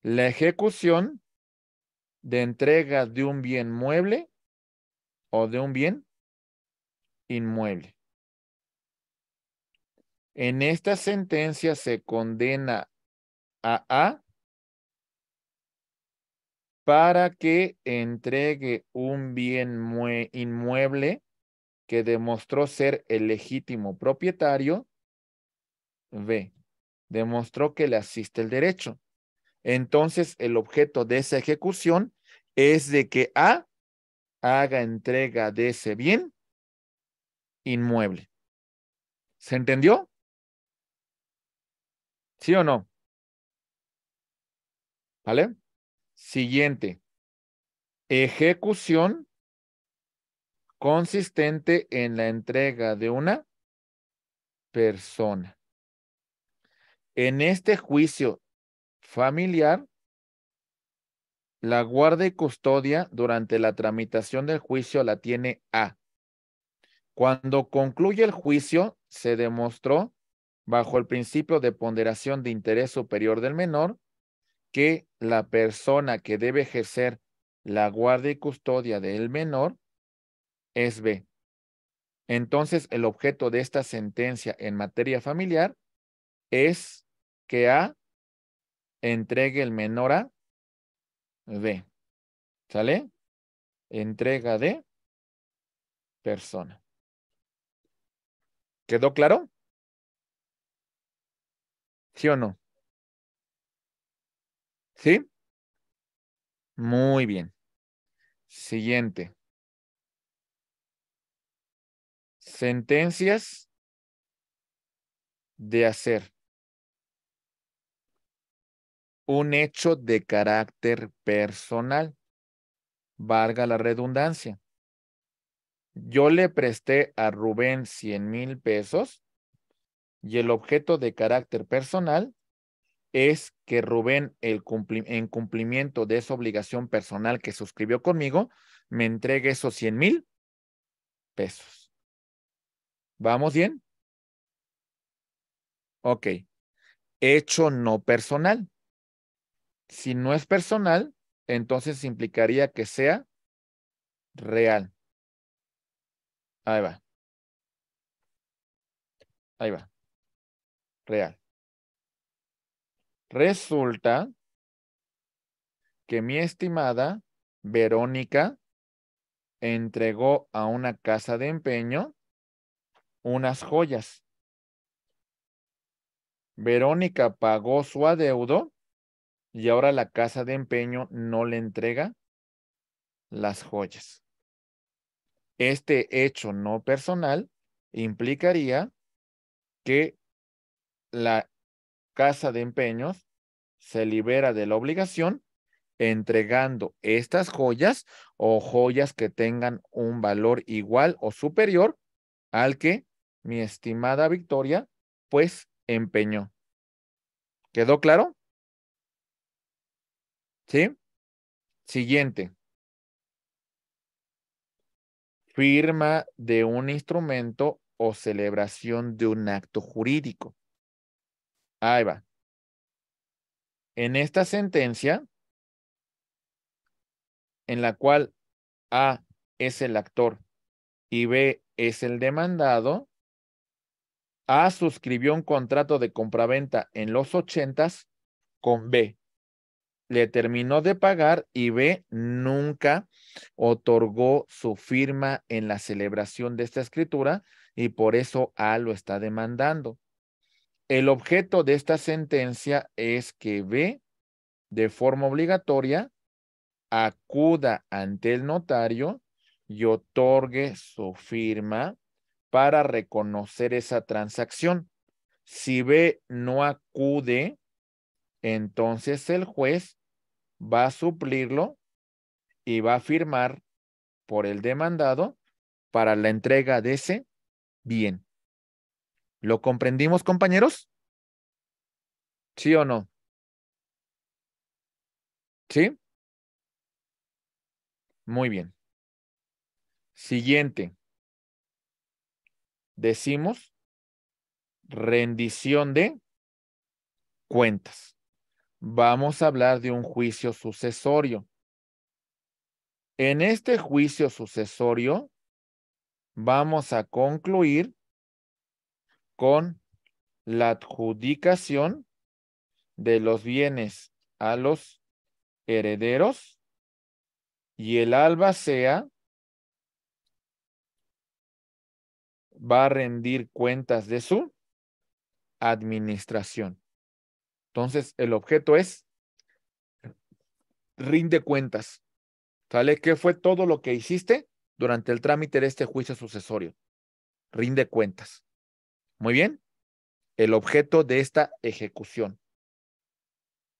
La ejecución de entrega de un bien mueble o de un bien inmueble. En esta sentencia se condena a A para que entregue un bien inmueble que demostró ser el legítimo propietario. B. Demostró que le asiste el derecho. Entonces, el objeto de esa ejecución es de que A haga entrega de ese bien inmueble. ¿Se entendió? ¿Sí o no? ¿Vale? Siguiente. Ejecución consistente en la entrega de una persona. En este juicio familiar la guarda y custodia durante la tramitación del juicio la tiene A. Cuando concluye el juicio, se demostró, bajo el principio de ponderación de interés superior del menor, que la persona que debe ejercer la guarda y custodia del menor es B. Entonces, el objeto de esta sentencia en materia familiar es que A entregue el menor a de. ¿Sale? Entrega de persona. ¿Quedó claro? ¿Sí o no? ¿Sí? Muy bien. Siguiente. Sentencias de hacer un hecho de carácter personal, valga la redundancia. Yo le presté a Rubén 100 mil pesos y el objeto de carácter personal es que Rubén, en cumplimiento de esa obligación personal que suscribió conmigo, me entregue esos 100 mil pesos. ¿Vamos bien? Ok. Hecho no personal. Si no es personal, entonces implicaría que sea real. Ahí va. Ahí va. Real. Resulta que mi estimada Verónica entregó a una casa de empeño unas joyas. Verónica pagó su adeudo y ahora la casa de empeño no le entrega las joyas. Este hecho no personal implicaría que la casa de empeños se libera de la obligación entregando estas joyas o joyas que tengan un valor igual o superior al que mi estimada Victoria pues empeñó. ¿Quedó claro? ¿Sí? Siguiente. Firma de un instrumento o celebración de un acto jurídico. Ahí va. En esta sentencia, en la cual A es el actor y B es el demandado, A suscribió un contrato de compraventa en los ochentas con B, le terminó de pagar y B nunca otorgó su firma en la celebración de esta escritura y por eso A lo está demandando. El objeto de esta sentencia es que B, de forma obligatoria, acuda ante el notario y otorgue su firma para reconocer esa transacción. Si B no acude, entonces el juez va a suplirlo y va a firmar por el demandado para la entrega de ese bien. ¿Lo comprendimos, compañeros? ¿Sí o no? ¿Sí? Muy bien. Siguiente. Decimos rendición de cuentas vamos a hablar de un juicio sucesorio. En este juicio sucesorio vamos a concluir con la adjudicación de los bienes a los herederos y el albacea va a rendir cuentas de su administración. Entonces, el objeto es, rinde cuentas. ¿Sale? ¿Qué fue todo lo que hiciste durante el trámite de este juicio sucesorio? Rinde cuentas. Muy bien. El objeto de esta ejecución.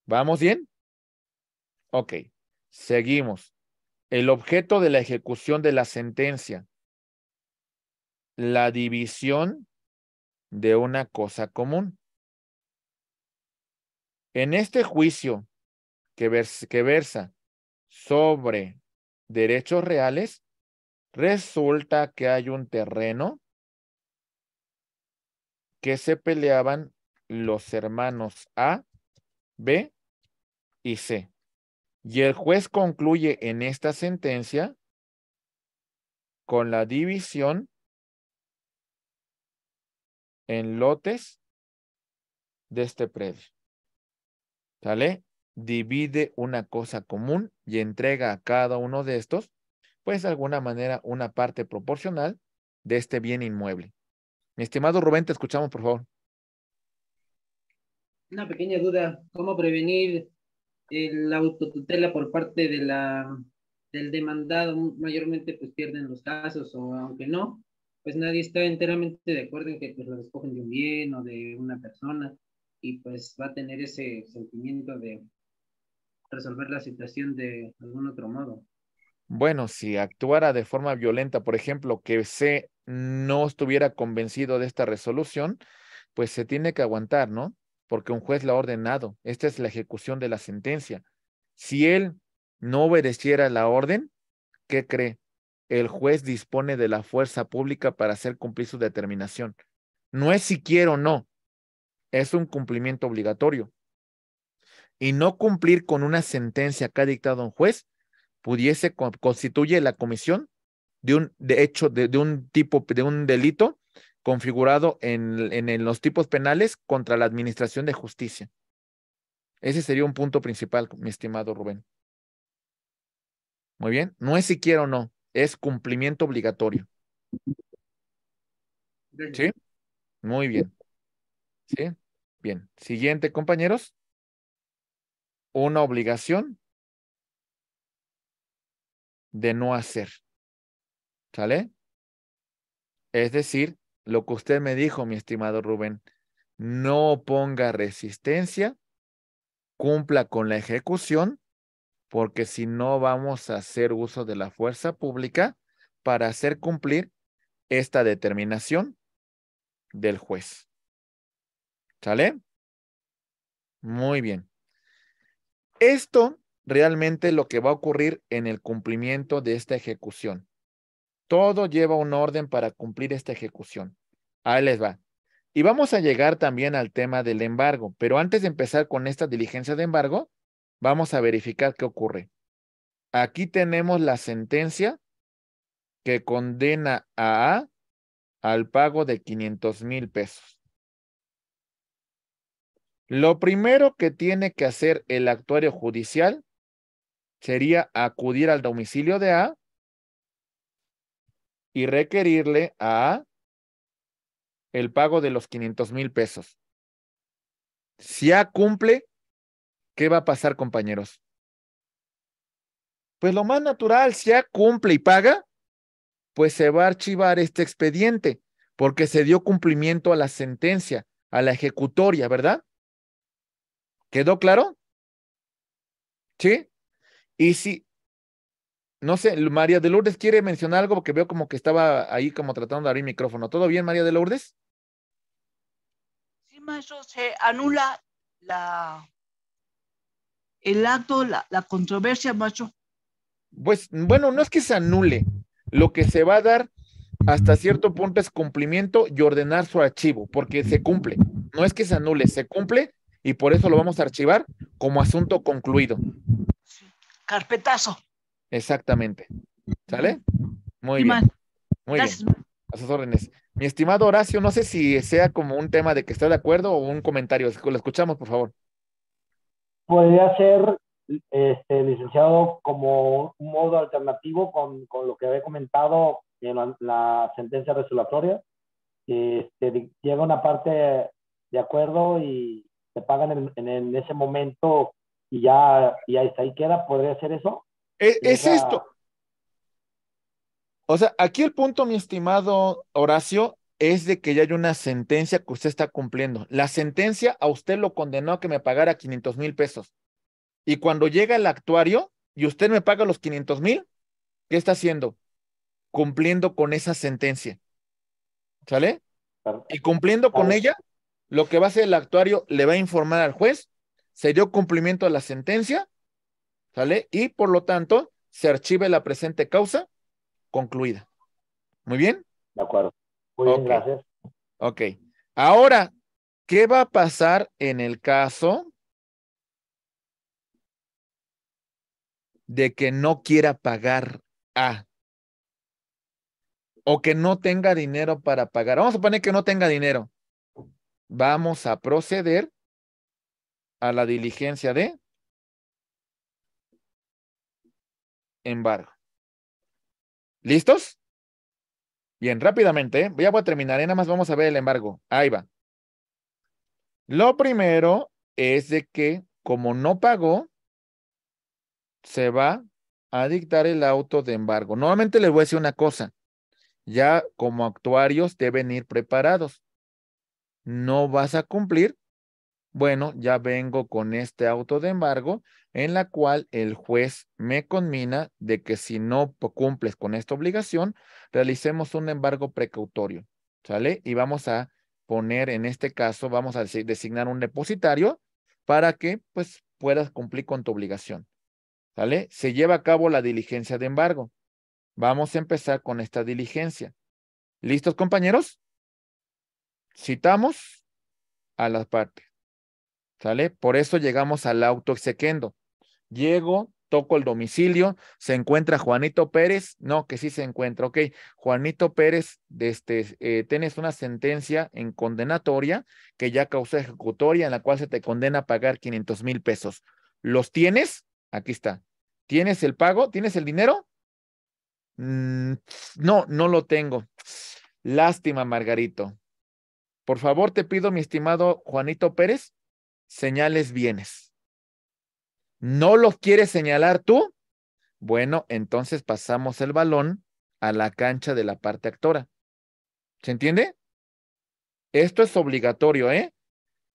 ¿Vamos bien? Ok. Seguimos. El objeto de la ejecución de la sentencia. La división de una cosa común. En este juicio que, versa sobre derechos reales, resulta que hay un terreno que se peleaban los hermanos A, B y C. Y el juez concluye en esta sentencia con la división en lotes de este predio. ¿Sale? Divide una cosa común y entrega a cada uno de estos, pues de alguna manera, una parte proporcional de este bien inmueble. Mi estimado Rubén, te escuchamos, por favor. Una pequeña duda, ¿cómo prevenir la autotutela por parte de la, del demandado? Mayormente pues pierden los casos o aunque no, pues nadie está enteramente de acuerdo en que pues, lo escogen de un bien o de una persona y pues va a tener ese sentimiento de resolver la situación de algún otro modo. Bueno, si actuara de forma violenta, por ejemplo, que se no estuviera convencido de esta resolución, pues se tiene que aguantar, ¿no? Porque un juez la ha ordenado. Esta es la ejecución de la sentencia. Si él no obedeciera la orden, ¿qué cree? El juez dispone de la fuerza pública para hacer cumplir su determinación. No es si quiero o no, es un cumplimiento obligatorio. Y no cumplir con una sentencia que ha dictado un juez pudiese constituye la comisión de un hecho de, un tipo de un delito configurado en, los tipos penales contra la administración de justicia. Ese sería un punto principal, mi estimado Rubén. Muy bien, no es siquiera o no, es cumplimiento obligatorio. ¿Sí? Muy bien. ¿Sí? Bien, siguiente, compañeros. Una obligación de no hacer. ¿Sale? Es decir, lo que usted me dijo, mi estimado Rubén, no ponga resistencia, cumpla con la ejecución, porque si no vamos a hacer uso de la fuerza pública para hacer cumplir esta determinación del juez. ¿Sale? Muy bien. Esto realmente es lo que va a ocurrir en el cumplimiento de esta ejecución. Todo lleva un orden para cumplir esta ejecución. Ahí les va. Y vamos a llegar también al tema del embargo, pero antes de empezar con esta diligencia de embargo, vamos a verificar qué ocurre. Aquí tenemos la sentencia que condena a A al pago de 500 mil pesos. Lo primero que tiene que hacer el actuario judicial sería acudir al domicilio de A y requerirle a A el pago de los 500 mil pesos. Si A cumple, ¿qué va a pasar, compañeros? Pues lo más natural, si A cumple y paga, pues se va a archivar este expediente porque se dio cumplimiento a la sentencia, a la ejecutoria, ¿verdad? ¿Quedó claro? ¿Sí? Y si, no sé, María de Lourdes quiere mencionar algo porque veo como que estaba ahí como tratando de abrir micrófono. ¿Todo bien, María de Lourdes? Sí, maestro, se anula la, el acto, la, la controversia, macho. Pues, bueno, no es que se anule. Lo que se va a dar hasta cierto punto es cumplimiento y ordenar su archivo, porque se cumple. No es que se anule, se cumple y por eso lo vamos a archivar como asunto concluido. Carpetazo. Exactamente. ¿Sale? Muy bien. Muy bien. A sus órdenes. Mi estimado Horacio, no sé si sea como un tema de que está de acuerdo o un comentario. Lo escuchamos, por favor. Podría ser, este, licenciado, como un modo alternativo con, con lo que había comentado en la, sentencia resolutoria. Este, llega una parte de acuerdo y te pagan en, ese momento y ya, y ahí queda, ¿podría hacer eso? E, es, esto. O sea, aquí el punto, mi estimado Horacio, es de que ya hay una sentencia que usted está cumpliendo. La sentencia a usted lo condenó a que me pagara 500 mil pesos. Y cuando llega el actuario y usted me paga los 500 mil, ¿qué está haciendo? Cumpliendo con esa sentencia. ¿Sale? Y cumpliendo con ella, lo que va a hacer el actuario le va a informar al juez, se dio cumplimiento a la sentencia, ¿sale? Y por lo tanto, se archive la presente causa concluida. ¿Muy bien? De acuerdo. Muy bien, gracias. Ok. Ahora, ¿qué va a pasar en el caso de que no quiera pagar a o que no tenga dinero para pagar? Vamos a poner que no tenga dinero vamos a proceder a la diligencia de embargo. ¿Listos? Bien, rápidamente, ya voy a terminar, ¿eh? nada más vamos a ver el embargo. Ahí va. Lo primero es de que como no pagó, se va a dictar el auto de embargo. Nuevamente les voy a decir una cosa, ya como actuarios deben ir preparados no vas a cumplir, bueno, ya vengo con este auto de embargo en la cual el juez me conmina de que si no cumples con esta obligación, realicemos un embargo precautorio, ¿sale? Y vamos a poner, en este caso, vamos a designar un depositario para que pues puedas cumplir con tu obligación, ¿sale? Se lleva a cabo la diligencia de embargo. Vamos a empezar con esta diligencia. ¿Listos, compañeros? citamos a las partes. ¿Sale? Por eso llegamos al auto exequendo. Llego, toco el domicilio, se encuentra Juanito Pérez, no, que sí se encuentra, ok, Juanito Pérez, este, eh, tienes una sentencia en condenatoria que ya causó ejecutoria en la cual se te condena a pagar 500 mil pesos. ¿Los tienes? Aquí está. ¿Tienes el pago? ¿Tienes el dinero? Mm, no, no lo tengo. Lástima, Margarito. Por favor, te pido, mi estimado Juanito Pérez, señales bienes. ¿No los quieres señalar tú? Bueno, entonces pasamos el balón a la cancha de la parte actora. ¿Se entiende? Esto es obligatorio, ¿eh?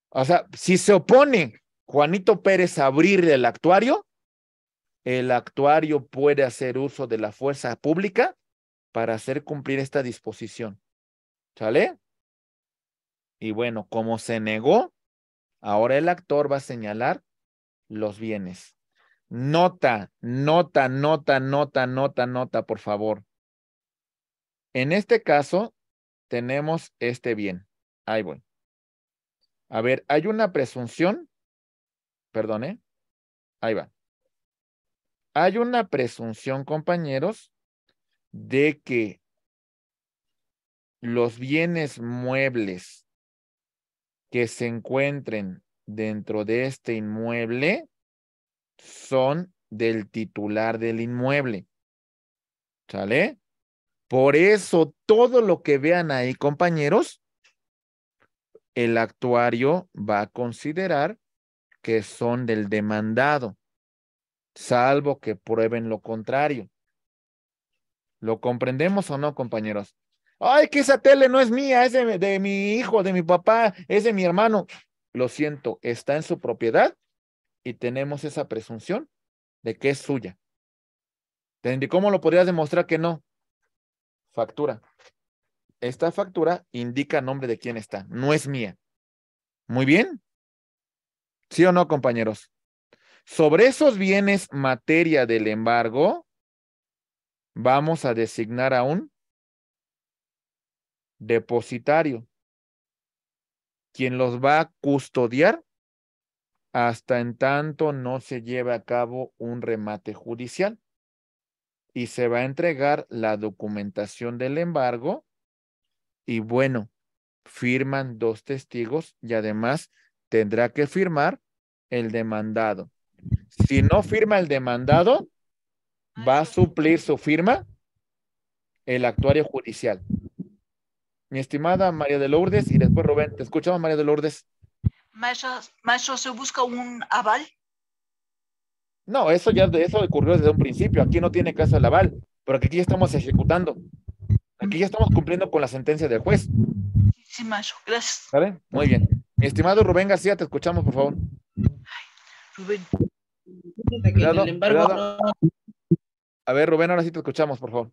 O sea, si se opone Juanito Pérez a abrirle el actuario, el actuario puede hacer uso de la fuerza pública para hacer cumplir esta disposición. ¿Sale? Y bueno, como se negó, ahora el actor va a señalar los bienes. Nota, nota, nota, nota, nota, nota, por favor. En este caso, tenemos este bien. Ahí voy. A ver, hay una presunción. Perdón, ¿eh? Ahí va. Hay una presunción, compañeros, de que los bienes muebles que se encuentren dentro de este inmueble son del titular del inmueble. ¿Sale? Por eso todo lo que vean ahí, compañeros, el actuario va a considerar que son del demandado, salvo que prueben lo contrario. ¿Lo comprendemos o no, compañeros? Ay, que esa tele no es mía, es de, mi hijo, de mi papá, es de mi hermano. Lo siento, está en su propiedad y tenemos esa presunción de que es suya. ¿Cómo lo podrías demostrar que no? Factura. Esta factura indica nombre de quién está, no es mía. Muy bien. ¿Sí o no, compañeros? Sobre esos bienes materia del embargo, vamos a designar a un depositario, quien los va a custodiar hasta en tanto no se lleve a cabo un remate judicial y se va a entregar la documentación del embargo y bueno, firman dos testigos y además tendrá que firmar el demandado. Si no firma el demandado, va a suplir su firma el actuario judicial mi estimada María de Lourdes y después Rubén. Te escuchamos, María de Lourdes. Maestro, ¿se busca un aval? No, eso ya eso ocurrió desde un principio. Aquí no tiene caso el aval, porque aquí ya estamos ejecutando. Aquí ya estamos cumpliendo con la sentencia del juez. Sí, maestro, gracias. Muy bien. Mi estimado Rubén García, te escuchamos, por favor. Rubén. A ver, Rubén, ahora sí te escuchamos, por favor.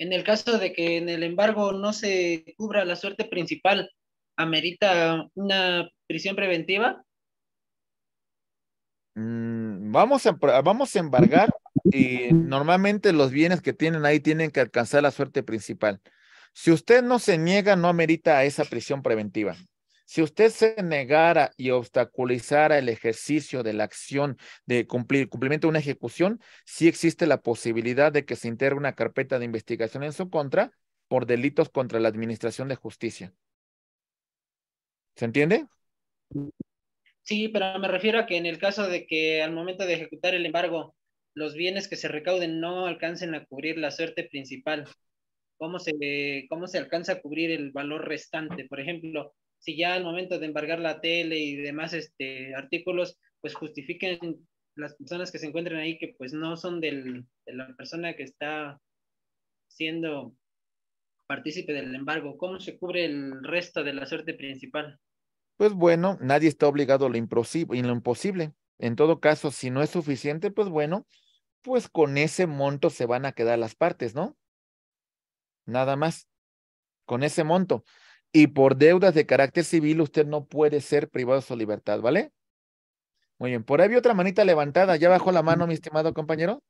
En el caso de que en el embargo no se cubra la suerte principal, ¿amerita una prisión preventiva? Mm, vamos, a, vamos a embargar y normalmente los bienes que tienen ahí tienen que alcanzar la suerte principal. Si usted no se niega, no amerita esa prisión preventiva. Si usted se negara y obstaculizara el ejercicio de la acción de cumplir, cumplimiento de una ejecución, sí existe la posibilidad de que se integre una carpeta de investigación en su contra por delitos contra la Administración de Justicia. ¿Se entiende? Sí, pero me refiero a que en el caso de que al momento de ejecutar el embargo, los bienes que se recauden no alcancen a cubrir la suerte principal, ¿cómo se, cómo se alcanza a cubrir el valor restante? Por ejemplo, si ya al momento de embargar la tele y demás este, artículos, pues justifiquen las personas que se encuentran ahí que pues no son del, de la persona que está siendo partícipe del embargo. ¿Cómo se cubre el resto de la suerte principal? Pues bueno, nadie está obligado a lo imposible. En todo caso, si no es suficiente, pues bueno, pues con ese monto se van a quedar las partes, ¿no? Nada más, con ese monto y por deudas de carácter civil usted no puede ser privado de su libertad, ¿vale? Muy bien, por ahí vi otra manita levantada, ya bajó la mano mi estimado compañero.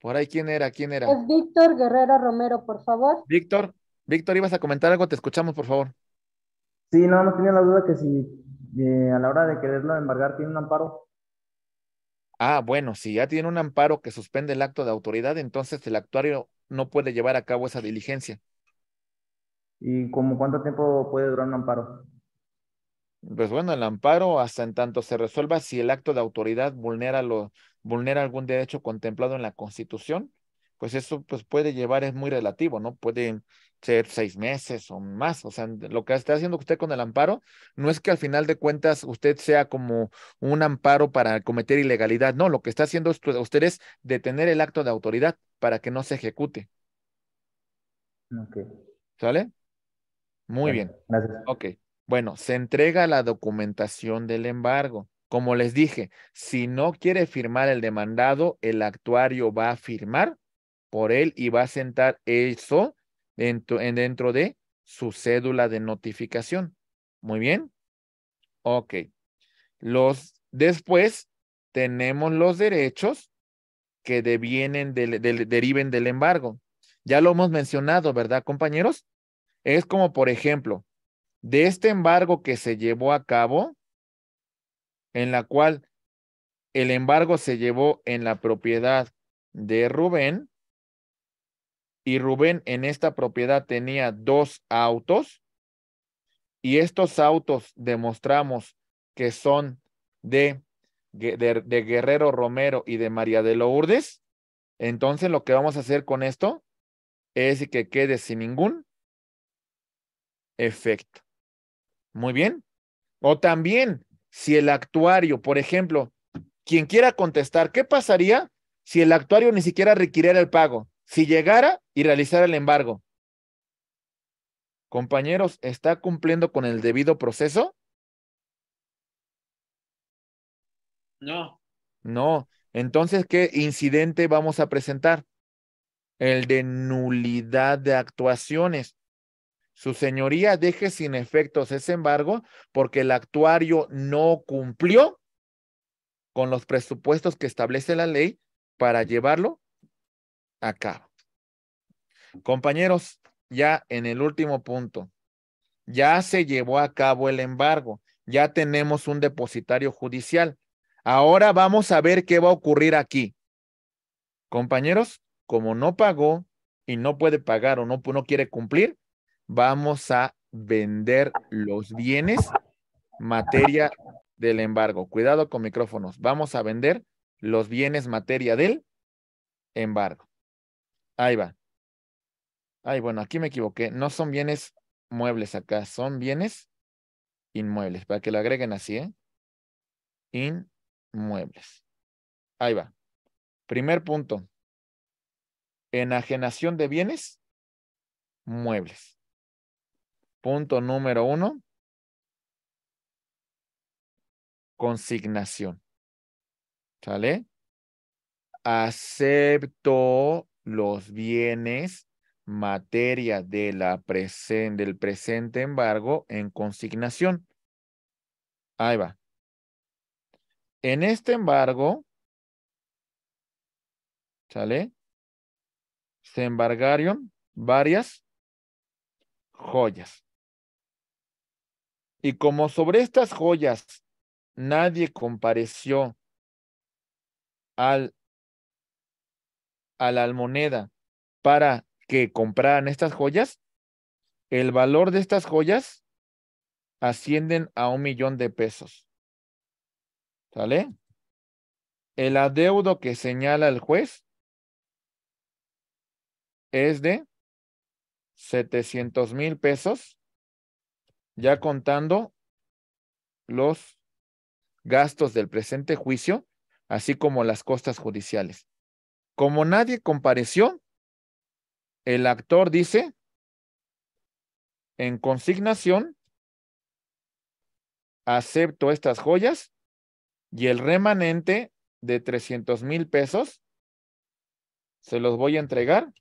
Por ahí, ¿quién era? ¿Quién era? Es Víctor Guerrero Romero, por favor. Víctor, Víctor, ibas a comentar algo, te escuchamos, por favor. Sí, no, no tenía la duda que si eh, a la hora de quererlo embargar tiene un amparo. Ah, bueno, si ya tiene un amparo que suspende el acto de autoridad, entonces el actuario no puede llevar a cabo esa diligencia. ¿Y como cuánto tiempo puede durar un amparo? Pues bueno, el amparo hasta en tanto se resuelva si el acto de autoridad vulnera, lo, vulnera algún derecho contemplado en la Constitución, pues eso pues puede llevar, es muy relativo, ¿no? Puede ser seis meses o más. O sea, lo que está haciendo usted con el amparo no es que al final de cuentas usted sea como un amparo para cometer ilegalidad. No, lo que está haciendo usted es detener el acto de autoridad para que no se ejecute. Ok. ¿Sale? Muy bien. Ok. Bueno, se entrega la documentación del embargo. Como les dije, si no quiere firmar el demandado, el actuario va a firmar por él y va a sentar eso dentro, dentro de su cédula de notificación. Muy bien. Ok. Los, después tenemos los derechos que devienen del, deriven del embargo. Ya lo hemos mencionado, ¿verdad, compañeros? Es como, por ejemplo, de este embargo que se llevó a cabo, en la cual el embargo se llevó en la propiedad de Rubén, y Rubén en esta propiedad tenía dos autos, y estos autos demostramos que son de, de, Guerrero Romero y de María de Lourdes, entonces lo que vamos a hacer con esto es que quede sin ningún efecto. Muy bien. O también, si el actuario, por ejemplo, quien quiera contestar, ¿qué pasaría si el actuario ni siquiera requiriera el pago? Si llegara y realizara el embargo. Compañeros, ¿está cumpliendo con el debido proceso? No. No. Entonces, ¿qué incidente vamos a presentar? El de nulidad de actuaciones. Su señoría deje sin efectos ese embargo porque el actuario no cumplió con los presupuestos que establece la ley para llevarlo a cabo. Compañeros, ya en el último punto, ya se llevó a cabo el embargo, ya tenemos un depositario judicial. Ahora vamos a ver qué va a ocurrir aquí. Compañeros, como no pagó y no puede pagar o no, no quiere cumplir, vamos a vender los bienes materia del embargo. Cuidado con micrófonos. Vamos a vender los bienes materia del embargo. Ahí va. Ay, bueno, aquí me equivoqué. No son bienes muebles acá, son bienes inmuebles. Para que lo agreguen así, ¿eh? Inmuebles. Ahí va. Primer punto. Enajenación de bienes muebles. Punto número uno, consignación. ¿Sale? Acepto los bienes materia de la del presente embargo en consignación. Ahí va. En este embargo, ¿sale? Se embargaron varias joyas. Y como sobre estas joyas nadie compareció al, a la almoneda para que compraran estas joyas, el valor de estas joyas ascienden a un millón de pesos. ¿Sale? El adeudo que señala el juez es de 700 mil pesos ya contando los gastos del presente juicio, así como las costas judiciales. Como nadie compareció, el actor dice, en consignación, acepto estas joyas y el remanente de 300 mil pesos se los voy a entregar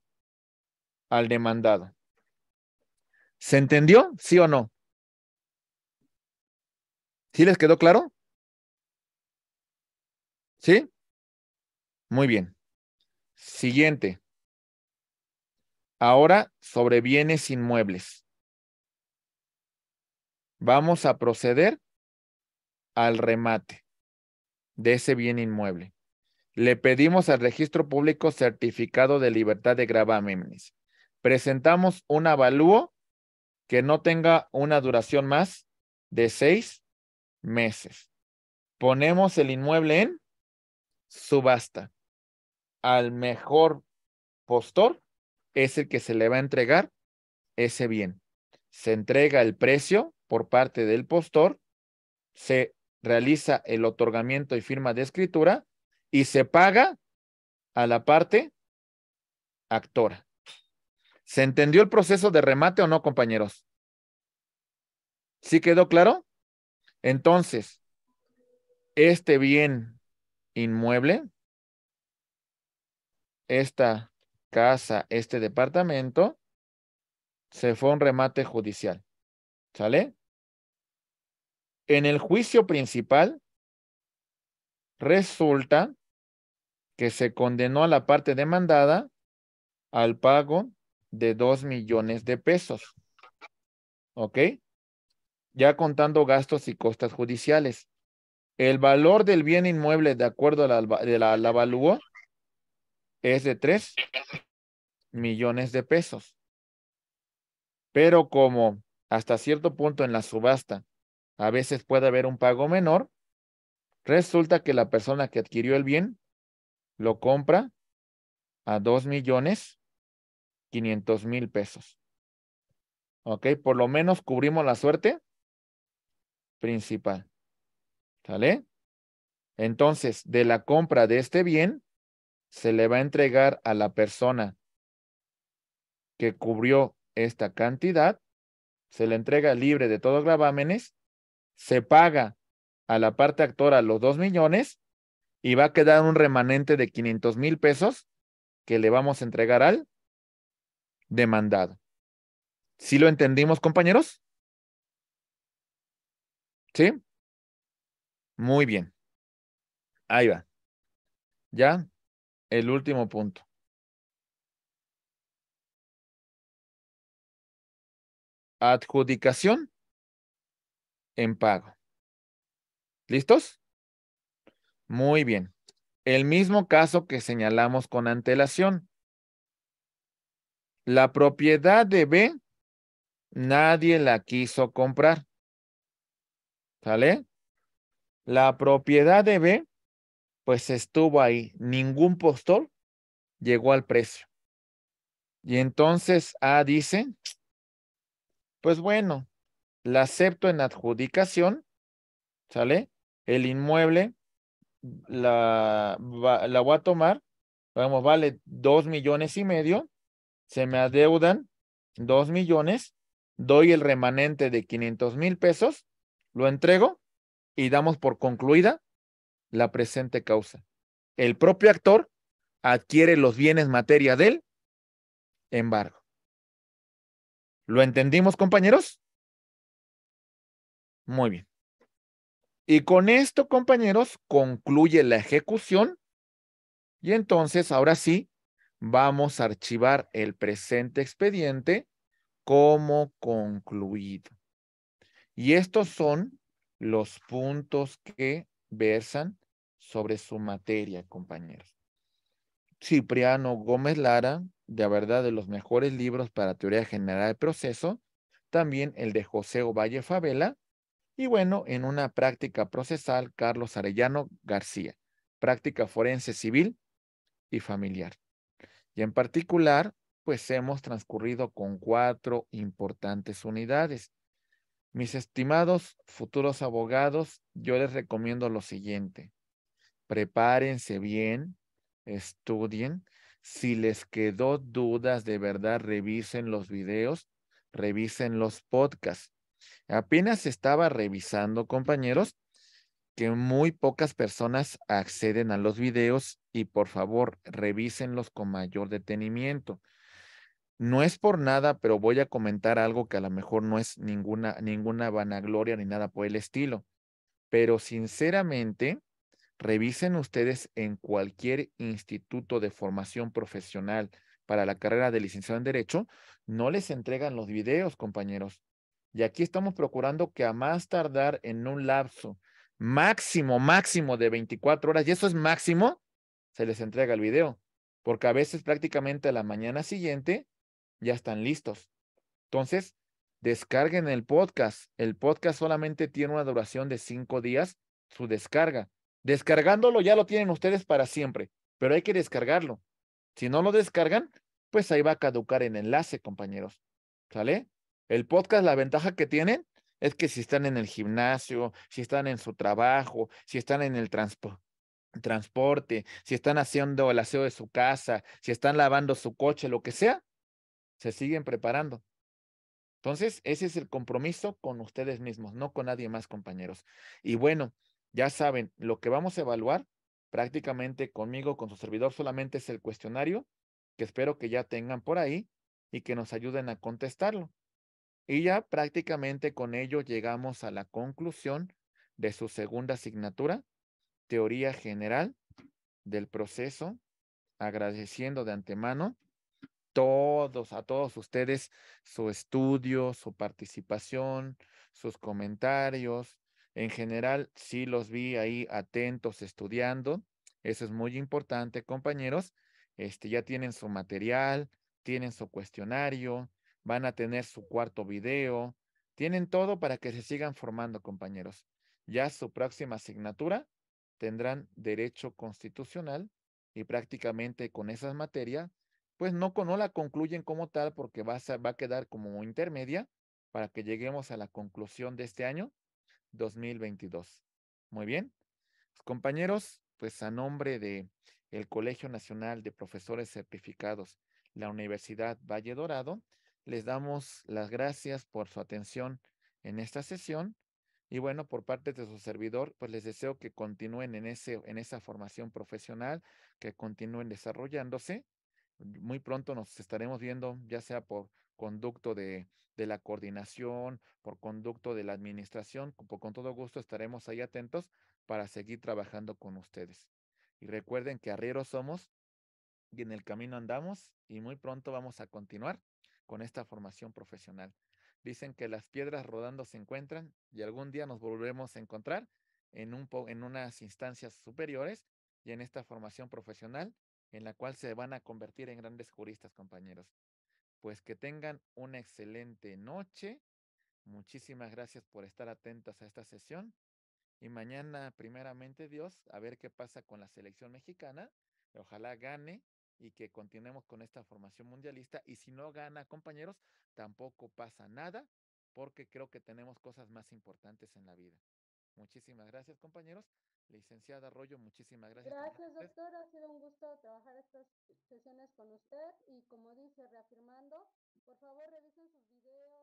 al demandado. ¿Se entendió? ¿Sí o no? ¿Sí les quedó claro? ¿Sí? Muy bien. Siguiente. Ahora sobre bienes inmuebles. Vamos a proceder al remate de ese bien inmueble. Le pedimos al registro público certificado de libertad de gravámenes. Presentamos un avalúo que no tenga una duración más de seis meses. Ponemos el inmueble en subasta. Al mejor postor es el que se le va a entregar ese bien. Se entrega el precio por parte del postor, se realiza el otorgamiento y firma de escritura y se paga a la parte actora. ¿Se entendió el proceso de remate o no, compañeros? ¿Sí quedó claro? Entonces, este bien inmueble, esta casa, este departamento, se fue a un remate judicial. ¿Sale? En el juicio principal, resulta que se condenó a la parte demandada al pago de dos millones de pesos. ¿Ok? ya contando gastos y costas judiciales. El valor del bien inmueble de acuerdo a la, la, es de 3 millones de pesos. Pero como hasta cierto punto en la subasta a veces puede haber un pago menor, resulta que la persona que adquirió el bien lo compra a 2 millones 500 mil pesos. ¿Ok? Por lo menos cubrimos la suerte principal. ¿Sale? Entonces, de la compra de este bien, se le va a entregar a la persona que cubrió esta cantidad, se le entrega libre de todos gravámenes, se paga a la parte actora los dos millones y va a quedar un remanente de 500 mil pesos que le vamos a entregar al demandado. ¿Sí lo entendimos, compañeros? ¿Sí? Muy bien. Ahí va. Ya, el último punto. Adjudicación en pago. ¿Listos? Muy bien. El mismo caso que señalamos con antelación. La propiedad de B, nadie la quiso comprar. ¿Sale? La propiedad de B, pues estuvo ahí. Ningún postor llegó al precio. Y entonces A dice, pues bueno, la acepto en adjudicación, ¿sale? El inmueble la, la voy a tomar, vamos, vale dos millones y medio, se me adeudan dos millones, doy el remanente de 500 mil pesos lo entrego y damos por concluida la presente causa. El propio actor adquiere los bienes materia del embargo. ¿Lo entendimos, compañeros? Muy bien. Y con esto, compañeros, concluye la ejecución. Y entonces, ahora sí, vamos a archivar el presente expediente como concluido. Y estos son los puntos que versan sobre su materia, compañeros. Cipriano Gómez Lara, de verdad de los mejores libros para teoría general del proceso, también el de José Ovalle Favela, y bueno, en una práctica procesal, Carlos Arellano García, práctica forense civil y familiar. Y en particular, pues hemos transcurrido con cuatro importantes unidades. Mis estimados futuros abogados, yo les recomiendo lo siguiente. Prepárense bien, estudien. Si les quedó dudas, de verdad, revisen los videos, revisen los podcasts. Apenas estaba revisando, compañeros, que muy pocas personas acceden a los videos y por favor, revísenlos con mayor detenimiento no es por nada, pero voy a comentar algo que a lo mejor no es ninguna, ninguna vanagloria ni nada por el estilo. Pero sinceramente, revisen ustedes en cualquier instituto de formación profesional para la carrera de licenciado en Derecho, no les entregan los videos, compañeros. Y aquí estamos procurando que a más tardar en un lapso máximo, máximo de 24 horas, y eso es máximo, se les entrega el video, porque a veces prácticamente a la mañana siguiente ya están listos. Entonces, descarguen el podcast. El podcast solamente tiene una duración de cinco días, su descarga. Descargándolo ya lo tienen ustedes para siempre, pero hay que descargarlo. Si no lo descargan, pues ahí va a caducar el enlace, compañeros. ¿Sale? El podcast, la ventaja que tienen es que si están en el gimnasio, si están en su trabajo, si están en el transporte, si están haciendo el aseo de su casa, si están lavando su coche, lo que sea, se siguen preparando. Entonces, ese es el compromiso con ustedes mismos, no con nadie más, compañeros. Y bueno, ya saben, lo que vamos a evaluar prácticamente conmigo, con su servidor, solamente es el cuestionario, que espero que ya tengan por ahí y que nos ayuden a contestarlo. Y ya prácticamente con ello llegamos a la conclusión de su segunda asignatura, Teoría General del Proceso, agradeciendo de antemano todos, a todos ustedes, su estudio, su participación, sus comentarios. En general, sí los vi ahí atentos, estudiando. Eso es muy importante, compañeros. Este, ya tienen su material, tienen su cuestionario, van a tener su cuarto video, tienen todo para que se sigan formando, compañeros. Ya su próxima asignatura tendrán derecho constitucional y prácticamente con esas materias pues no, la concluyen como tal porque va a, quedar como intermedia para que lleguemos a la conclusión de este año 2022. Muy bien. Pues, compañeros, pues a nombre de el Colegio Nacional de Profesores Certificados, la Universidad Valle Dorado, les damos las gracias por su atención en esta sesión. Y bueno, por parte de su servidor, pues les deseo que continúen en, ese, en esa formación profesional, que continúen desarrollándose muy pronto nos estaremos viendo, ya sea por conducto de, de la coordinación, por conducto de la administración, con todo gusto estaremos ahí atentos para seguir trabajando con ustedes. Y recuerden que arrieros somos y en el camino andamos y muy pronto vamos a continuar con esta formación profesional. Dicen que las piedras rodando se encuentran y algún día nos volvemos a encontrar en, un en unas instancias superiores y en esta formación profesional en la cual se van a convertir en grandes juristas, compañeros. Pues que tengan una excelente noche. Muchísimas gracias por estar atentos a esta sesión. Y mañana, primeramente, Dios, a ver qué pasa con la selección mexicana. Ojalá gane y que continuemos con esta formación mundialista. Y si no gana, compañeros, tampoco pasa nada, porque creo que tenemos cosas más importantes en la vida. Muchísimas gracias, compañeros. Licenciada Arroyo, muchísimas gracias. Gracias, doctor. Ha sido un gusto trabajar estas sesiones con usted y como dice, reafirmando, por favor revisen sus videos.